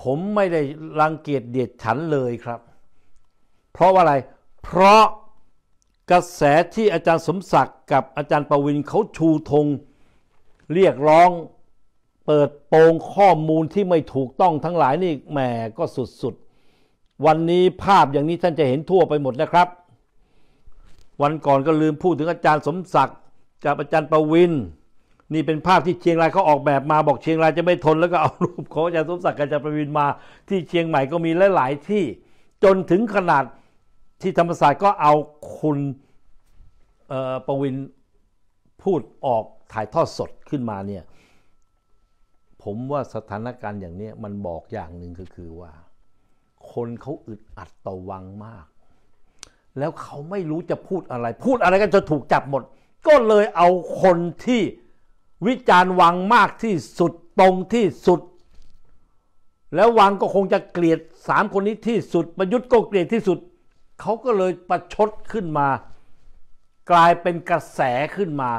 ผมไม่ได้รังเกียจเดียดฉันเลยครับ เพราะว่าอะไรเพราะกระแสที่อาจารย์สมศักดิ์กับอาจารย์ประวินเขาชูธงเรียกร้องเปิดโปงข้อมูลที่ไม่ถูกต้องทั้งหลายนี่แหมก็สุดๆวันนี้ภาพอย่างนี้ท่านจะเห็นทั่วไปหมดนะครับ วันก่อนก็ลืมพูดถึงอาจารย์สมศักดิ์กับอาจารย์ประวินนี่เป็นภาพที่เชียงรายเขาออกแบบมาบอกเชียงรายจะไม่ทนแล้วก็เอารูปของ อาจารย์สมศักดิ์กับอาจารย์ประวินมา ที่เชียงใหม่ก็มีหลายๆที่จนถึงขนาดที่ธรรมศาสตร์ก็เอาคุณประวินพูดออกถ่ายทอดสดขึ้นมาเนี่ยผมว่าสถานการณ์อย่างนี้มันบอกอย่างหนึ่งก็คือว่า คนเขาอึดอัดต่อวังมาก แล้วเขาไม่รู้จะพูดอะไร พูดอะไรก็จะถูกจับหมด ก็เลยเอาคนที่วิจารณ์วังมากที่สุดตรงที่สุด แล้ววังก็คงจะเกลียดสามคนนี้ที่สุดประยุทธ์ก็เกลียดที่สุดเขาก็เลยประชดขึ้นมา กลายเป็นกระแสขึ้นมา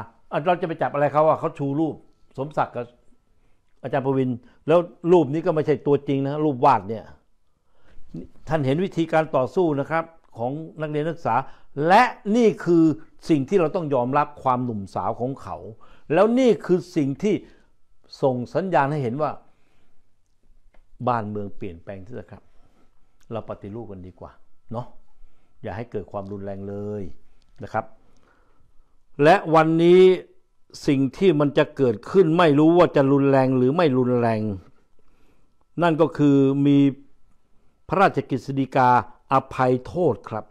เราจะไปจับอะไรเขาว่าเขาชูรูป สมศักดิ์กอาจารย์ประวิน แล้วรูปนี้ก็ไม่ใช่ตัวจริงนะรูปวาดเนี่ย ท่านเห็นวิธีการต่อสู้นะครับของนักเรียนนักศึกษา และนี่คือสิ่งที่เราต้องยอมรับความหนุ่มสาวของเขา แล้วนี่คือสิ่งที่ส่งสัญญาณให้เห็นว่าบ้านเมืองเปลี่ยนแปลงทีุ่ดครับ เราปฏิรูปกันดีกว่าเนาะ อย่าให้เกิดความรุนแรงเลยนะครับ และวันนี้สิ่งที่มันจะเกิดขึ้นไม่รู้ว่าจะรุนแรงหรือไม่รุนแรง นั่นก็คือมีพระราชกฤษฎีกาอภัยโทษครับ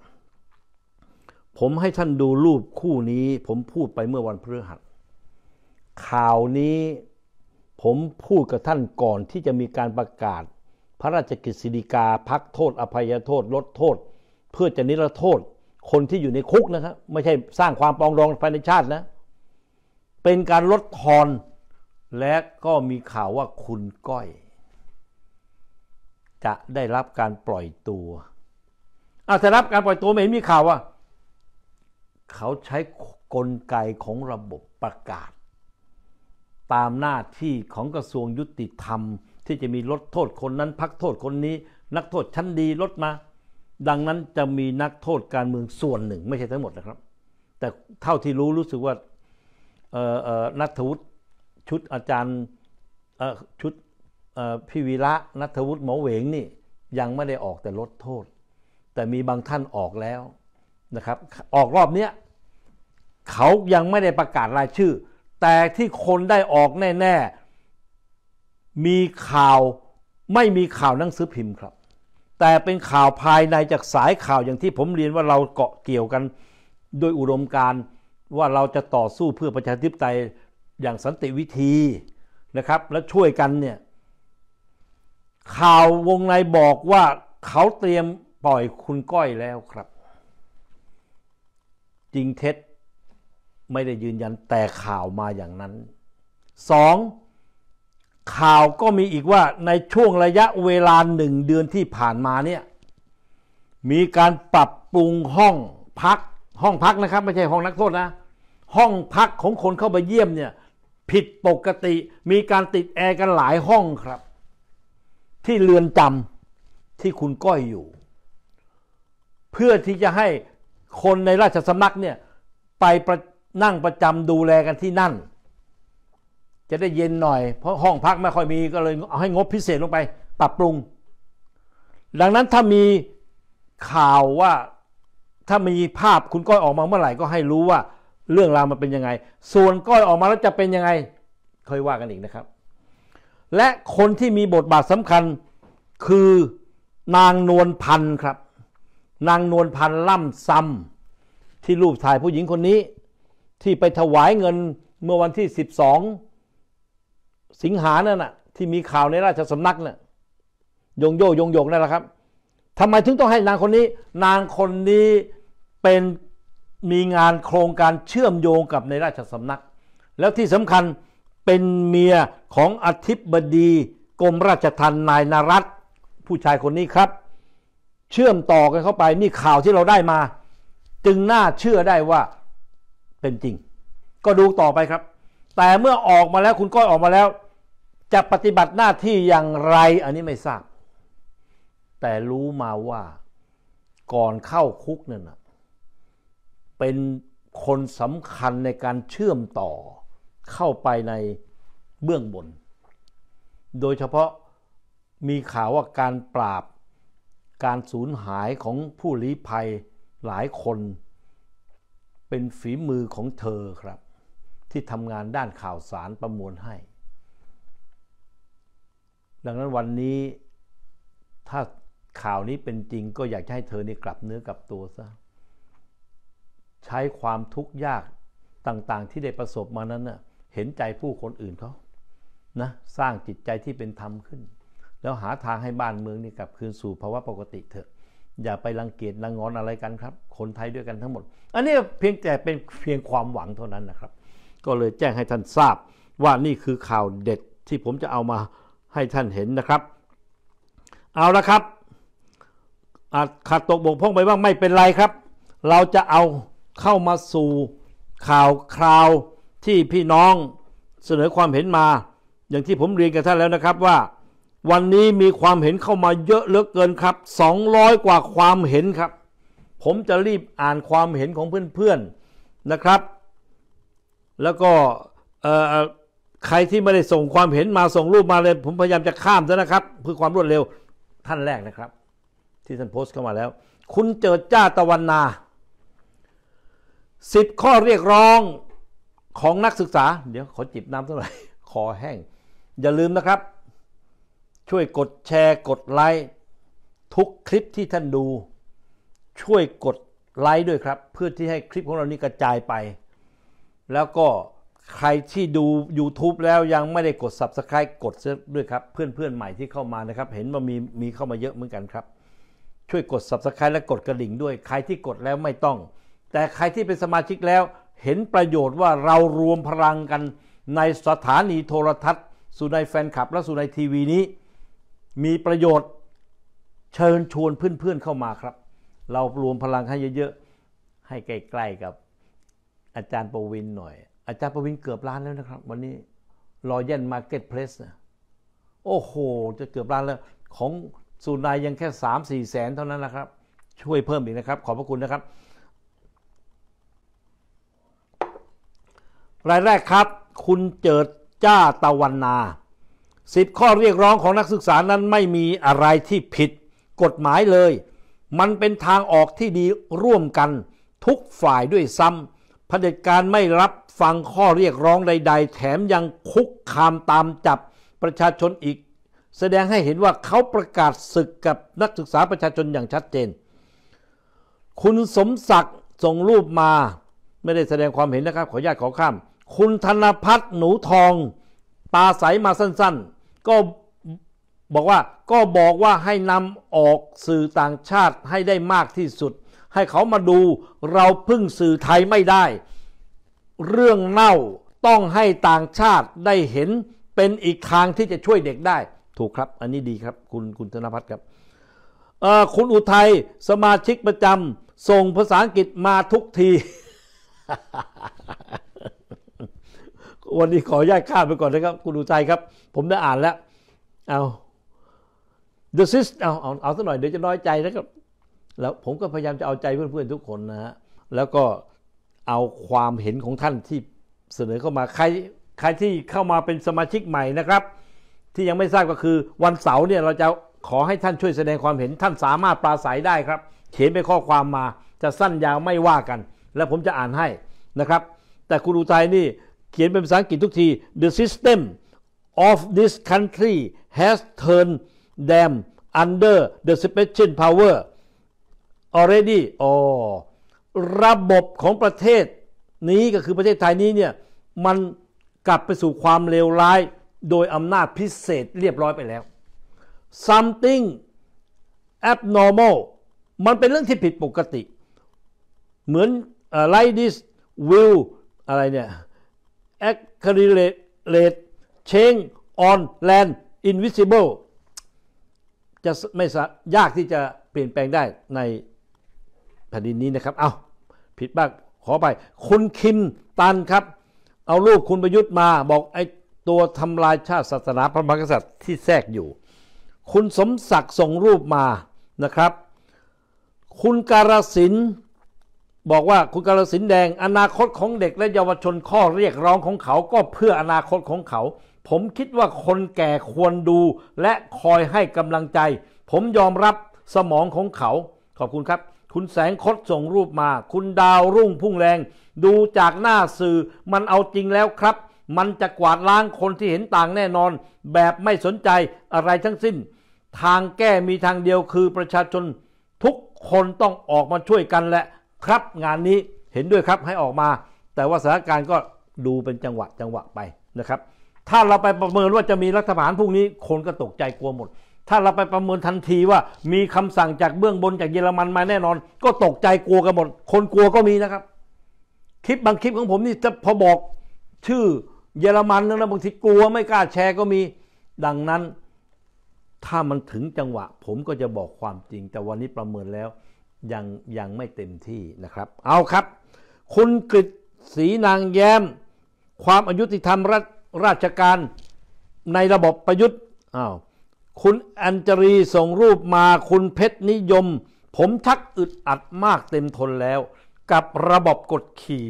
ผมให้ท่านดูรูปคู่นี้ผมพูดไปเมื่อวันพฤหัสข่าวนี้ผมพูดกับท่านก่อนที่จะมีการประกาศ พระราชกฤษฎีกา พักโทษอภัยโทษ ลดโทษ เพื่อจะนิรโทษ คนที่อยู่ในคุกนะครับไม่ใช่สร้างความปองรองภายในชาตินะเป็นการลดทอนและก็มีข่าวว่าคุณก้อย จะได้รับการปล่อยตัวอาจจะรับการปล่อยตัวไม่เห็นมีข่าวว่าเขาใช้กลไกของระบบประกาศ ตามหน้าที่ของกระทรวงยุติธรรม ที่จะมีลดโทษคนนั้น พักโทษคนนี้ นักโทษชั้นดีลดมา ดังนั้นจะมีนักโทษการเมืองส่วนหนึ่ง ไม่ใช่ทั้งหมดนะครับ แต่เท่าที่รู้รู้สึกว่านัทวุฒิชุดอาจารย์ชุดพิวีระนัทวุฒิหมอเหวงนี่ยังไม่ได้ออกแต่ลดโทษ แต่มีบางท่านออกแล้วนะครับออกรอบเนี้ยเขายังไม่ได้ประกาศรายชื่อ แต่ที่คนได้ออกแน่ ๆ มีข่าวไม่มีข่าวหนังสือพิมพ์ครับ แต่เป็นข่าวภายในจากสายข่าวอย่างที่ผมเรียนว่าเราเกาะเกี่ยวกันโดยอุดมการณ์ว่าเราจะต่อสู้เพื่อประชาธิปไตยอย่างสันติวิธีนะครับ และช่วยกันเนี่ย ข่าววงในบอกว่าเขาเตรียมปล่อยคุณก้อยแล้วครับ จริงเท็จไม่ได้ยืนยันแต่ข่าวมาอย่างนั้น 2. ข่าวก็มีอีกว่าในช่วงระยะเวลาหนึ่งเดือนที่ผ่านมาเนี่ย มีการปรับปรุงห้องพักห้องพักนะครับไม่ใช่ห้องนักโทษนะ ห้องพักของคนเข้าไปเยี่ยมเนี่ยผิดปกติมีการติดแอร์กันหลายห้องครับ ที่เรือนจำที่คุณก้อยอยู่ เพื่อที่จะให้คนในราชสำนักเนี่ยไปประนั่งประจำดูแลกันที่นั่น จะได้เย็นหน่อย เพราะห้องพักไม่ค่อยมีก็เลย เอาให้งบพิเศษลงไปปรับปรุง ดังนั้นถ้ามีข่าวว่าถ้ามีภาพคุณก้อยออกมาเมื่อไหร่ก็ให้รู้ว่าเรื่องราวมันเป็นยังไง ส่วนก้อยออกมาแล้วจะเป็นยังไงค่อยว่ากันอีกนะครับ และคนที่มีบทบาทสำคัญ คือนางนวลพันธ์ครับ นางนวลพันธ์ล่ำซำที่รูปถ่ายผู้หญิงคนนี้ ที่ไปถวายเงินเมื่อวันที่ 12 สิงหาเนี่ยนะที่มีข่าวในราชสำนักเนะี่ยยงโยยงโยกนั่นแหละครับทำไมถึงต้องให้นางคนนี้ นางคนนี้เป็นมีงานโครงการเชื่อมโยงกับในราชสำนัก แล้วที่สำคัญเป็นเมียของอธิบดีกรมราชทัณฑ์นายนรัตผู้ชายคนนี้ครับ เชื่อมต่อกันเข้าไป นี่ข่าวที่เราได้มา จึงน่าเชื่อได้ว่าเป็นจริง ก็ดูต่อไปครับ แต่เมื่อออกมาแล้วคุณก้อยออกมาแล้ว จะปฏิบัติหน้าที่อย่างไรอันนี้ไม่ทราบ แต่รู้มาว่าก่อนเข้าคุกนั่นนะเป็นคนสำคัญในการเชื่อมต่อเข้าไปในเบื้องบน โดยเฉพาะมีข่าวว่าการปราบการสูญหายของผู้ลี้ภัยหลายคน เป็นฝีมือของเธอครับที่ทำงานด้านข่าวสารประมวลให้ ดังนั้นวันนี้ถ้าข่าวนี้เป็นจริงก็อยากให้เธอนี่กลับเนื้อกลับตัวซะใช้ความทุกข์ยากต่างๆ ที่ได้ประสบมานั้นนะเห็นใจผู้คนอื่นเขานะสร้างจิตใจที่เป็นธรรมขึ้น แล้วหาทางให้บ้านเมืองนี่กลับคืนสู่ภาวะปกติ เถอะ อย่าไปรังเกียจรังงอนอะไรกันครับ คนไทยด้วยกันทั้งหมด อันนี้เพียงแต่เป็นเพียงความหวังเท่านั้นนะครับ ก็เลยแจ้งให้ท่านทราบว่านี่คือข่าวเด็ดที่ผมจะเอามาให้ท่านเห็นนะครับ เอาละครับ อาจขาดตกบกพร่องไปบ้างไม่เป็นไรครับ เราจะเอาเข้ามาสู่ข่าวคราวที่พี่น้อง เสนอความเห็นมา อย่างที่ผมเรียนกับท่านแล้วนะครับว่า วันนี้มีความเห็นเข้ามาเยอะเหลือเกินครับ 200 กว่าความเห็นครับ ผมจะรีบอ่านความเห็นของเพื่อนๆนะครับ แล้วก็ใครที่ไม่ได้ส่งความเห็นมาส่งรูปมาเลย ผมพยายามจะข้ามซะนะครับ เพื่อความรวดเร็วท่านแรกนะครับ ที่ท่านโพสต์เข้ามาแล้ว คุณเจิดจ้าตะวันนาสิบข้อเรียกร้องของนักศึกษา เดี๋ยวขอจิบน้ำสักหน่อยคอแห้งอย่าลืมนะครับ ช่วยกดแชร์กดไลค์ทุกคลิปที่ท่านดู ช่วยกดไลค์ด้วยครับ เพื่อที่ให้คลิปของเรานี้กระจายไป แล้วก็ใครที่ดู YouTube แล้วยังไม่ได้กด Subscribe กดด้วยครับ เพื่อนๆ ใหม่ที่เข้ามานะครับ เห็นว่ามีมีเข้ามาเยอะเหมือนกันครับ ช่วยกด Subscribe และกดกระดิ่งด้วย ใครที่กดแล้วไม่ต้องแต่ใครที่เป็นสมาชิกแล้วเห็นประโยชน์ว่าเรารวมพลังกัน ในสถานีโทรทัศน์สุนัยแฟนคลับ และสุนัยทีวีนี้ มีประโยชน์เชิญชวนเพื่อนๆเข้ามาครับ เรารวมพลังให้เยอะๆให้ใกล้ๆกับ อาจารย์ประวินหน่อย อาจารย์ประวินเกือบล้านแล้วนะครับวันนี้รอเย็นมาร์เก็ตเพลสนะโอ้โห จะเกือบล้านแล้ว ของสุนายยังแค่3 4แสนเท่านั้นนะครับ ช่วยเพิ่มอีกนะครับ ขอบพระคุณนะครับรายแรกครับ คุณเจิดจ้าตะวันนา สิบข้อเรียกร้องของนักศึกษานั้นไม่มีอะไรที่ผิด กฎหมายเลย มันเป็นทางออกที่ดีร่วมกัน ทุกฝ่ายด้วยซ้ำเผด็จการไม่รับฟังข้อเรียกร้องใด ๆ แถมยังคุกคามตามจับประชาชนอีก แสดงให้เห็นว่าเขาประกาศศึกกับนักศึกษาประชาชนอย่างชัดเจน คุณสมศักดิ์ส่งรูปมา ไม่ได้แสดงความเห็นนะครับ ขออนุญาตขอข้ามคุณธนพัฒน์หนูทองปาใสมาสั้น ๆก็บอกว่าก็บอกว่าให้นำออกสื่อต่างชาติให้ได้มากที่สุด ให้เขามาดูเราพึ่งสื่อไทยไม่ได้ เรื่องเน่าต้องให้ต่างชาติได้เห็นเป็นอีกทาง ที่จะช่วยเด็กได้ ถูกครับอันนี้ดีครับคุณคุณธนพัฒน์ครับ คุณอุทัยสมาชิกประจำส่งภาษาอังกฤษมาทุกทีวันนี้ขอแยกข้ามไปก่อนนะครับคุณดูใจครับ ผมได้อ่านแล้วเอา the system เอาเอาเอาสักหน่อยเดี๋ยวจะน้อยใจนะครับ แล้วผมก็พยายามจะเอาใจเพื่อนๆทุกคนนะฮะแล้วก็เอาความเห็นของท่านที่เสนอเข้ามาใครใครที่เข้ามาเป็นสมาชิกใหม่นะครับ ที่ยังไม่ทราบก็คือวันเสาร์เนี่ยเราจะขอให้ท่านช่วยแสดงความเห็นท่านสามารถปราศัยได้ครับ เขียนไปข้อความมาจะสั้นยาวไม่ว่ากัน แล้วผมจะอ่านให้นะครับ แต่คุณอุทัยนี่เขียนเป็นภาษาอังกฤษทุกที the system of this country has turned them under the special power already อ๋อระบบของประเทศนี้ก็คือประเทศไทยนี้เนี่ย มันกลับไปสู่ความเลวร้ายโดยอำนาจพิเศษเรียบร้อยไปแล้ว something abnormal มันเป็นเรื่องที่ผิดปกติเหมือน uh, like this will อะไรเนี่ย correlate change on land invisible จะไม่ยากที่จะเปลี่ยนแปลงได้ในแผ่นดินนี้นะครับ เอาผิดบ้างขอไป คุณคิมตันครับ เอารูปคุณประยุทธ์มาบอก ไอ้ตัวทำลายชาติศาสนาพระมหากษัตริย์ที่แทรกอยู่ คุณสมศักดิ์ส่งรูปมานะครับ คุณการสินบอกว่าคุณกาลสินแดง อนาคตของเด็กและเยาวชนข้อเรียกร้องของเขาก็เพื่ออนาคตของเขา ผมคิดว่าคนแก่ควรดูและคอยให้กำลังใจ ผมยอมรับสมองของเขา ขอบคุณครับ คุณแสงคดส่งรูปมา คุณดาวรุ่งพุ่งแรง ดูจากหน้าสื่อมันเอาจริงแล้วครับ มันจะกวาดล้างคนที่เห็นต่างแน่นอน แบบไม่สนใจอะไรทั้งสิ้น ทางแก้มีทางเดียวคือประชาชน ทุกคนต้องออกมาช่วยกันและครับงานนี้เห็นด้วยครับให้ออกมา แต่ว่าสถานการณ์ก็ดูเป็นจังหวะจังหวะไปนะครับ ถ้าเราไปประเมินว่าจะมีรัฐบาลพรุ่งนี้ คนก็ตกใจกลัวหมด ถ้าเราไปประเมินทันทีว่ามีคำสั่งจากเบื้องบนจากเยอรมันมาแน่นอน ก็ตกใจกลัวกันหมด คนกลัวก็มีนะครับ คลิปบางคลิปของผมนี่จะพอบอก ชื่อ เยอรมันแล้วบางทีกลัวไม่กล้าแชร์ก็มี ดังนั้น ถ้ามันถึงจังหวะ ผมก็จะบอกความจริง แต่วันนี้ประเมินแล้วยัง ยัง ไม่เต็มที่นะครับ เอาครับ คุณกฤษศรีนางแย้ม ความอายุติธรรมรราชการในระบบประยุทธ์อ้าว คุณอัญจรีส่งรูปมา คุณเพชรนิยม ผมทักอึดอัดมากเต็มทนแล้ว กับระบบกดขี่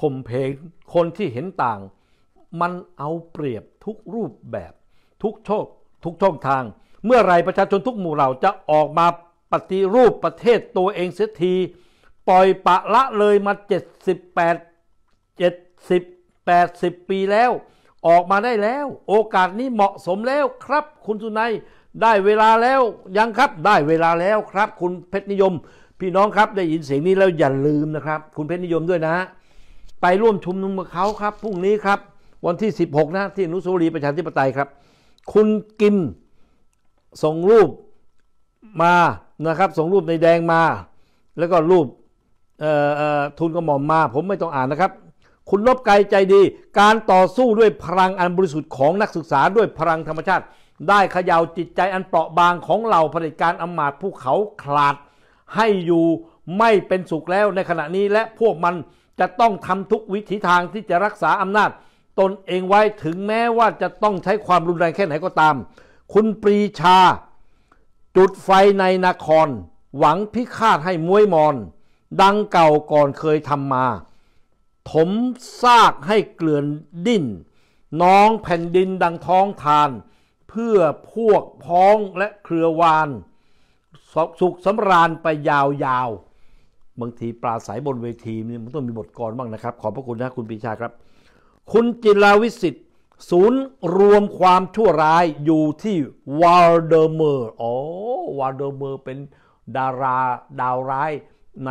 ข่มเพงคนที่เห็นต่าง มันเอาเปรียบทุกรูปแบบทุกโชคทุกช่องทาง เมื่อไรประชาชนทุกหมู่เหล่าจะออกมาปฏิรูปประเทศตัวเองเสียทีปล่อยปะละเลยมา 78 70 80 ปีแล้ว ออกมาได้แล้วโอกาสนี้เหมาะสมแล้วครับ คุณสุนัยได้เวลาแล้วยังครับได้เวลาแล้วครับ คุณเพชรนิยม พี่น้องครับได้ยินเสียงนี้แล้วอย่าลืมนะครับคุณเพชรนิยมด้วยนะไปร่วมชุมนุมกับเขาครับพรุ่งนี้ครับ วันที่ 16นะที่นุสุรีประชาธิปไตยครับ คุณกิมส่งรูปมานะครับส่งรูปในแดงมา แล้วก็รูปทุนกระหม่อมมาผมไม่ต้องอ่านนะครับ คุณลบไกลใจดี การต่อสู้ด้วยพลังอันบริสุทธิ์ของนักศึกษาด้วยพลังธรรมชาติได้ขย่าจิตใจอันเปราะบางของเหล่าเผด็จการอำมาตย์ภูเขาขลาดให้อยู่ไม่เป็นสุขแล้วในขณะนี้และพวกมันจะต้องทำทุกวิถีทางที่จะรักษาอำนาจ ตนเองไว้ถึงแม้ว่าจะต้องใช้ความรุนแรงแค่ไหนก็ตาม คุณปรีชาจุดไฟในนคร หวังพิฆาตให้มวยมอน ดังเก่าก่อนเคยทำมา ถมซากให้เกลื่อนดิ้นน้องแผ่นดินดังท้องทาน เพื่อพวกพ้องและเครือวาน สุขสำราญไปยาวๆบางทีปราศัยบนเวทีนี่มันต้องมีบทกรบ้างนะครับ ขอบพระคุณนะคุณปีชาครับ คุณจิราวิสิทธิศูนย์รวมความชั่วร้ายอยู่ที่วาลเดอร์เมอร์อ๋อวาลเดอร์เมอร์เป็นดาราดาวร้ายใน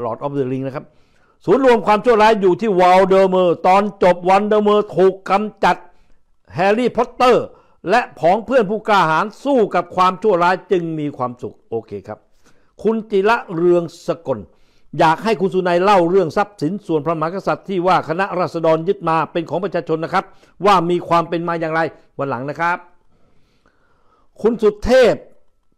หลอดออฟเดอะลิงนะครับศูนย์รวมความชั่วร้ายอยู่ที่วาลเดอร์เมอร์ ตอนจบวันเดอร์เมอร์ถูกกำจัดแฮร์รี่พอตเตอร์ และผองเพื่อนผู้กล้าหาญสู้กับความชั่วร้ายจึงมีความสุขโอเคครับคุณจิระเรืองสกลอยากให้คุณสุนัยเล่าเรื่องทรัพย์สินส่วนพระมหากษัตริย์ที่ว่าคณะราษฎรยึดมาเป็นของประชาชนนะครับ ว่ามีความเป็นมาอย่างไรวันหลังนะครับ คุณสุเทพ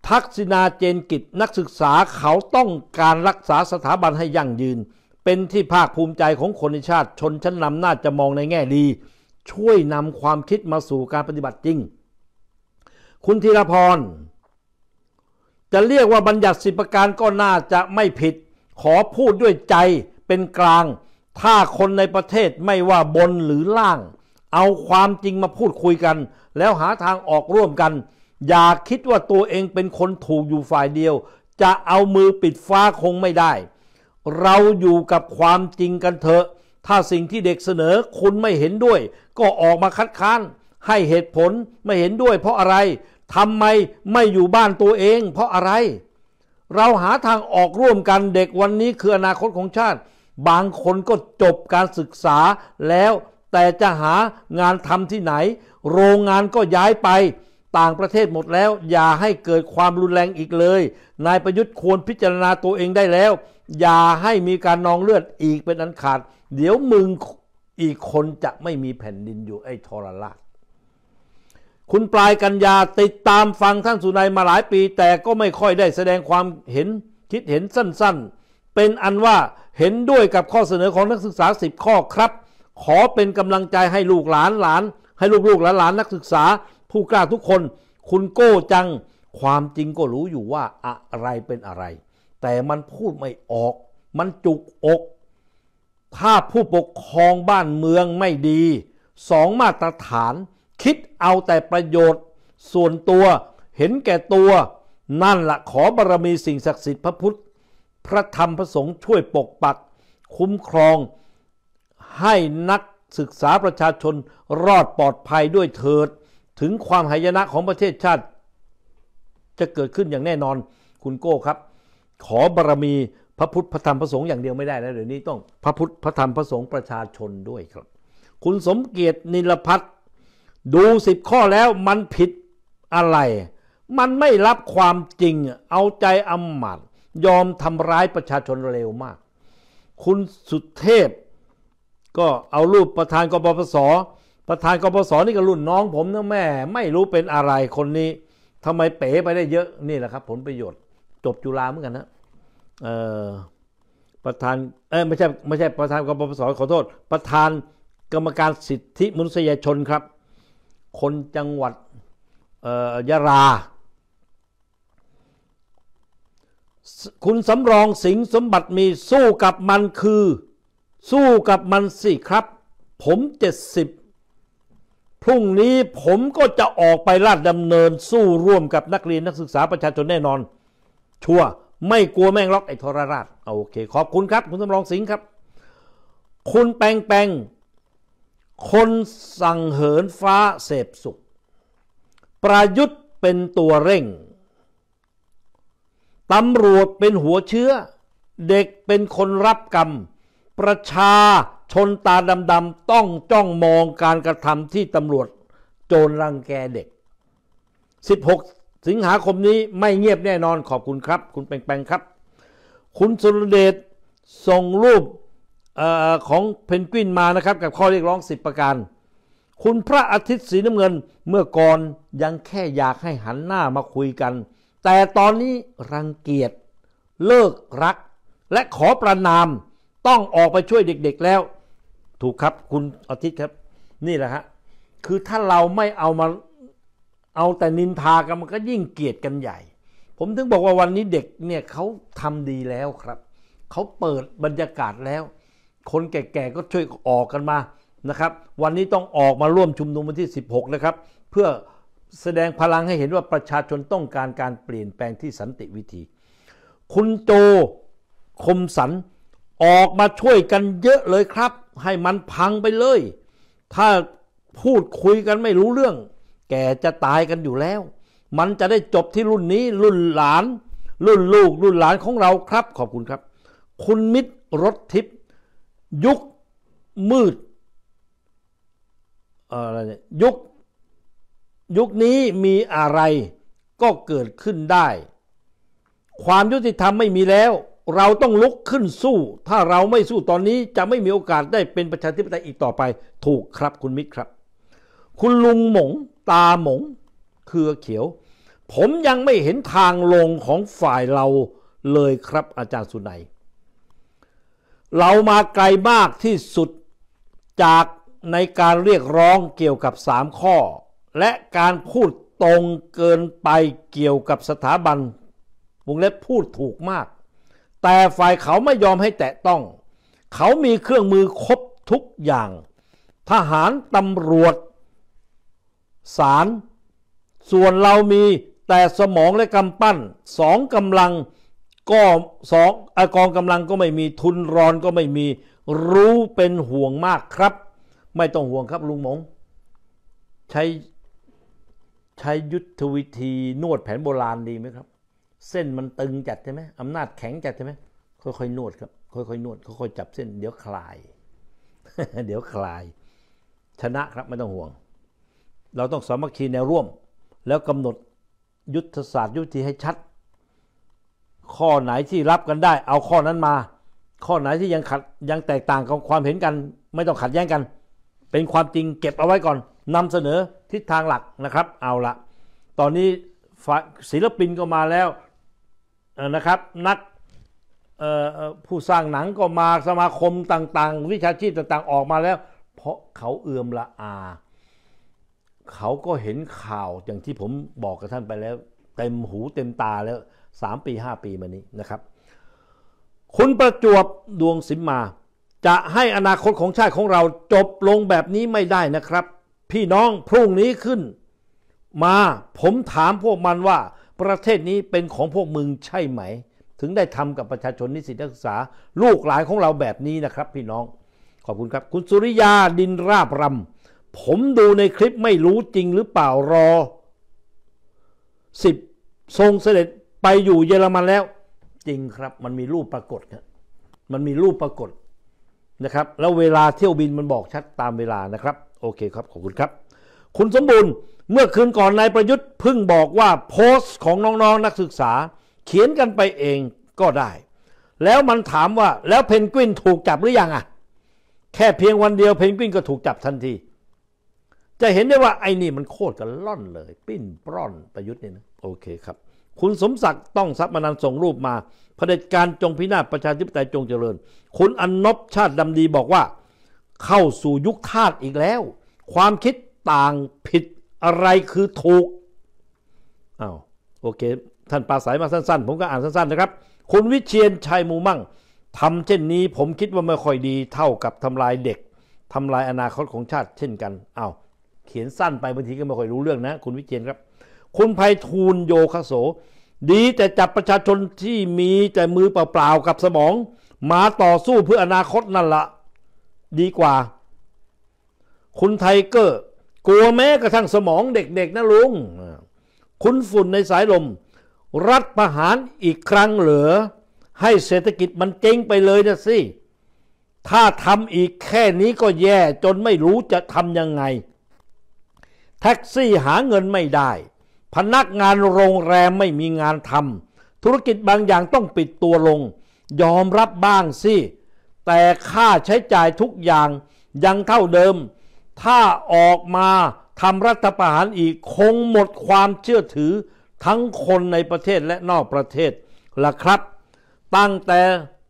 ทักษิณาเจนกิจนักศึกษาเขาต้องการรักษาสถาบันให้ยั่งยืน เป็นที่ภาคภูมิใจของคนในชาติชนชั้นนำน่าจะมองในแง่ดี ช่วยนำความคิดมาสู่การปฏิบัติจริง คุณธีรพรจะเรียกว่าบัญญัติสิบประการก็น่าจะไม่ผิดขอพูดด้วยใจเป็นกลาง ถ้าคนในประเทศไม่ว่าบนหรือล่าง เอาความจริงมาพูดคุยกันแล้วหาทางออกร่วมกัน อย่าคิดว่าตัวเองเป็นคนถูกอยู่ฝ่ายเดียว จะเอามือปิดฟ้าคงไม่ได้ เราอยู่กับความจริงกันเถอะ ถ้าสิ่งที่เด็กเสนอคุณไม่เห็นด้วย ก็ออกมาคัดค้านให้เหตุผลไม่เห็นด้วยเพราะอะไรทำไมไม่อยู่บ้านตัวเองเพราะอะไรเราหาทางออกร่วมกันเด็กวันนี้คืออนาคตของชาติ บางคนก็จบการศึกษาแล้วแต่จะหางานทำที่ไหน โรงงานก็ย้ายไป ต่างประเทศหมดแล้ว อย่าให้เกิดความรุนแรงอีกเลยนายประยุทธ์ควรพิจารณาตัวเองได้แล้ว อย่าให้มีการนองเลือดอีกเป็นอันขาด เดี๋ยวมึงอีกคนจะไม่มีแผ่นดินอยู่ไอ้ทรราชคุณปลายกัญญาติดตามฟังท่านสุนัยมาหลายปี แต่ก็ไม่ค่อยได้แสดงความเห็น คิดเห็นสั้นๆ เป็นอันว่าเห็นด้วยกับข้อเสนอของนักศึกษา10 ข้อครับขอเป็นกำลังใจให้ลูกหลานหลาน ให้ลูกๆหลานหลานนักศึกษา ผู้กล้าทุกคน คุณโก้จัง ความจริงก็รู้อยู่ว่าอะไรเป็นอะไร แต่มันพูดไม่ออก มันจุกอกถ้าผู้ปกครองบ้านเมืองไม่ดี สองมาตรฐานคิดเอาแต่ประโยชน์ส่วนตัวเห็นแก่ตัวนั่นละขอบารมีสิ่งศักดิ์สิทธิ์พระพุทธพระธรรมพระสงฆ์ช่วยปกปัก คุ้มครอง ให้นักศึกษาประชาชนรอดปลอดภัยด้วยเถิด ถึงความหายนะ ของประเทศชาติ จะเกิดขึ้นอย่างแน่นอน คุณโก้ครับ ขอบารมีพระพุทธพระธรรมพระสงฆ์อย่างเดียวไม่ได้แล้วเดี๋ยวนี้ต้องพระพุทธพระธรรมพระสงฆ์ประชาชนด้วยครับ คุณสมเกียรตินิลพัฒน์ดูสิบข้อแล้วมันผิดอะไร มันไม่รับความจริง เอาใจอำมัด ยอมทำร้ายประชาชนเร็วมาก คุณสุเทพ ก็เอารูปประธานกบพศประธานกบพศนี่ก็รุ่นน้อง ผม นะแม่ ไม่รู้เป็นอะไรคนนี้ ทำไมเป๋ไปได้เยอะ นี่แหละ ครับ ผลประโยชน์ จบจุฬาเหมือนกันนะประธาน เอ้ไม่ใช่ไม่ใช่ประธานกบพศขอโทษ ประธานกรรมการสิทธิมนุษยชนครับคนจังหวัดยะลา คุณสำรองสิงสมบัติมีสู้กับมันคือสู้กับมันสิครับ ผมเจ็ดสิบพรุ่งนี้ผมก็จะออกไปลาดดำเนินสู้ร่วมกับนักเรียนนักศึกษาประชาชนแน่นอน ชัวไม่กลัวแม่งล็อกไอ้ทรราชโอเค ขอบคุณครับ คุณสำรองสิงครับ คุณแปงแปงคนสั่งเหินฟ้าเสพสุข ประยุทธ์เป็นตัวเร่ง ตำรวจเป็นหัวเชื้อ เด็กเป็นคนรับกรรม ประชาชนตาดำๆต้องจ้องมองการกระทำที่ตำรวจโจรรังแกเด็ก 16 สิงหาคมนี้ไม่เงียบแน่นอนขอบคุณครับ คุณแปงแปงครับ คุณสุรเดชส่งรูปอของเพนกวินมานะครับ กับข้อเรียกร้อง 10 ประการ คุณพระอาทิตย์สีน้ำเงินเมื่อก่อนยังแค่อยากให้หันหน้ามาคุยกัน แต่ตอนนี้รังเกียจเลิกรักและขอประนาม ต้องออกไปช่วยเด็กๆแล้ว ถูกครับคุณอาทิตย์ครับนี่แหละฮะคือถ้าเราไม่เอามาเอาแต่นินทากันมันก็ยิ่งเกลียดกันใหญ่ ผมถึงบอกว่าวันนี้เด็กเนี่ยเขาทำดีแล้วครับเขาเปิดบรรยากาศแล้วคนแก่ๆก็ช่วยออกกันมานะครับ วันนี้ต้องออกมาร่วมชุมนุมวันที่ 16 นะครับ เพื่อแสดงพลังให้เห็นว่าประชาชนต้องการการเปลี่ยนแปลงที่สันติวิธี คุณโจคมสัน ออกมาช่วยกันเยอะเลยครับ ให้มันพังไปเลย ถ้าพูดคุยกันไม่รู้เรื่อง แก่จะตายกันอยู่แล้ว มันจะได้จบที่รุ่นนี้รุ่นหลาน รุ่นลูกรุ่นหลานของเราครับ ขอบคุณครับ คุณมิตรรถทิพย์ยุคมืดอะไรยุค ยุคนี้มีอะไร ก็เกิดขึ้นได้ ความยุติธรรมไม่มีแล้ว เราต้องลุกขึ้นสู้ ถ้าเราไม่สู้ตอนนี้จะไม่มีโอกาสได้เป็นประชาธิปไตยอีกต่อไป ถูกครับคุณมิตรครับ คุณลุงหมง ตาหมงเครือเขียว ผมยังไม่เห็นทางลงของฝ่ายเราเลยครับอาจารย์สุนัยเรามาไกลมากที่สุด จากในการเรียกร้องเกี่ยวกับสามข้อ และการพูดตรงเกินไปเกี่ยวกับสถาบันวงเล็บพูดถูกมาก แต่ฝ่ายเขาไม่ยอมให้แตะต้อง เขามีเครื่องมือครบทุกอย่าง ทหารตำรวจศาลส่วนเรามีแต่สมองและกำปั้นสองกำลังก็สองอกองกำลังก็ไม่มีทุนรอนก็ไม่มีรู้เป็นห่วงมากครับ ไม่ต้องห่วงครับลุงหมง ใช้ใช้ยุทธวิธีนวดแผนโบราณดีไหมครับ เส้นมันตึงจัดใช่ไหมอำนาจแข็งจัดใช่ไหมค่อยๆนวดครับค่อยๆนวดค่อยๆจับเส้นเดี๋ยวคลาย เดี๋ยวคลาย ชนะครับไม่ต้องห่วง เราต้องสามัคคีแนวร่วม แล้วกำหนดยุทธศาสตร์ยุทธีให้ชัดข้อไหนที่รับกันได้ เอาข้อนั้นมา ข้อไหนที่ยังขัดยังแตกต่างกับความเห็นกันไม่ต้องขัดแย้งกัน เป็นความจริงเก็บเอาไว้ก่อนนำเสนอทิศทางหลักนะครับ เอาละตอนนี้ศิลปินก็มาแล้วนะครับ นักผู้สร้างหนังก็มาสมาคมต่างๆ วิชาชีพต่างๆออกมาแล้ว เพราะเขาเอื้อมละอาเขาก็เห็นข่าวอย่างที่ผมบอกกับท่านไปแล้ว เต็มหูเต็มตาแล้ว3ปี 5 ปีมานี้นะครับคุณประจวบดวงสิมมา จะให้อนาคตของชาติของเราจบลงแบบนี้ไม่ได้นะครับ พี่น้องพรุ่งนี้ขึ้น มาผมถามพวกมันว่าประเทศนี้เป็นของพวกมึงใช่ไหม ถึงได้ทำกับประชาชนนิสิตนักศึกษาลูกหลานของเราแบบนี้นะครับ พี่น้องขอบคุณครับคุณสุริยาดินราบรำผมดูในคลิปไม่รู้จริงหรือเปล่ารอสิบทรงเสด็จไปอยู่เยอรมันแล้วจริงครับมันมีรูปปรากฏครับมันมีรูปปรากฏนะครับ แล้วเวลาเที่ยวบินมันบอกชัดตามเวลานะครับ โอเคครับขอบคุณครับ คุณสมบูรณ์ เมื่อคืนก่อนนายประยุทธ์ พึ่งบอกว่าโพสต์ของน้องๆนนักศึกษา เขียนกันไปเองก็ได้ แล้วมันถามว่าแล้วเพนกวินถูกจับหรือยังอะแค่เพียงวันเดียวเพนกวินก็ถูกจับทันที จะเห็นได้ว่าไอ้นี่มันโคตรกันล่อนเลย ปิ้นปร้อนประยุทธ์เนี่ยนะโอเคครับคุณสมศักดิ์ต้องทรัพย์มนันส่งรูปมาเผด็จการจงพินาศ ประชาธิปไตยจงเจริญ คุณอนนบชาติดำดีบอกว่าเข้าสู่ยุคทาสอีกแล้ว ความคิดต่างผิดอะไรคือถูก อ้าวโอเค ท่านปาสายมาสั้นๆ ผมก็อ่านสั้นๆนะครับ คุณวิเชียนชัยมูมั่งทำเช่นนี้ผมคิดว่าไม่ค่อยดีเท่ากับทำลายเด็ก ทำลายอนาคตของชาติ เช่นกัน อ้าวเขียนสั้นไปบางทีก็ไม่ค่อยรู้เรื่องนะคุณวิเชียนครับคุณภัยทูลโยคโส ดีแต่จับประชาชนที่มีแต่มือเปล่าๆกับสมองมาต่อสู้เพื่ออนาคตนั่นละ ดีกว่า คุณไทเกอร์กลัวแม้กระทั่งสมองเด็กๆนะลุง คุณฝุ่นในสายลม รัฐประหารอีกครั้งเหรอให้เศรษฐกิจมันเจ๊งไปเลยนะสิ ถ้าทำอีกแค่นี้ก็แย่จนไม่รู้จะทำยังไง แท็กซี่หาเงินไม่ได้พนักงานโรงแรมไม่มีงานทำธุรกิจบางอย่างต้องปิดตัวลง ยอมรับบ้างสิแต่ค่าใช้จ่ายทุกอย่างยังเท่าเดิม ถ้าออกมาทำรัฐประหารอีก คงหมดความเชื่อถือทั้งคนในประเทศและนอกประเทศละครับ ตั้งแต่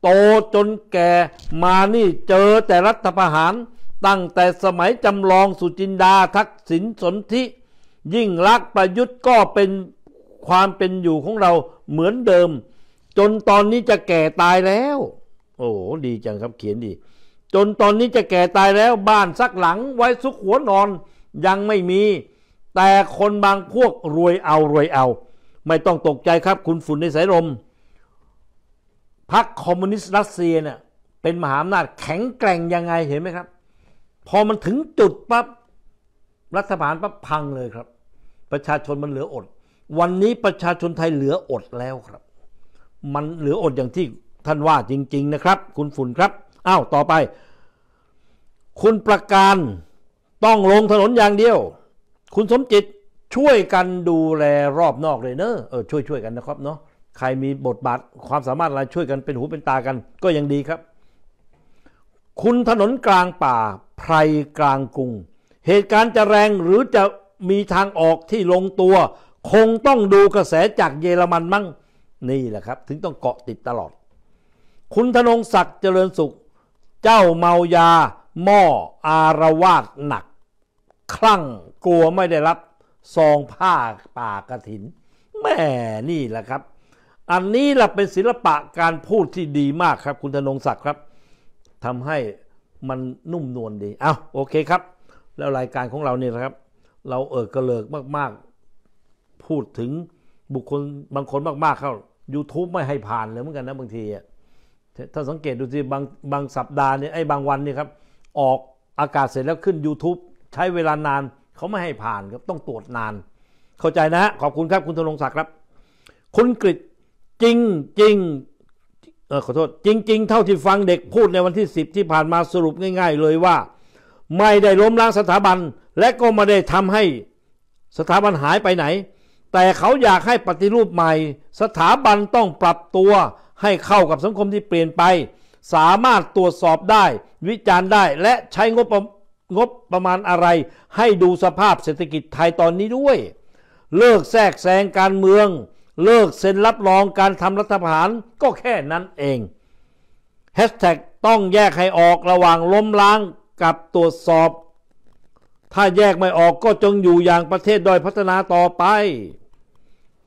โตจนแก่มานี่เจอแต่รัฐประหาร ตั้งแต่สมัยจำลองสุจินดาทักษิณสนธิยิ่งรักประยุทธ์ก็เป็นความเป็นอยู่ของเราเหมือนเดิม จนตอนนี้จะแก่ตายแล้ว โอ้ดีจังครับเขียนดี จนตอนนี้จะแก่ตายแล้วบ้านสักหลังไว้ซุกหัวนอนยังไม่มี แต่คนบางพวกรวยเอารวยเอา ไม่ต้องตกใจครับคุณฝุ่นในสายลมพรรคคอมมิวนิสต์รัสเซียเนี่ยเป็นมหาอำนาจแข็งแกร่งยังไงเห็นไหมครับ พอมันถึงจุดปั๊บรัฐบาลปั๊บพังเลยครับประชาชนมันเหลืออด วันนี้ประชาชนไทยเหลืออดแล้วครับ มันเหลืออดอย่างที่ท่านว่าจริง ๆ นะครับ คุณฝุ่นครับ อ้าว ต่อไป คุณประการ ต้องลงถนนอย่างเดียว คุณสมจิตช่วยกันดูแลรอบนอกเลยเนอะเออช่วยช่วยกันนะครับเนาะ ใครมีบทบาทความสามารถอะไร ช่วยกันเป็นหูเป็นตากัน ก็ยังดีครับ คุณถนนกลางป่า ไพรกลางกรุง เหตุการณ์จะแรงหรือจะมีทางออกที่ลงตัว คงต้องดูกระแสจากเยอรมันมั่งนี่แหละครับ ถึงต้องเกาะติดตลอด คุณธนงศักดิ์เจริญสุข เจ้าเมายา หม้อ อารวาสหนัก คลั่งกลัวไม่ได้รับซองผ้าป่ากระถิน แม่นี่แหละครับ อันนี้แหละเป็นศิลปะการพูดที่ดีมากครับ คุณธนงศักดิ์ครับทำให้มันนุ่มนวลดีเอาโอเคครับแล้วรายการของเราเนี่ยนะครับเราเอิกระเลิกมากๆ พูดถึงบุคคลบางคนมาก ๆ เข้า YouTube ไม่ให้ผ่านเลยเหมือนกันนะบางทีอ่ะถ้าสังเกตดูสิบางบางสัปดาห์เนี่ย ไอ้บางวันเนี่ยครับ ออกอากาศเสร็จแล้วขึ้น YouTube ใช้เวลานานเขาไม่ให้ผ่านครับ ต้องตรวจนาน เข้าใจนะ ขอบคุณครับคุณธนงศักดิ์ครับ คุณกฤษจริงจริงเออขอโทษ จริง ๆ เท่าที่ฟังเด็กพูดในวันที่ 10 ที่ผ่านมาสรุปง่าย ๆ เลยว่า ไม่ได้ล้มล้างสถาบันและก็ไม่ได้ทำให้สถาบันหายไปไหน แต่เขาอยากให้ปฏิรูปใหม่ สถาบันต้องปรับตัวให้เข้ากับสังคมที่เปลี่ยนไป สามารถตรวจสอบได้ วิจารณ์ได้และใช้งบงบประมาณอะไร ให้ดูสภาพเศรษฐกิจไทยตอนนี้ด้วย เลิกแทรกแซงการเมือง เลิกเซ็นรับรองการทำรัฐประหารก็แค่นั้นเองแฮชแท็กต้องแยกให้ออกระหว่างล้มล้างกับตรวจสอบถ้าแยกไม่ออกก็จงอยู่อย่างประเทศด้อยพัฒนาต่อไป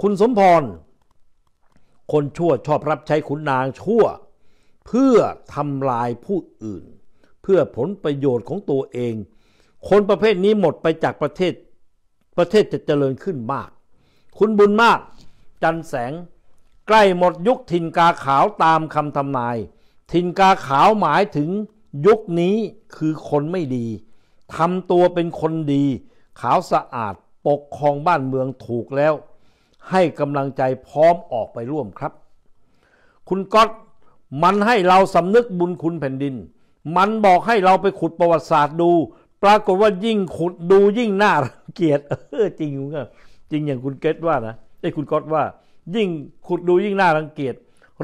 คุณสมพร คนชั่วชอบรับใช้ขุนนางชั่ว เพื่อทำลายผู้อื่น เพื่อผลประโยชน์ของตัวเอง คนประเภทนี้หมดไปจากประเทศ ประเทศจะเจริญขึ้นมาก คุณบุญมาก จันแสง ใกล้หมดยุคถิ่นกาขาวตามคำทำนายถิ่นกาขาวหมายถึงยุคนี้คือคนไม่ดีทำตัวเป็นคนดีขาวสะอาดปกครองบ้านเมืองถูกแล้ว ให้กำลังใจพร้อมออกไปร่วมครับ คุณก๊อตมันให้เราสำนึกบุญคุณแผ่นดิน มันบอกให้เราไปขุดประวัติศาสตร์ดู ปรากฏว่ายิ่งขุดดูยิ่งน่ารังเกียจเออจริงคจริงอย่างคุณเกตว่านะไอ้คุณก๊อตว่า ยิ่งขุดดูยิ่งน่ารังเกียจ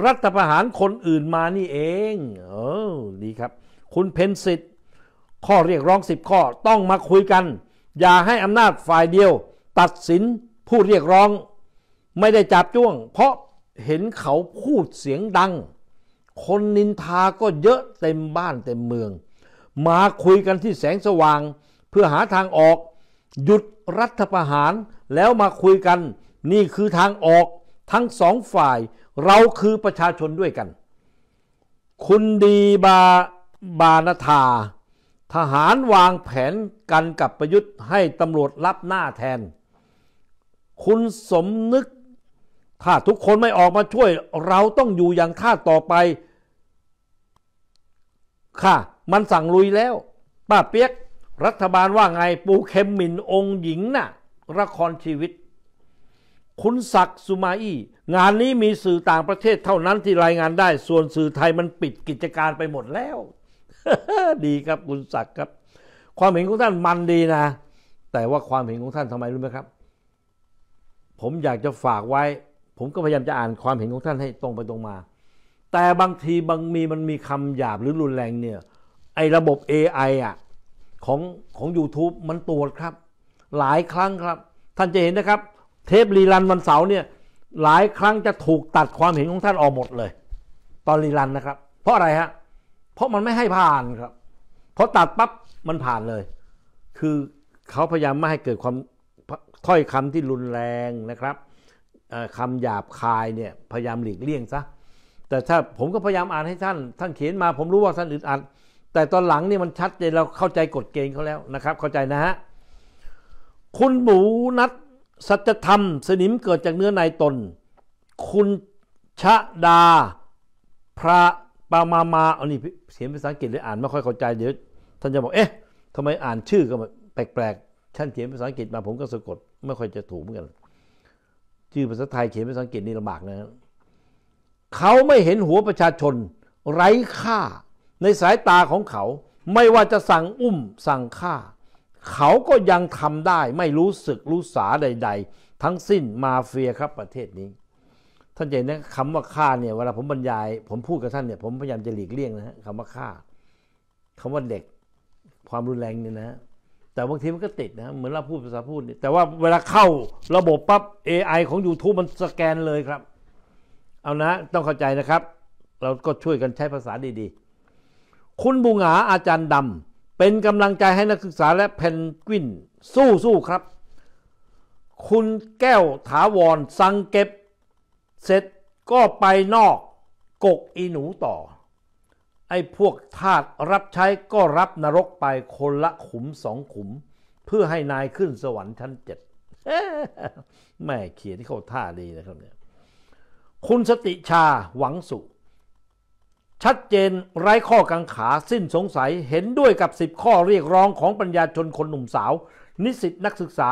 รัฐประหารคนอื่นมานี่เอง เออ ดีครับ คุณเพนสิทธิข้อเรียกร้อง 10 ข้อต้องมาคุยกัน อย่าให้อำนาจฝ่ายเดียว ตัดสินผู้เรียกร้องไม่ได้จับจ้วงเพราะเห็นเขาพูดเสียงดัง คนนินทาก็เยอะเต็มบ้านเต็มเมือง มาคุยกันที่แสงสว่าง เพื่อหาทางออก หยุดรัฐประหารแล้วมาคุยกันนี่คือทางออกทั้งสองฝ่ายเราคือประชาชนด้วยกัน คุณดีบาบานธาทหารวางแผนกันกับประยุทธ์ให้ตำรวจรับหน้าแทน คุณสมนึก ถ้าทุกคนไม่ออกมาช่วยเราต้องอยู่อย่างข้าต่อไป ค่ะมันสั่งลุยแล้ว ป้าเปียก รัฐบาลว่าไงปูเข็มหมิ่นองค์หญิงนะ่ะละครชีวิต คุณศักดิ์สุมาอี้งานนี้มีสื่อต่างประเทศเท่านั้นที่รายงานได้ ส่วนสื่อไทยมันปิดกิจการไปหมดแล้วดีครับคุณศักดิ์ครับความเห็นของท่านมันดีนะ แต่ว่าความเห็นของท่านทำไมรู้ไหมครับ ผมอยากจะฝากไว้ ผมก็พยายามจะอ่านความเห็นของท่านให้ตรงไปตรงมา แต่บางทีบางมีมันมีคำหยาบหรือรุนแรงเนี่ยไอ้ระบบ AI อ่ะของของ YouTube มันตรวจครับ หลายครั้งครับ ท่านจะเห็นนะครับ เทปรีรันวันเสาร์เนี่ยหลายครั้งจะถูกตัดความเห็นของท่านออกหมดเลย ตอนรีรันนะครับ เพราะอะไรฮะเพราะมันไม่ให้ผ่านครับ เพราะตัดปั๊บ มันผ่านเลย คือเขาพยายามไม่ให้เกิดความถ้อยคำที่รุนแรงนะครับคำหยาบคายเนี่ยพยายามหลีกเลี่ยงซะ แต่ถ้าผมก็พยายามอ่านให้ท่านท่านเขียนมา ผมรู้ว่าท่านอึดอัด แต่ตอนหลังนี่มันชัดเจนเราเข้าใจกฎเกณฑ์เขาแล้วนะครับ เข้าใจนะฮะ คุณหมูนัดสัจธรรมสนิมเกิดจากเนื้อในตน คุณชะดาพระามามาเอานี่เสียงภาษาอังกฤษเลยอ่านไม่ค่อยเข้าใจ เดี๋ยวท่านจะบอก เอ๊ะทำไมอ่านชื่อก็แปลกๆท่านเขียนภาษาอังกฤษมาผมก็สะกดไม่ค่อยจะถูกเหมือนกัน ชื่อภาษาไทยเขียนภาษาอังกฤษนี่ลำบากนะเขาไม่เห็นหัวประชาชนไร้ค่า ในสายตาของเขา ไม่ว่าจะสั่งอุ้มสั่งฆ่าเขาก็ยังทำได้ไม่รู้สึกรู้สาใด ๆ ทั้งสิ้นมาเฟียครับประเทศนี้ท่านเห็นนะคำว่าฆ่าเนี่ยเวลาผมบรรยาย ผมพูดกับท่านเนี่ยผมพยายามจะหลีกเลี่ยงนะฮะคำว่าฆ่า คำว่าเด็ก ความรุนแรงเนี่ยนะ แต่บางทีมันก็ติดนะเหมือนเราพูดภาษาพูดนี่แต่ว่าเวลาเข้าระบบปั๊บ AI ของ YouTube มันสแกนเลยครับ เอานะต้องเข้าใจนะครับ เราก็ช่วยกันใช้ภาษาดี ๆ คุณบุงหาอาจารย์ดำเป็นกำลังใจให้นักศึกษาและเพนกวินสู้ๆครับ คุณแก้วถาวร สั่งเก็บเสร็จก็ไปนอกกกอีหนูต่อ ไอ้พวกทาสรับใช้ก็รับนรกไปคนละขุมสองขุม เพื่อให้นายขึ้นสวรรค์ชั้นเจ็ดแม่เขียนที่เขาท่าดีนะครับเนี่ยคุณสติชาหวังสุ ชัดเจนไร้ข้อกังขาสิ้นสงสัยเห็นด้วยกับสิบข้อเรียกร้องของปัญญาชนคนหนุ่มสาว นิสิตนักศึกษา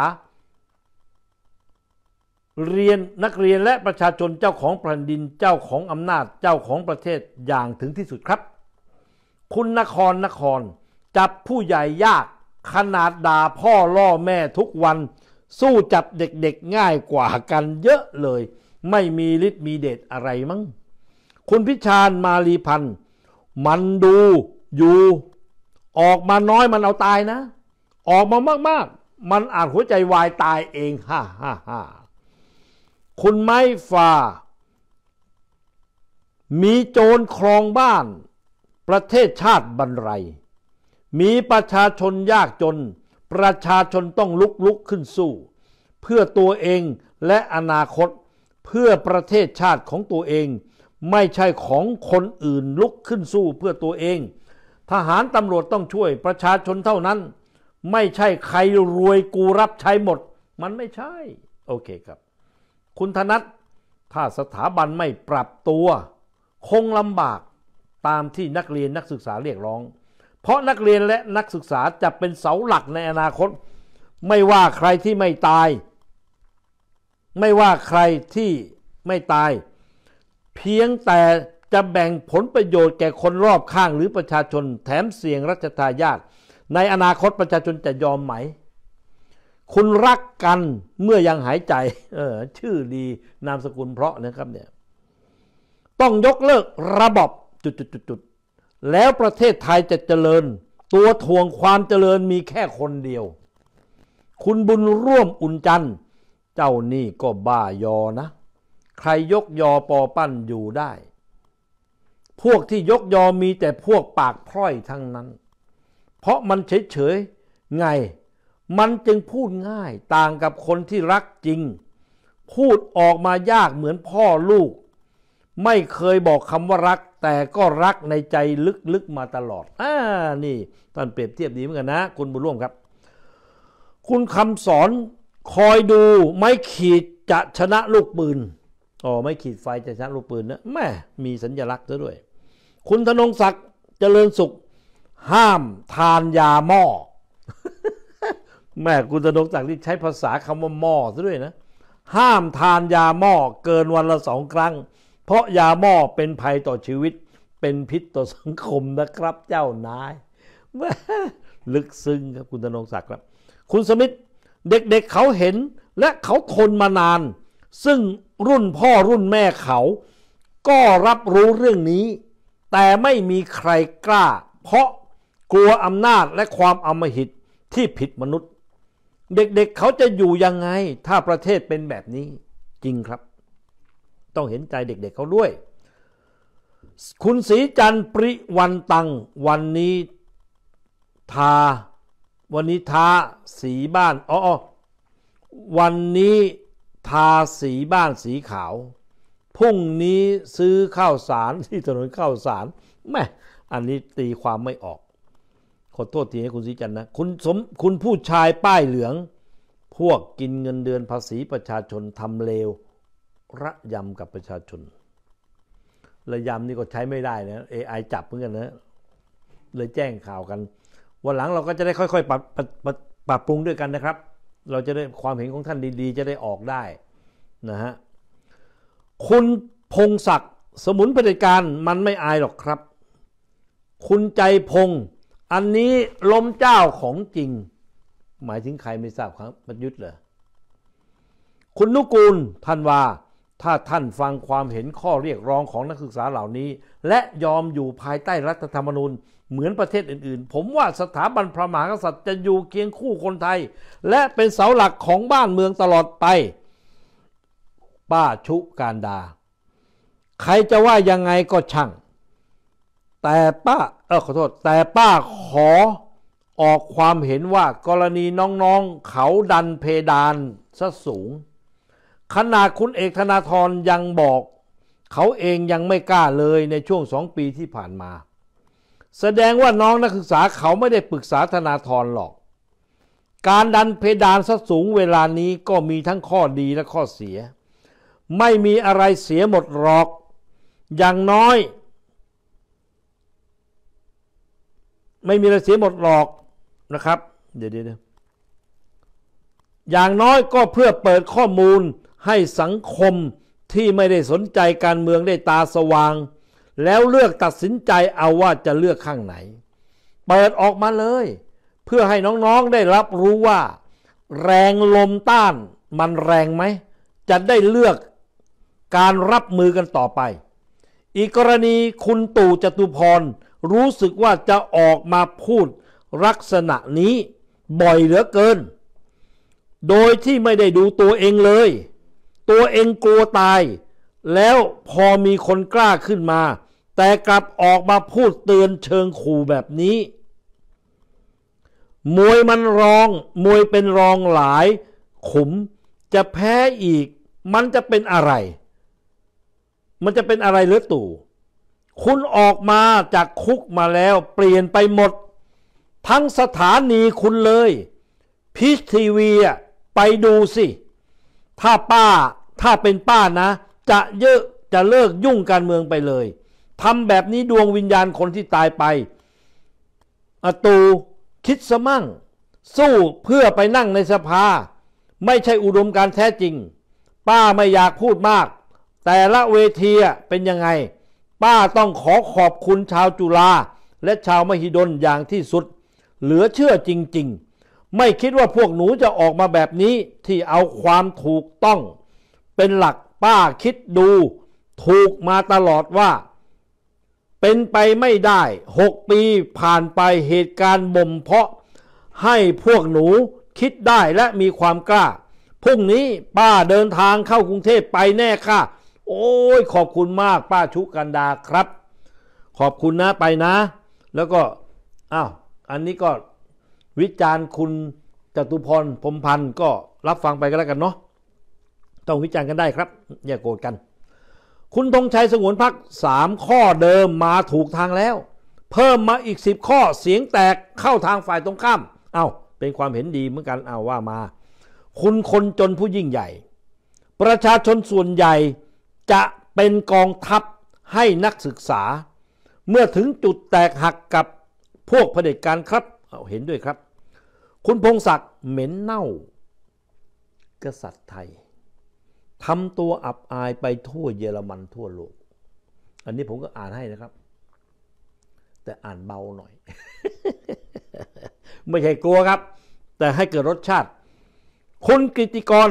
เรียนนักเรียนและประชาชนเจ้าของแผ่นดินเจ้าของอำนาจเจ้าของประเทศอย่างถึงที่สุดครับ คุณนครนครจับผู้ใหญ่ยากขนาดด่าพ่อล่อแม่ทุกวัน สู้จับเด็กๆง่ายกว่ากันเยอะเลย ไม่มีฤทธิ์มีเดชอะไรมั้งคุณพิชานมาลีพันธ์มันดูอยู่ ออกมาน้อย มันเอาตายนะ ออกมามากๆ มันอาจหัวใจวายตายเองฮ่าฮ่าฮ่าคุณไม้ฝ่ามีโจรครองบ้านประเทศชาติบรรไร มีประชาชนยากจน ประชาชนต้องลุกลุกขึ้นสู้ เพื่อตัวเองและอนาคตเพื่อประเทศชาติของตัวเอง ไม่ใช่ของคนอื่นลุกขึ้นสู้เพื่อตัวเอง ทหารตำรวจต้องช่วยประชาชนเท่านั้น ไม่ใช่ใครรวยกูรับใช้หมดมันไม่ใช่ โอเคครับคุณธนัทถ้าสถาบันไม่ปรับตัว คงลำบากตามที่นักเรียนนักศึกษาเรียกร้อง เพราะนักเรียนและนักศึกษาจะเป็นเสาหลักในอนาคต ไม่ว่าใครที่ไม่ตาย ไม่ว่าใครที่ไม่ตาย เพียงแต่จะแบ่งผลประโยชน์แก่คนรอบข้างหรือประชาชนแถมเสี่ยงรัชทายาทในอนาคตประชาชนจะยอมไหมคุณรักกันเมื่อยังหายใจ เออ ชื่อดีนามสกุลเพราะนะครับ เนี่ย ต้องยกเลิกระบบ จุดๆๆแล้วประเทศไทยจะเจริญ ตัวทวงความเจริญมีแค่คนเดียว คุณบุญร่วมอุ่นจันเจ้านี่ก็บ้ายอนะ ใครยกยอปอปั้นอยู่ได้ พวกที่ยกยอมีแต่พวกปากพร่อยทั้งนั้น เพราะมันเฉยๆ ไงมันจึงพูดง่ายต่างกับคนที่รักจริง พูดออกมายากเหมือนพ่อลูก ไม่เคยบอกคำว่ารัก แต่ก็รักในใจลึกๆมาตลอดอ่านี่ท่านเปรียบเทียบดีเหมือนกันนะ คุณบุญร่วมครับ คุณคำสอนคอยดู ไม่ขีดจะชนะลูกปืน อ๋อ ไม่ขีดไฟจะชนะลูกปืนนะแม่มีสัญญลักษณ์ซะด้วย คุณธนงศักดิ์เจริญสุข ห้ามทานยาหม้อแม่กุณนกศักดิ์ี่ใช้ภาษาคำว่าหม้อซะด้วยนะ ห้ามทานยาหม้อเกินวันละสองครั้ง เพราะยาหม้อเป็นภัยต่อชีวิตเป็นพิษต่อสังคมนะครับเจ้านายลึกซึ้งครับคุณธนงศักดิ์ครับ คุณสมิธเด็กๆเเขาเห็นและเขาทนมานาน ซึ่งรุ่นพ่อรุ่นแม่เขาก็รับรู้เรื่องนี้ แต่ไม่มีใครกล้า เพราะกลัวอำนาจและความอำมหิตที่ผิดมนุษย์เด็กๆเเขาจะอยู่ยังไง ถ้าประเทศเป็นแบบนี้จริงครับ ต้องเห็นใจเด็ก ๆเเขาด้วย คุณศรีจันทร์ปริวันตัง วันนี้ทาวันนี้ทาสีบ้านอ๋อวันนี้ทาสีบ้านสีขาว พรุ่งนี้ซื้อข้าวสารที่ถนนข้าวสารแม่อันนี้ตีความไม่ออกขอโทษทีให้คุณสีจันนะ คุณ สม คุณผู้ชายป้ายเหลือง พวกกินเงินเดือนภาษีประชาชนทำเลว ระยำกับประชาชน ระยำนี่ก็ใช้ไม่ได้นะ AI จับเหมือนกันนะเลยแจ้งข่าวกันวันหลังเราก็จะได้ค่อยๆปรับปรับปรับ ปรุงด้วยกันนะครับ เราจะได้ความเห็นของท่านดี ๆ จะได้ออกได้นะฮะคุณพงศักดิ์สมุนเผด็จการมันไม่อายหรอกครับ คุณใจพงศ์อันนี้ล้มเจ้าของจริง หมายถึงใครไม่ทราบครับมันยุทธ์เหรอคุณนุกูลท่านว่า ถ้าท่านฟังความเห็นข้อเรียกร้องของนักศึกษาเหล่านี้ และยอมอยู่ภายใต้รัฐธรรมนูญเหมือนประเทศอื่นๆ ผมว่าสถาบันพระมหากษัตริย์จะอยู่เคียงคู่คนไทย และเป็นเสาหลักของบ้านเมืองตลอดไป ป้าชุการดาใครจะว่ายังไงก็ช่างแต่ป้าเออขอโทษแต่ป้าขอออกความเห็นว่ากรณีน้องๆเขาดันเพดานซะสูง ขนาดคุณเอกธนาธรยังบอก เขาเองยังไม่กล้าเลยในช่วงสองปีที่ผ่านมา แสดงว่าน้องนักศึกษาเขาไม่ได้ปรึกษาธนาธรหรอก การดันเพดานซะสูงเวลานี้ก็มีทั้งข้อดีและข้อเสีย ไม่มีอะไรเสียหมดหรอกอย่างน้อยไม่มีอะไรเสียหมดหรอกนะครับ เดี๋ยวเดี๋ยวอย่างน้อยก็เพื่อเปิดข้อมูลให้สังคมที่ไม่ได้สนใจการเมืองได้ตาสว่าง แล้วเลือกตัดสินใจเอาว่าจะเลือกข้างไหน เปิดออกมาเลย เพื่อให้น้องๆ ได้รับรู้ว่า แรงลมต้านมันแรงไหมจะได้เลือกการรับมือกันต่อไป อีกกรณีคุณตู่จตุพรรู้สึกว่าจะออกมาพูดลักษณะนี้ บ่อยเหลือเกิน โดยที่ไม่ได้ดูตัวเองเลย ตัวเองกลัวตาย แล้วพอมีคนกล้าขึ้นมา แต่กลับออกมาพูดเตือนเชิงขู่แบบนี้ มวยมันรองมวยเป็นรองหลาย ขุม จะแพ้อีกมันจะเป็นอะไร มันจะเป็นอะไรหรือตู่คุณออกมาจากคุกมาแล้วเปลี่ยนไปหมด ทั้งสถานีคุณเลยพีชทีวีไปดูสิ ถ้าป้าถ้าเป็นป้านะ จะเยอะจะเลิกยุ่งการเมืองไปเลยทำแบบนี้ดวงวิญญาณคนที่ตายไปอตูคิดสมั่ง สู้เพื่อไปนั่งในสภา ไม่ใช่อุดมการแท้จริง ป้าไม่อยากพูดมาก แต่ละเวทีเป็นยังไงป้าต้องขอขอบคุณชาวจุฬาและชาวมหิดลอย่างที่สุด เหลือเชื่อจริงๆ ไม่คิดว่าพวกหนูจะออกมาแบบนี้ที่เอาความถูกต้อง เป็นหลักป้าคิดดู ถูกมาตลอดว่า เป็นไปไม่ได้หกปีผ่านไปเหตุการณ์บ่มเพาะ ให้พวกหนูคิดได้และมีความกล้าพรุ่งนี้ป้าเดินทางเข้ากรุงเทพไปแน่ค่ะโอ้ยขอบคุณมากป้าชุกันดาครับ ขอบคุณนะไปนะ แล้วก็อ้าวอันนี้ก็วิจารณ์คุณจตุพรพรมพันธ์ก็รับฟังไปก็แล้วกันเนาะต้องวิจารณ์กันได้ครับ อย่าโกรธกัน คุณธงชัยสงวนพักสามข้อเดิมมาถูกทางแล้ว เพิ่มมาอีกสิบข้อเสียงแตกเข้าทางฝ่ายตรงข้ามเอา้าเป็นความเห็นดีเหมือนกันเอาว่ามา คุณคนจนผู้ยิ่งใหญ่ ประชาชนส่วนใหญ่จะเป็นกองทัพให้นักศึกษา เมื่อถึงจุดแตกหักกับพวกเผด็จการครับเเห็นด้วยครับ คุณพงศักดิ์เหม็นเน่า กษัตริย์ไทยทำตัวอับอายไปทั่วเยอรมันทั่วโลก อันนี้ผมก็อ่านให้นะครับ แต่อ่านเบาหน่อย ไม่ใช่กลัวครับ แต่ให้เกิดรสชาติ คุณกิติกร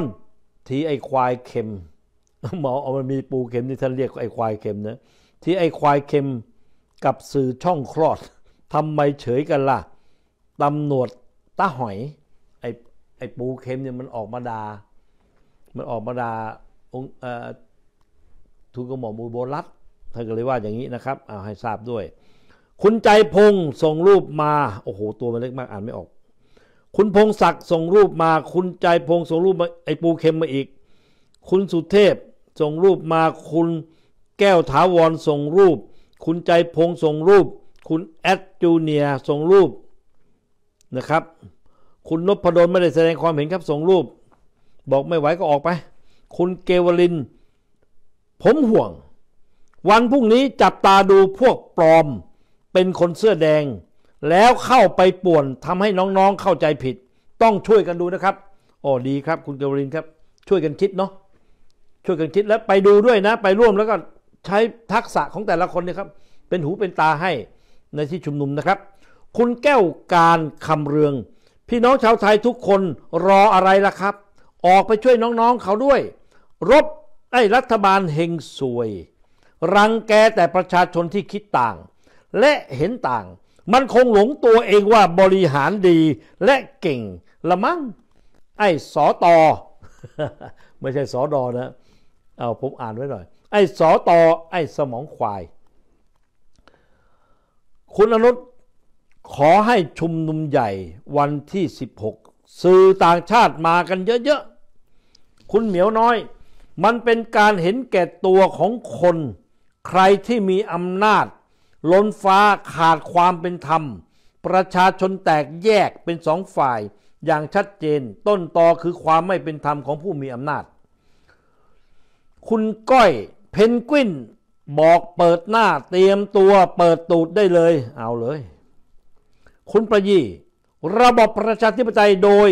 ทีไอควายเค็มหมอเอามันมีปูเข็มที่ท่านเรียกไอ้ควายเข็มนะที่ไอ้ควายเข็มกับสื่อช่องคลอด ทำไมเฉยกันละ่ะตำหนวดตาหอย ไอ้ไอ้ปูเข็มเนี่ยมันออกมาดา มันออกมาดาองค์ทุกกระหม่อมอุบลรัตท่านก็เลยว่าอย่างนี้นะครับเอาให้ทราบด้วยคุณใจพงศส่งรูปมาโอ้โห ตัวมันเล็กมากอ่านไม่ออก คุณพงศักดิ์ส่งรูปมาคุณใจพงศ์ส่งรูปมาไอ้ปูเข็มมาอีก คุณสุเทพส่งรูปมาคุณแก้วถาวรส่งรูป คุณใจพงส่งรูป คุณแอดจูเนียส่งรูปนะครับ คุณนพดลไม่ได้แสดงความเห็นครับส่งรูป บอกไม่ไหวก็ออกไป คุณเกวลิน ผมห่วง วันพรุ่งนี้จับตาดูพวกปลอม เป็นคนเสื้อแดง แล้วเข้าไปป่วนทำให้น้องๆ เข้าใจผิด ต้องช่วยกันดูนะครับอ๋อดีครับ คุณเกวลินครับ ช่วยกันคิดเนาะช่วยกันคิดและไปดูด้วยนะไปร่วมแล้วก็ใช้ทักษะของแต่ละคนนะครับ เป็นหูเป็นตาให้ในที่ชุมนุมนะครับ คุณแก้วการคำเรือง พี่น้องชาวไทยทุกคนรออะไรล่ะครับ ออกไปช่วยน้องๆเขาด้วย รบไอ้รัฐบาลเฮงสวย รังแกแต่ประชาชนที่คิดต่าง และเห็นต่าง มันคงหลงตัวเองว่าบริหารดีและเก่ง ละมั้งไอ้สอตอไม่ใช่สอดอนะเอาผมอ่านไว้หน่อยไอ้สอตอไอ้สมองควาย คุณอนุชขอให้ชุมนุมใหญ่วันที่ 16 สื่อต่างชาติมากันเยอะๆคุณเหมียวน้อย มันเป็นการเห็นแก่ตัวของคน ใครที่มีอำนาจ ล้นฟ้าขาดความเป็นธรรม ประชาชนแตกแยกเป็นสองฝ่าย อย่างชัดเจนต้นตอคือความไม่เป็นธรรมของผู้มีอำนาจคุณก้อยเพนกวินบอกเปิดหน้าเตรียมตัวเปิดตูดได้เลย เอาเลย คุณประยี่ ระบบประชาธิปไตยโดย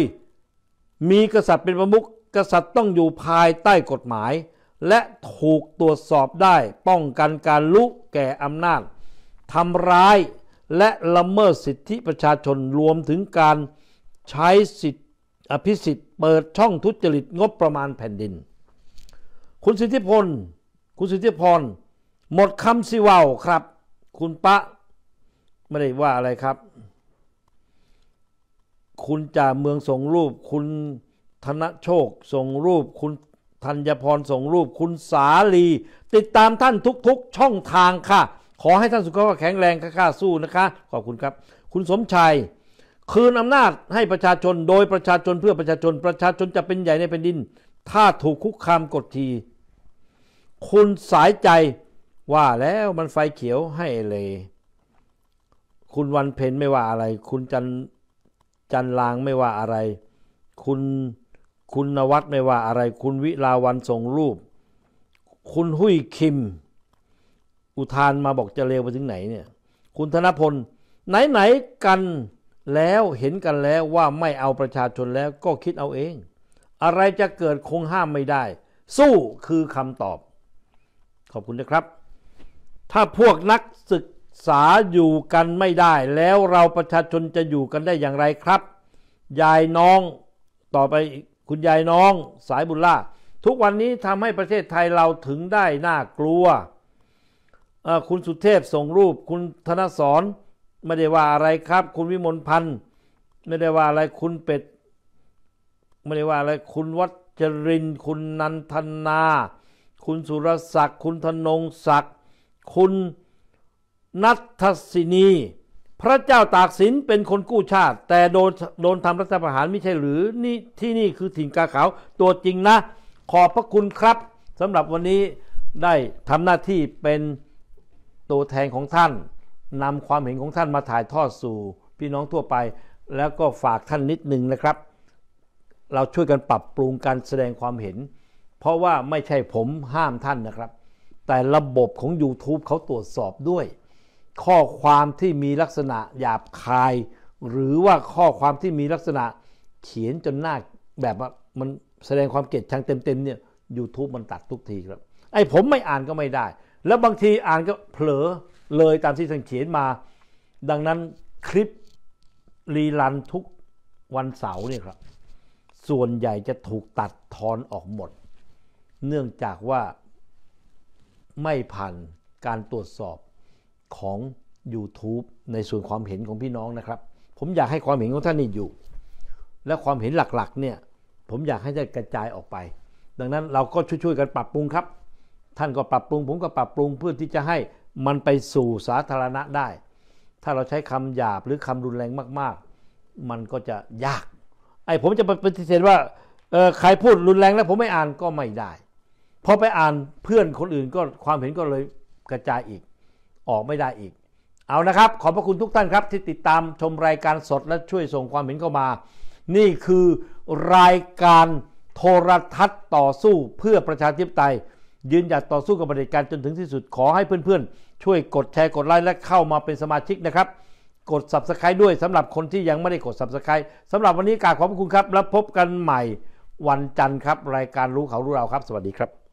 มีกษัตริย์เป็นประมุขกษัตริย์ต้องอยู่ภายใต้กฎหมาย และถูกตรวจสอบได้ ป้องกันการลุกแก่อำนาจทำร้ายและละเมิดสิทธิประชาชนรวมถึงการใช้สิทธิอภิสิทธิ์เปิดช่องทุจริตงบประมาณแผ่นดินคุณสิทธิพลคุณสิทธิพร หมดคำสิวาวครับ คุณปะไม่ได้ว่าอะไรครับ คุณจ่าเมืองส่งรูป คุณธนโชคส่งรูป คุณธัญพรส่งรูป คุณสาลีติดตามท่านทุกๆช่องทางค่ะ ขอให้ท่านสุขภาพแข็งแรงค่ะสู้นะคะ ขอบคุณครับ คุณสมชัยคืนอำนาจให้ประชาชน โดยประชาชนเพื่อประชาชน ประชาชนจะเป็นใหญ่ในแผ่นดิน ถ้าถูกคุกคามกดทีคุณสายใจว่าแล้วมันไฟเขียวให้เลย คุณวันเพ็ญไม่ว่าอะไร คุณจันจันลางไม่ว่าอะไร คุณคุณนวัดไม่ว่าอะไร คุณวิลาวันส่งรูป คุณหุยคิม อุทานมาบอกจะเร็วไปถึงไหนเนี่ย คุณธนพลไหนไหนกันแล้วเห็นกันแล้วว่าไม่เอาประชาชนแล้วก็คิดเอาเอง อะไรจะเกิดคงห้ามไม่ได้ สู้คือคำตอบขอบคุณนะครับ ถ้าพวกนักศึกษาอยู่กันไม่ได้แล้วเราประชาชนจะอยู่กันได้อย่างไรครับ ยายน้องต่อไปคุณยายน้องสายบุญล่าทุกวันนี้ทำให้ประเทศไทยเราถึงได้น่ากลัว คุณสุเทพส่งรูป คุณธนสรไม่ได้ว่าอะไรครับคุณวิมลพันธ์ไม่ได้ว่าอะไรคุณเป็ดไม่ได้ว่าอะไรคุณวัชรินคุณนันทนาคุณสุรศักดิ์ คุณธนงศักดิ์ คุณนัทศินี พระเจ้าตากสินเป็นคนกู้ชาติ แต่โดนโดนทำรัฐประหารไม่ใช่ หรือนี่ที่นี่คือถิ่นกาขาวตัวจริงนะ ขอบพระคุณครับสำหรับวันนี้ได้ทำหน้าที่เป็นตัวแทนของท่านนำความเห็นของท่านมาถ่ายทอดสู่พี่น้องทั่วไปแล้วก็ฝากท่านนิดนึงนะครับ เราช่วยกันปรับปรุงการแสดงความเห็นเพราะว่าไม่ใช่ผมห้ามท่านนะครับ แต่ระบบของ YouTube เขาตรวจสอบด้วย ข้อความที่มีลักษณะหยาบคาย หรือว่าข้อความที่มีลักษณะเขียนจนหน้าแบบมันแสดงความเกลียดชังเต็มๆเนี่ย YouTube มันตัดทุกทีครับ ไอ้ผมไม่อ่านก็ไม่ได้ แล้วบางทีอ่านก็เผลอเลยตามที่ท่านเขียนมา ดังนั้นคลิปรีลันทุกวันเสาร์เนี่ยครับส่วนใหญ่จะถูกตัดทอนออกหมดเนื่องจากว่าไม่ผ่านการตรวจสอบของ YouTube ในส่วนความเห็นของพี่น้องนะครับ ผมอยากให้ความเห็นของท่านนี่อยู่ และความเห็นหลักๆเนี่ย ผมอยากให้ได้กระจายออกไป ดังนั้นเราก็ช่วยๆกันปรับปรุงครับ ท่านก็ปรับปรุงผมก็ปรับปรุง เพื่อที่จะให้มันไปสู่สาธารณะได้ ถ้าเราใช้คำหยาบหรือคำรุนแรงมาก ๆ มันก็จะยากไอ้ผมจะปฏิเสธว่าใครพูดรุนแรงแล้วผมไม่อ่านก็ไม่ได้พอไปอ่านเพื่อนคนอื่นก็ความเห็นก็เลยกระจายอีก ออกไม่ได้อีก เอานะครับ ขอบพระคุณทุกท่านครับที่ติดตามชมรายการสดและช่วยส่งความเห็นเข้ามา นี่คือรายการโทรทัศน์ต่อสู้เพื่อประชาธิปไตย ยืนหยัดต่อสู้กับประเด็จการจนถึงที่สุดขอให้เพื่อนๆ ช่วยกดแชร์กดไลค์และเข้ามาเป็นสมาชิกนะครับ กด subscribe ด้วยสำหรับคนที่ยังไม่ได้กด subscribe สำหรับวันนี้กาขอบคุณครับ แล้วพบกันใหม่วันจันทร์ครับ รายการรู้เขารู้เราครับ สวัสดีครับ